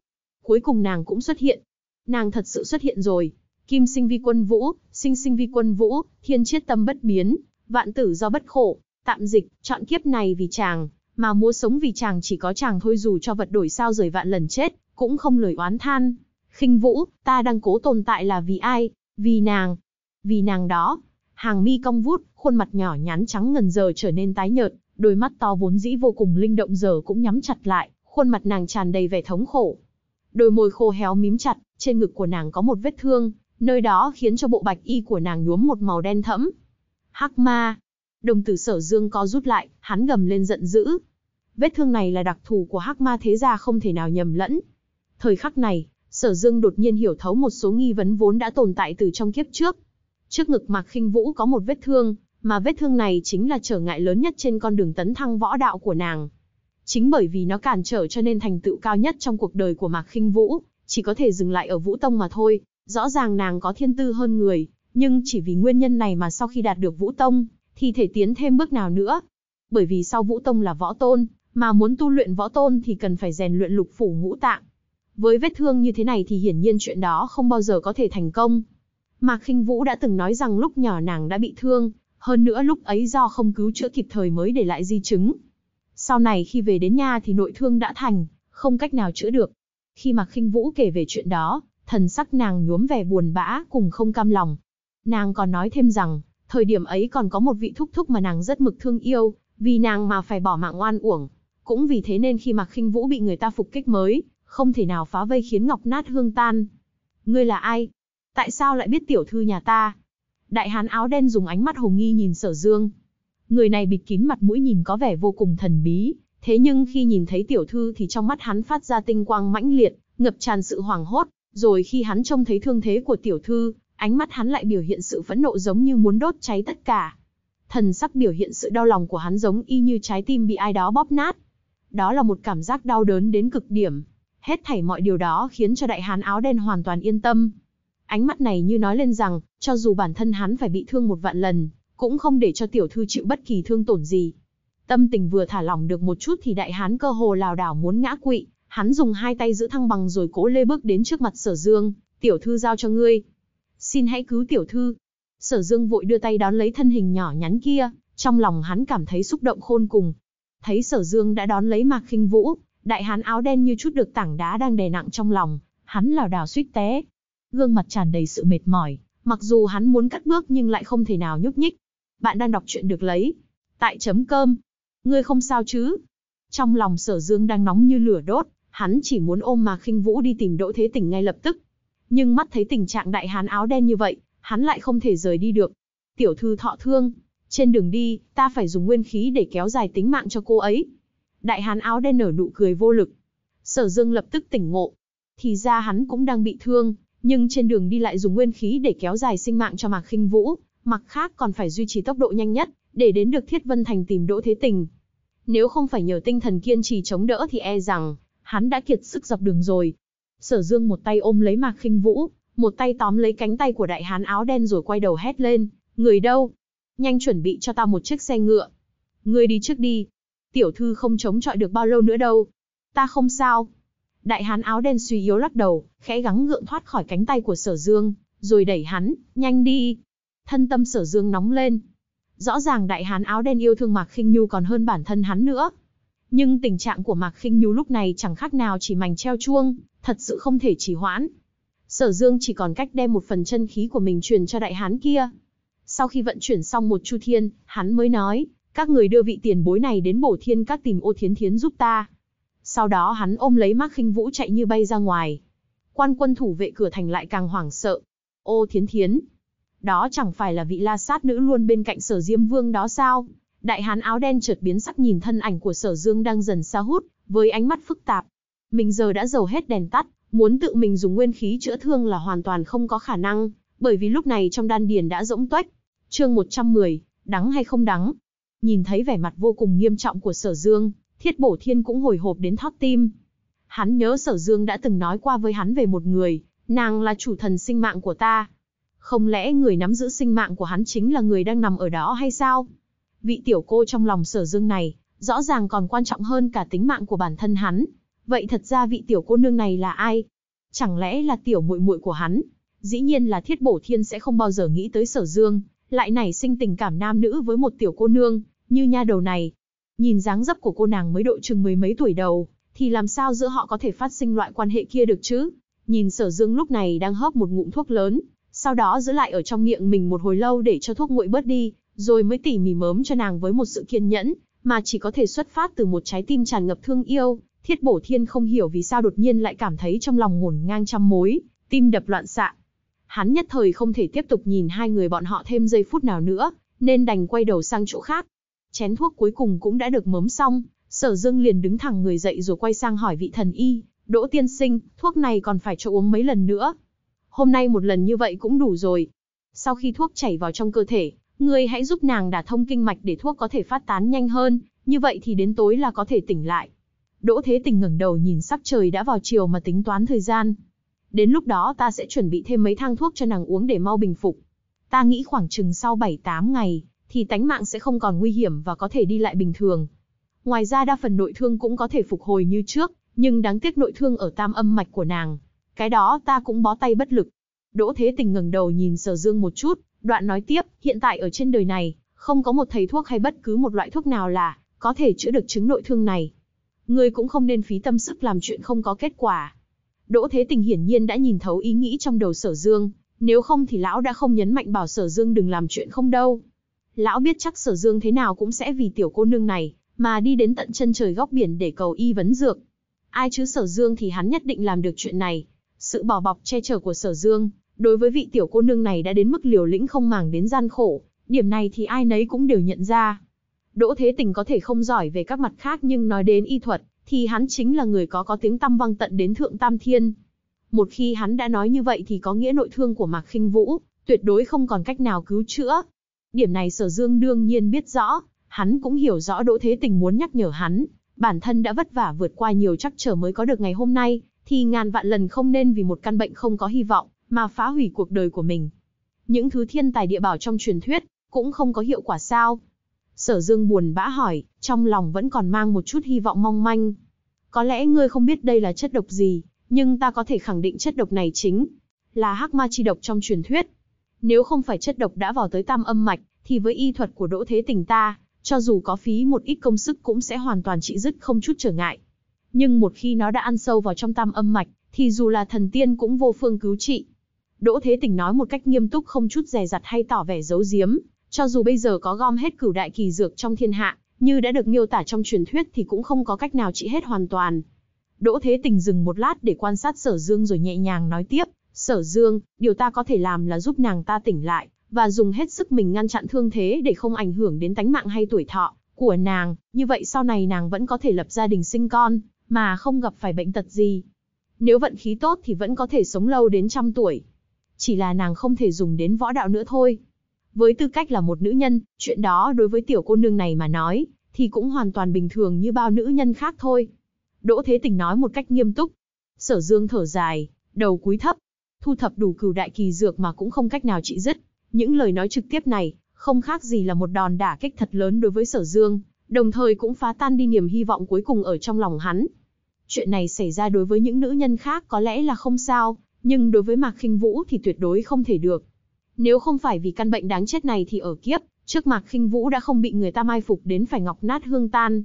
Cuối cùng nàng cũng xuất hiện. Nàng thật sự xuất hiện rồi. Kim Sinh Vi Quân Vũ, Sinh Sinh Vi Quân Vũ, Thiên Chiết Tâm bất biến, vạn tử do bất khổ, tạm dịch, chọn kiếp này vì chàng, mà múa sống vì chàng chỉ có chàng thôi dù cho vật đổi sao rời vạn lần chết, cũng không lời oán than. khinh vũ, ta đang cố tồn tại là vì ai? Vì nàng. Vì nàng đó. Hàng mi cong vút, khuôn mặt nhỏ nhắn trắng ngần giờ trở nên tái nhợt, đôi mắt to vốn dĩ vô cùng linh động giờ cũng nhắm chặt lại, khuôn mặt nàng tràn đầy vẻ thống khổ. Đôi môi khô héo mím chặt, trên ngực của nàng có một vết thương, nơi đó khiến cho bộ bạch y của nàng nhuốm một màu đen thẫm. Hắc ma, Đồng tử sở dương có rút lại, hắn gầm lên giận dữ. Vết thương này là đặc thù của hắc ma thế gia không thể nào nhầm lẫn. Thời khắc này, sở dương đột nhiên hiểu thấu một số nghi vấn vốn đã tồn tại từ trong kiếp trước. Trước ngực mạc khinh vũ có một vết thương, mà vết thương này chính là trở ngại lớn nhất trên con đường tấn thăng võ đạo của nàng. Chính bởi vì nó cản trở cho nên thành tựu cao nhất trong cuộc đời của Mạc Khinh Vũ, chỉ có thể dừng lại ở Vũ Tông mà thôi. Rõ ràng nàng có thiên tư hơn người, nhưng chỉ vì nguyên nhân này mà sau khi đạt được Vũ Tông, thì thể tiến thêm bước nào nữa. Bởi vì sau Vũ Tông là võ tôn, mà muốn tu luyện võ tôn thì cần phải rèn luyện lục phủ ngũ tạng. Với vết thương như thế này thì hiển nhiên chuyện đó không bao giờ có thể thành công. Mạc Khinh Vũ đã từng nói rằng lúc nhỏ nàng đã bị thương, hơn nữa lúc ấy do không cứu chữa kịp thời mới để lại di chứng. Sau này khi về đến nhà thì nội thương đã thành, không cách nào chữa được. Khi Mạc Khinh Vũ kể về chuyện đó, thần sắc nàng nhuốm vẻ buồn bã cùng không cam lòng. Nàng còn nói thêm rằng, Thời điểm ấy còn có một vị thúc thúc mà nàng rất mực thương yêu, vì nàng mà phải bỏ mạng oan uổng. Cũng vì thế nên khi Mạc Khinh Vũ bị người ta phục kích mới, không thể nào phá vây khiến ngọc nát hương tan. Ngươi là ai? Tại sao lại biết tiểu thư nhà ta? Đại hán áo đen dùng ánh mắt hồ nghi nhìn Sở Dương. Người này bịt kín mặt mũi nhìn có vẻ vô cùng thần bí, thế nhưng khi nhìn thấy tiểu thư thì trong mắt hắn phát ra tinh quang mãnh liệt, ngập tràn sự hoảng hốt, rồi khi hắn trông thấy thương thế của tiểu thư, Ánh mắt hắn lại biểu hiện sự phẫn nộ giống như muốn đốt cháy tất cả. Thần sắc biểu hiện sự đau lòng của hắn giống y như trái tim bị ai đó bóp nát. Đó là một cảm giác đau đớn đến cực điểm. Hết thảy mọi điều đó khiến cho đại hán áo đen hoàn toàn yên tâm. Ánh mắt này như nói lên rằng, cho dù bản thân hắn phải bị thương một vạn lần, cũng không để cho tiểu thư chịu bất kỳ thương tổn gì. Tâm tình vừa thả lỏng được một chút thì đại hán cơ hồ lào đảo muốn ngã quỵ, hắn dùng hai tay giữ thăng bằng rồi cố lê bước đến trước mặt sở dương, tiểu thư giao cho ngươi, xin hãy cứu tiểu thư. Sở Dương vội đưa tay đón lấy thân hình nhỏ nhắn kia, trong lòng hắn cảm thấy xúc động khôn cùng. Thấy Sở Dương đã đón lấy Mạc Khinh Vũ, đại hán áo đen như chút được tảng đá đang đè nặng trong lòng, hắn lảo đảo suýt té. Gương mặt tràn đầy sự mệt mỏi, mặc dù hắn muốn cắt bước nhưng lại không thể nào nhúc nhích. Bạn đang đọc truyện được lấy tại chấm cơm. Ngươi không sao chứ? Trong lòng Sở Dương đang nóng như lửa đốt, hắn chỉ muốn ôm mà Khinh Vũ đi tìm Đỗ Thế Tình ngay lập tức, nhưng mắt thấy tình trạng đại hán áo đen như vậy, hắn lại không thể rời đi được. Tiểu thư thọ thương, trên đường đi, ta phải dùng nguyên khí để kéo dài tính mạng cho cô ấy. Đại hán áo đen nở nụ cười vô lực. Sở Dương lập tức tỉnh ngộ. Thì ra hắn cũng đang bị thương, nhưng trên đường đi lại dùng nguyên khí để kéo dài sinh mạng cho Mạc Khinh Vũ, mặt khác còn phải duy trì tốc độ nhanh nhất để đến được Thiết Vân Thành tìm Đỗ Thế Tình. Nếu không phải nhờ tinh thần kiên trì chống đỡ thì e rằng hắn đã kiệt sức dọc đường rồi. Sở Dương một tay ôm lấy Mạc Khinh Vũ, một tay tóm lấy cánh tay của đại hán áo đen rồi quay đầu hét lên, "Người đâu? Nhanh chuẩn bị cho ta một chiếc xe ngựa. Ngươi đi trước đi. Tiểu thư không chống chọi được bao lâu nữa đâu. Ta không sao." Đại hán áo đen suy yếu lắc đầu, khẽ gắng gượng thoát khỏi cánh tay của Sở Dương, rồi đẩy hắn, "Nhanh đi." Thân tâm Sở Dương nóng lên. Rõ ràng đại hán áo đen yêu thương Mạc Khinh Nhu còn hơn bản thân hắn nữa nhưng tình trạng của Mạc Khinh Nhu lúc này chẳng khác nào chỉ mảnh treo chuông, thật sự không thể trì hoãn. Sở Dương chỉ còn cách đem một phần chân khí của mình truyền cho đại hán kia. Sau khi vận chuyển xong một chu thiên, hắn mới nói, các người đưa vị tiền bối này đến bổ thiên các tìm ô thiến thiến giúp ta. Sau đó hắn ôm lấy Mạc Khinh Vũ chạy như bay ra ngoài. Quan quân thủ vệ cửa thành lại càng hoảng sợ. Ô thiến thiến, đó chẳng phải là vị la sát nữ luôn bên cạnh sở Diêm Vương đó sao? Đại hán áo đen chợt biến sắc nhìn thân ảnh của sở dương đang dần xa hút, với ánh mắt phức tạp. Mình giờ đã giàu hết đèn tắt, muốn tự mình dùng nguyên khí chữa thương là hoàn toàn không có khả năng, bởi vì lúc này trong đan điền đã rỗng tuếch. Chương một trăm mười, đắng hay không đắng? Nhìn thấy vẻ mặt vô cùng nghiêm trọng của Sở Dương, Thiết Bổ Thiên cũng hồi hộp đến thót tim. Hắn nhớ Sở Dương đã từng nói qua với hắn về một người, nàng là chủ thần sinh mạng của ta. Không lẽ người nắm giữ sinh mạng của hắn chính là người đang nằm ở đó hay sao? vị tiểu cô trong lòng sở dương này, rõ ràng còn quan trọng hơn cả tính mạng của bản thân hắn. Vậy thật ra vị tiểu cô nương này là ai? Chẳng lẽ là tiểu muội muội của hắn? Dĩ nhiên là thiết bổ thiên sẽ không bao giờ nghĩ tới sở dương, lại nảy sinh tình cảm nam nữ với một tiểu cô nương, như nha đầu này. Nhìn dáng dấp của cô nàng mới độ chừng mười mấy tuổi đầu, thì làm sao giữa họ có thể phát sinh loại quan hệ kia được chứ? Nhìn sở dương lúc này đang hớp một ngụm thuốc lớn, sau đó giữ lại ở trong miệng mình một hồi lâu để cho thuốc nguội bớt đi, rồi mới tỉ mỉ mớm cho nàng với một sự kiên nhẫn, mà chỉ có thể xuất phát từ một trái tim tràn ngập thương yêu. Thiết bổ thiên không hiểu vì sao đột nhiên lại cảm thấy trong lòng ngổn ngang trăm mối, tim đập loạn xạ. Hắn nhất thời không thể tiếp tục nhìn hai người bọn họ thêm giây phút nào nữa, nên đành quay đầu sang chỗ khác. Chén thuốc cuối cùng cũng đã được mớm xong, sở dương liền đứng thẳng người dậy rồi quay sang hỏi vị thần y, đỗ tiên sinh, thuốc này còn phải cho uống mấy lần nữa. Hôm nay một lần như vậy cũng đủ rồi. Sau khi thuốc chảy vào trong cơ thể, Ngươi hãy giúp nàng đả thông kinh mạch để thuốc có thể phát tán nhanh hơn, như vậy thì đến tối là có thể tỉnh lại. Đỗ Thế Tình ngẩng đầu nhìn sắc trời đã vào chiều mà tính toán thời gian. Đến lúc đó ta sẽ chuẩn bị thêm mấy thang thuốc cho nàng uống để mau bình phục. Ta nghĩ khoảng chừng sau 7-8 ngày, thì tánh mạng sẽ không còn nguy hiểm và có thể đi lại bình thường. Ngoài ra đa phần nội thương cũng có thể phục hồi như trước, nhưng đáng tiếc nội thương ở tam âm mạch của nàng. Cái đó ta cũng bó tay bất lực. Đỗ Thế Tình ngẩng đầu nhìn Sở Dương một chút, Đoạn nói tiếp, hiện tại ở trên đời này, không có một thầy thuốc hay bất cứ một loại thuốc nào là có thể chữa được chứng nội thương này. Ngươi cũng không nên phí tâm sức làm chuyện không có kết quả. Đỗ Thế Tình hiển nhiên đã nhìn thấu ý nghĩ trong đầu Sở Dương, nếu không thì lão đã không nhấn mạnh bảo Sở Dương đừng làm chuyện không đâu. Lão biết chắc Sở Dương thế nào cũng sẽ vì tiểu cô nương này mà đi đến tận chân trời góc biển để cầu y vấn dược. Ai chứ Sở Dương thì hắn nhất định làm được chuyện này. Sự bảo bọc che chở của Sở Dương Đối với vị tiểu cô nương này đã đến mức liều lĩnh không màng đến gian khổ, điểm này thì ai nấy cũng đều nhận ra. Đỗ Thế Tình có thể không giỏi về các mặt khác nhưng nói đến y thuật, thì hắn chính là người có có tiếng tăm vang tận đến thượng tam thiên. Một khi hắn đã nói như vậy thì có nghĩa nội thương của Mạc Khinh Vũ tuyệt đối không còn cách nào cứu chữa. Điểm này Sở Dương đương nhiên biết rõ, hắn cũng hiểu rõ Đỗ Thế Tình muốn nhắc nhở hắn, bản thân đã vất vả vượt qua nhiều trắc trở mới có được ngày hôm nay, thì ngàn vạn lần không nên vì một căn bệnh không có hy vọng mà phá hủy cuộc đời của mình. Những thứ thiên tài địa bảo trong truyền thuyết, cũng không có hiệu quả sao. Sở Dương buồn bã hỏi, trong lòng vẫn còn mang một chút hy vọng mong manh. Có lẽ ngươi không biết đây là chất độc gì, nhưng ta có thể khẳng định chất độc này chính là hắc ma chi độc trong truyền thuyết. Nếu không phải chất độc đã vào tới tam âm mạch, thì với y thuật của Đỗ Thế Tình ta, cho dù có phí một ít công sức cũng sẽ hoàn toàn trị dứt không chút trở ngại. Nhưng một khi nó đã ăn sâu vào trong tam âm mạch, thì dù là thần tiên cũng vô phương cứu trị. Đỗ Thế Tình nói một cách nghiêm túc không chút dè dặt hay tỏ vẻ giấu giếm, cho dù bây giờ có gom hết cửu đại kỳ dược trong thiên hạ, như đã được miêu tả trong truyền thuyết thì cũng không có cách nào trị hết hoàn toàn. Đỗ Thế Tình dừng một lát để quan sát Sở Dương rồi nhẹ nhàng nói tiếp, Sở Dương, điều ta có thể làm là giúp nàng ta tỉnh lại, và dùng hết sức mình ngăn chặn thương thế để không ảnh hưởng đến tánh mạng hay tuổi thọ của nàng, như vậy sau này nàng vẫn có thể lập gia đình sinh con, mà không gặp phải bệnh tật gì. Nếu vận khí tốt thì vẫn có thể sống lâu đến trăm tuổi. Chỉ là nàng không thể dùng đến võ đạo nữa thôi. Với tư cách là một nữ nhân, chuyện đó đối với tiểu cô nương này mà nói, thì cũng hoàn toàn bình thường như bao nữ nhân khác thôi. Đỗ Thế Tình nói một cách nghiêm túc. Sở Dương thở dài, đầu cúi thấp, thu thập đủ cửu đại kỳ dược mà cũng không cách nào trị dứt. Những lời nói trực tiếp này, không khác gì là một đòn đả kích thật lớn đối với Sở Dương, đồng thời cũng phá tan đi niềm hy vọng cuối cùng ở trong lòng hắn. Chuyện này xảy ra đối với những nữ nhân khác có lẽ là không sao, nhưng đối với Mạc Khinh Vũ thì tuyệt đối không thể được. Nếu không phải vì căn bệnh đáng chết này thì ở kiếp trước Mạc Khinh Vũ đã không bị người ta mai phục đến phải ngọc nát hương tan.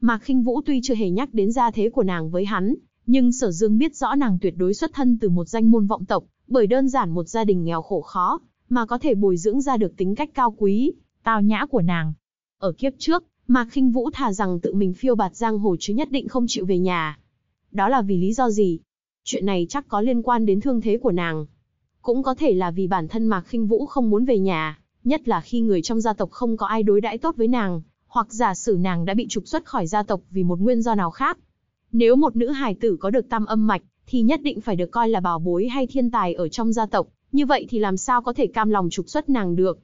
Mạc Khinh Vũ tuy chưa hề nhắc đến gia thế của nàng với hắn, nhưng Sở Dương biết rõ nàng tuyệt đối xuất thân từ một danh môn vọng tộc, bởi đơn giản một gia đình nghèo khổ khó mà có thể bồi dưỡng ra được tính cách cao quý, tao nhã của nàng. Ở kiếp trước, Mạc Khinh Vũ thà rằng tự mình phiêu bạt giang hồ chứ nhất định không chịu về nhà. Đó là vì lý do gì? chuyện này chắc có liên quan đến thương thế của nàng. Cũng có thể là vì bản thân Mạc Khinh Vũ không muốn về nhà, nhất là khi người trong gia tộc không có ai đối đãi tốt với nàng, hoặc giả sử nàng đã bị trục xuất khỏi gia tộc vì một nguyên do nào khác. Nếu một nữ hài tử có được tam âm mạch, thì nhất định phải được coi là bảo bối hay thiên tài ở trong gia tộc, như vậy thì làm sao có thể cam lòng trục xuất nàng được?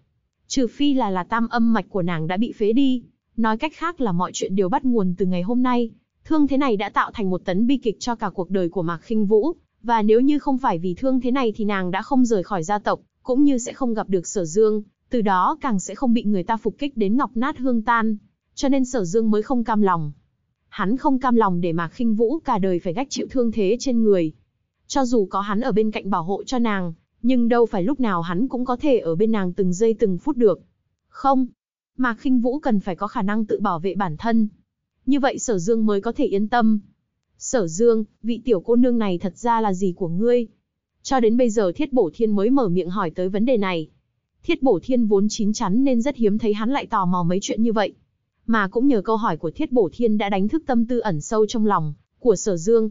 Trừ phi là là tam âm mạch của nàng đã bị phế đi, nói cách khác là mọi chuyện đều bắt nguồn từ ngày hôm nay, Thương thế này đã tạo thành một tấn bi kịch cho cả cuộc đời của Mạc Khinh Vũ, và nếu như không phải vì thương thế này thì nàng đã không rời khỏi gia tộc, cũng như sẽ không gặp được Sở Dương, từ đó càng sẽ không bị người ta phục kích đến ngọc nát hương tan, cho nên Sở Dương mới không cam lòng. Hắn không cam lòng để Mạc Khinh Vũ cả đời phải gánh chịu thương thế trên người. Cho dù có hắn ở bên cạnh bảo hộ cho nàng, nhưng đâu phải lúc nào hắn cũng có thể ở bên nàng từng giây từng phút được. Không, Mạc Khinh Vũ cần phải có khả năng tự bảo vệ bản thân, như vậy sở dương mới có thể yên tâm. Sở dương, vị tiểu cô nương này thật ra là gì của ngươi? Cho đến bây giờ thiết bổ thiên mới mở miệng hỏi tới vấn đề này. Thiết bổ thiên vốn chín chắn nên rất hiếm thấy hắn lại tò mò mấy chuyện như vậy. Mà cũng nhờ câu hỏi của thiết bổ thiên đã đánh thức tâm tư ẩn sâu trong lòng, của sở dương.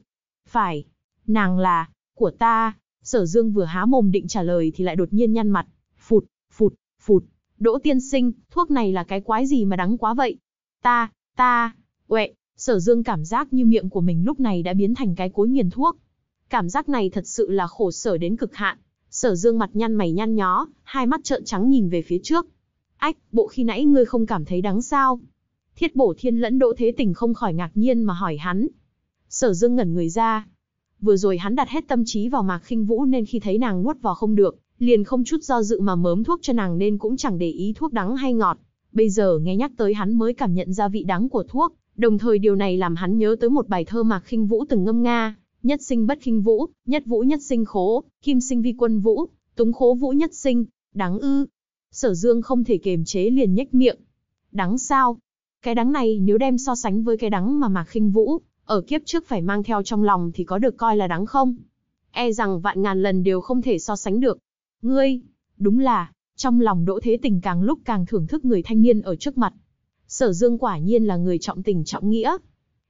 Phải, nàng là, của ta, sở dương vừa há mồm định trả lời thì lại đột nhiên nhăn mặt. Phụt, phụt, phụt, đỗ tiên sinh, thuốc này là cái quái gì mà đắng quá vậy? Ta, ta, Uệ, sở dương cảm giác như miệng của mình lúc này đã biến thành cái cối nghiền thuốc. Cảm giác này thật sự là khổ sở đến cực hạn. Sở dương mặt nhăn mày nhăn nhó, hai mắt trợn trắng nhìn về phía trước. Ách, bộ khi nãy ngươi không cảm thấy đáng sao. Thiết bổ thiên lẫn đỗ thế tình không khỏi ngạc nhiên mà hỏi hắn. Sở dương ngẩn người ra. Vừa rồi hắn đặt hết tâm trí vào mạc khinh vũ nên khi thấy nàng nuốt vào không được, liền không chút do dự mà mớm thuốc cho nàng nên cũng chẳng để ý thuốc đắng hay ngọt. Bây giờ nghe nhắc tới hắn mới cảm nhận ra vị đắng của thuốc, Đồng thời điều này làm hắn nhớ tới một bài thơ mà Khinh Vũ từng ngâm nga, nhất sinh bất khinh vũ, nhất vũ nhất sinh khố, kim sinh vi quân vũ, túng khố vũ nhất sinh, đáng ư. Sở Dương không thể kềm chế liền nhếch miệng. Đáng sao? Cái đáng này nếu đem so sánh với cái đáng mà Mạc Khinh Vũ ở kiếp trước phải mang theo trong lòng thì có được coi là đáng không? E rằng vạn ngàn lần đều không thể so sánh được. Ngươi, đúng là, trong lòng Đỗ Thế Tình càng lúc càng thưởng thức người thanh niên ở trước mặt. Sở Dương quả nhiên là người trọng tình trọng nghĩa.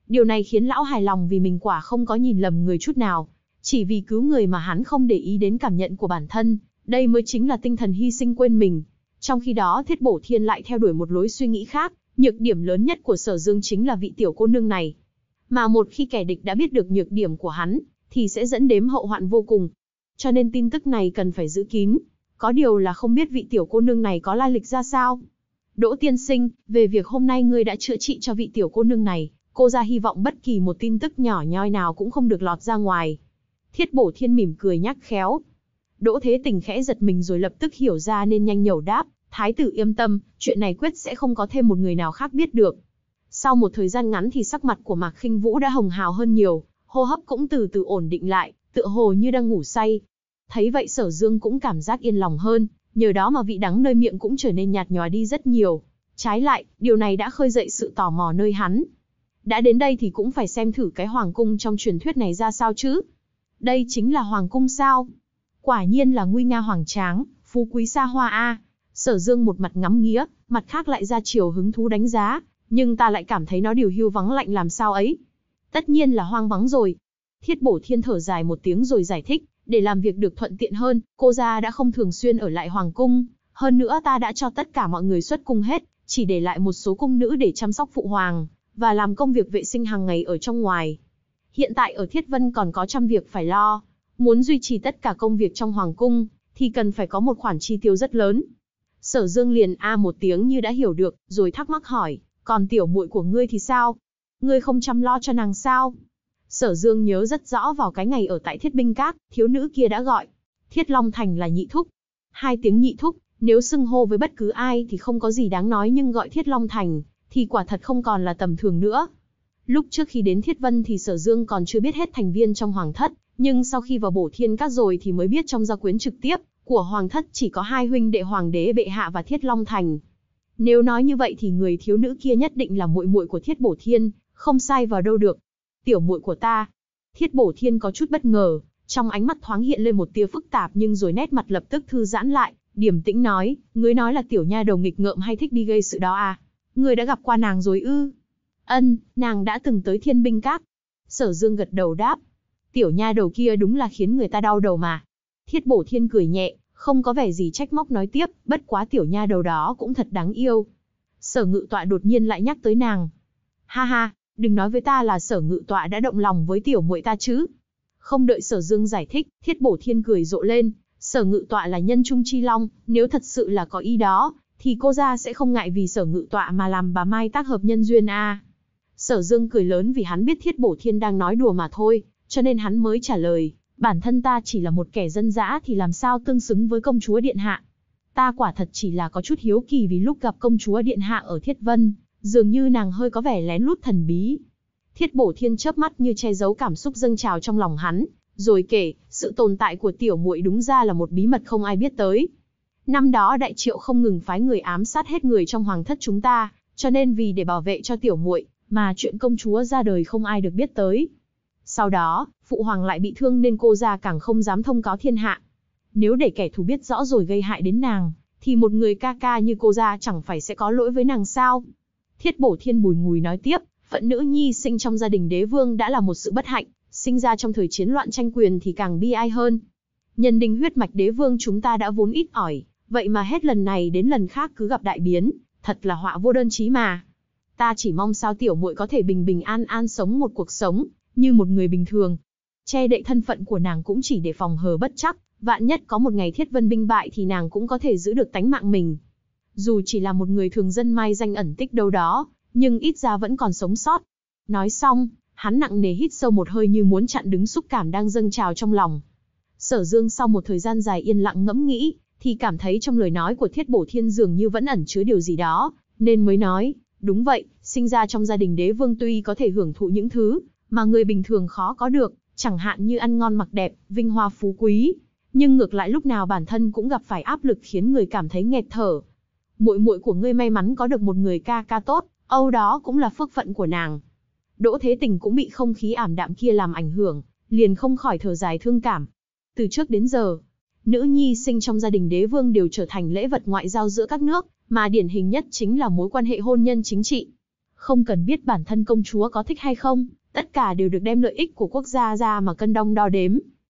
Điều này khiến lão hài lòng vì mình quả không có nhìn lầm người chút nào, chỉ vì cứu người mà hắn không để ý đến cảm nhận của bản thân, đây mới chính là tinh thần hy sinh quên mình. Trong khi đó Thiết Bổ Thiên lại theo đuổi một lối suy nghĩ khác, nhược điểm lớn nhất của Sở Dương chính là vị tiểu cô nương này. Mà một khi kẻ địch đã biết được nhược điểm của hắn, thì sẽ dẫn đến hậu hoạn vô cùng. Cho nên tin tức này cần phải giữ kín, có điều là không biết vị tiểu cô nương này có lai lịch ra sao. Đỗ tiên sinh, về việc hôm nay ngươi đã chữa trị cho vị tiểu cô nương này, cô ra hy vọng bất kỳ một tin tức nhỏ nhoi nào cũng không được lọt ra ngoài. Thiết bổ thiên mỉm cười nhắc khéo. Đỗ thế tình khẽ giật mình rồi lập tức hiểu ra nên nhanh nhẩu đáp, thái tử yên tâm, chuyện này quyết sẽ không có thêm một người nào khác biết được. Sau một thời gian ngắn thì sắc mặt của Mạc Khinh Vũ đã hồng hào hơn nhiều, hô hấp cũng từ từ ổn định lại, tựa hồ như đang ngủ say. Thấy vậy Sở Dương cũng cảm giác yên lòng hơn, nhờ đó mà vị đắng nơi miệng cũng trở nên nhạt nhòa đi rất nhiều. Trái lại, điều này đã khơi dậy sự tò mò nơi hắn. Đã đến đây thì cũng phải xem thử cái hoàng cung trong truyền thuyết này ra sao chứ. Đây chính là hoàng cung sao? Quả nhiên là nguy nga hoàng tráng, phú quý xa hoa a. Sở Dương một mặt ngắm nghía, mặt khác lại ra chiều hứng thú đánh giá, nhưng ta lại cảm thấy nó điều hưu vắng lạnh làm sao ấy. Tất nhiên là hoang vắng rồi. Thiết Bổ Thiên thở dài một tiếng rồi giải thích, để làm việc được thuận tiện hơn, cô gia đã không thường xuyên ở lại hoàng cung. Hơn nữa ta đã cho tất cả mọi người xuất cung hết, chỉ để lại một số cung nữ để chăm sóc phụ hoàng, và làm công việc vệ sinh hàng ngày ở trong ngoài. Hiện tại ở Thiết Vân còn có trăm việc phải lo. Muốn duy trì tất cả công việc trong hoàng cung, thì cần phải có một khoản chi tiêu rất lớn. Sở Dương liền a một tiếng như đã hiểu được, rồi thắc mắc hỏi, còn tiểu muội của ngươi thì sao? Ngươi không chăm lo cho nàng sao? Sở Dương nhớ rất rõ vào cái ngày ở tại Thiết Binh Các, thiếu nữ kia đã gọi. Thiết Long Thành là nhị thúc. Hai tiếng nhị thúc, nếu xưng hô với bất cứ ai thì không có gì đáng nói nhưng gọi Thiết Long Thành, thì quả thật không còn là tầm thường nữa. Lúc trước khi đến Thiết Vân thì Sở Dương còn chưa biết hết thành viên trong Hoàng Thất, nhưng sau khi vào bổ thiên các rồi thì mới biết trong gia quyến trực tiếp của Hoàng Thất chỉ có hai huynh đệ Hoàng đế Bệ Hạ và Thiết Long Thành. Nếu nói như vậy thì người thiếu nữ kia nhất định là muội muội của Thiết Bổ Thiên, không sai vào đâu được tiểu muội của ta. Thiết bổ thiên có chút bất ngờ, trong ánh mắt thoáng hiện lên một tia phức tạp nhưng rồi nét mặt lập tức thư giãn lại, điềm tĩnh nói, ngươi nói là tiểu nha đầu nghịch ngợm hay thích đi gây sự đó à? Ngươi đã gặp qua nàng rồi ư? Ân, nàng đã từng tới thiên binh các. Sở dương gật đầu đáp. Tiểu nha đầu kia đúng là khiến người ta đau đầu mà. Thiết bổ thiên cười nhẹ, không có vẻ gì trách móc nói tiếp, bất quá tiểu nha đầu đó cũng thật đáng yêu. Sở ngự tọa đột nhiên lại nhắc tới nàng. Ha ha, đừng nói với ta là sở ngự tọa đã động lòng với tiểu muội ta chứ. Không đợi sở dương giải thích, thiết bổ thiên cười rộ lên, sở ngự tọa là nhân trung chi long, nếu thật sự là có ý đó, thì cô ra sẽ không ngại vì sở ngự tọa mà làm bà Mai tác hợp nhân duyên a. À. Sở dương cười lớn vì hắn biết thiết bổ thiên đang nói đùa mà thôi, cho nên hắn mới trả lời, bản thân ta chỉ là một kẻ dân dã thì làm sao tương xứng với công chúa Điện Hạ. Ta quả thật chỉ là có chút hiếu kỳ vì lúc gặp công chúa Điện Hạ ở Thiết Vân, Dường như nàng hơi có vẻ lén lút thần bí. Thiết bổ thiên chớp mắt như che giấu cảm xúc dâng trào trong lòng hắn, rồi kể, sự tồn tại của tiểu muội đúng ra là một bí mật không ai biết tới. Năm đó đại triệu không ngừng phái người ám sát hết người trong hoàng thất chúng ta, cho nên vì để bảo vệ cho tiểu muội, mà chuyện công chúa ra đời không ai được biết tới. Sau đó, phụ hoàng lại bị thương nên cô gia càng không dám thông cáo thiên hạ. Nếu để kẻ thù biết rõ rồi gây hại đến nàng, thì một người ca ca như cô gia chẳng phải sẽ có lỗi với nàng sao? Thiết bổ thiên bùi ngùi nói tiếp, phận nữ nhi sinh trong gia đình đế vương đã là một sự bất hạnh, sinh ra trong thời chiến loạn tranh quyền thì càng bi ai hơn. Nhân đình huyết mạch đế vương chúng ta đã vốn ít ỏi, vậy mà hết lần này đến lần khác cứ gặp đại biến, thật là họa vô đơn chí mà. Ta chỉ mong sao tiểu muội có thể bình bình an an sống một cuộc sống, như một người bình thường. Che đậy thân phận của nàng cũng chỉ để phòng hờ bất chắc, vạn nhất có một ngày thiết vân binh bại thì nàng cũng có thể giữ được tánh mạng mình dù chỉ là một người thường dân mai danh ẩn tích đâu đó, nhưng ít ra vẫn còn sống sót. Nói xong, hắn nặng nề hít sâu một hơi như muốn chặn đứng xúc cảm đang dâng trào trong lòng. Sở Dương sau một thời gian dài yên lặng ngẫm nghĩ, thì cảm thấy trong lời nói của Thiết Bổ Thiên dường như vẫn ẩn chứa điều gì đó, nên mới nói, đúng vậy, sinh ra trong gia đình đế vương tuy có thể hưởng thụ những thứ mà người bình thường khó có được, chẳng hạn như ăn ngon mặc đẹp, vinh hoa phú quý, nhưng ngược lại lúc nào bản thân cũng gặp phải áp lực khiến người cảm thấy nghẹt thở, muội muội của ngươi may mắn có được một người ca ca tốt, âu đó cũng là phước phận của nàng. Đỗ Thế Tình cũng bị không khí ảm đạm kia làm ảnh hưởng, liền không khỏi thở dài thương cảm. Từ trước đến giờ, nữ nhi sinh trong gia đình đế vương đều trở thành lễ vật ngoại giao giữa các nước, mà điển hình nhất chính là mối quan hệ hôn nhân chính trị. Không cần biết bản thân công chúa có thích hay không, tất cả đều được đem lợi ích của quốc gia ra mà cân đong đo đếm,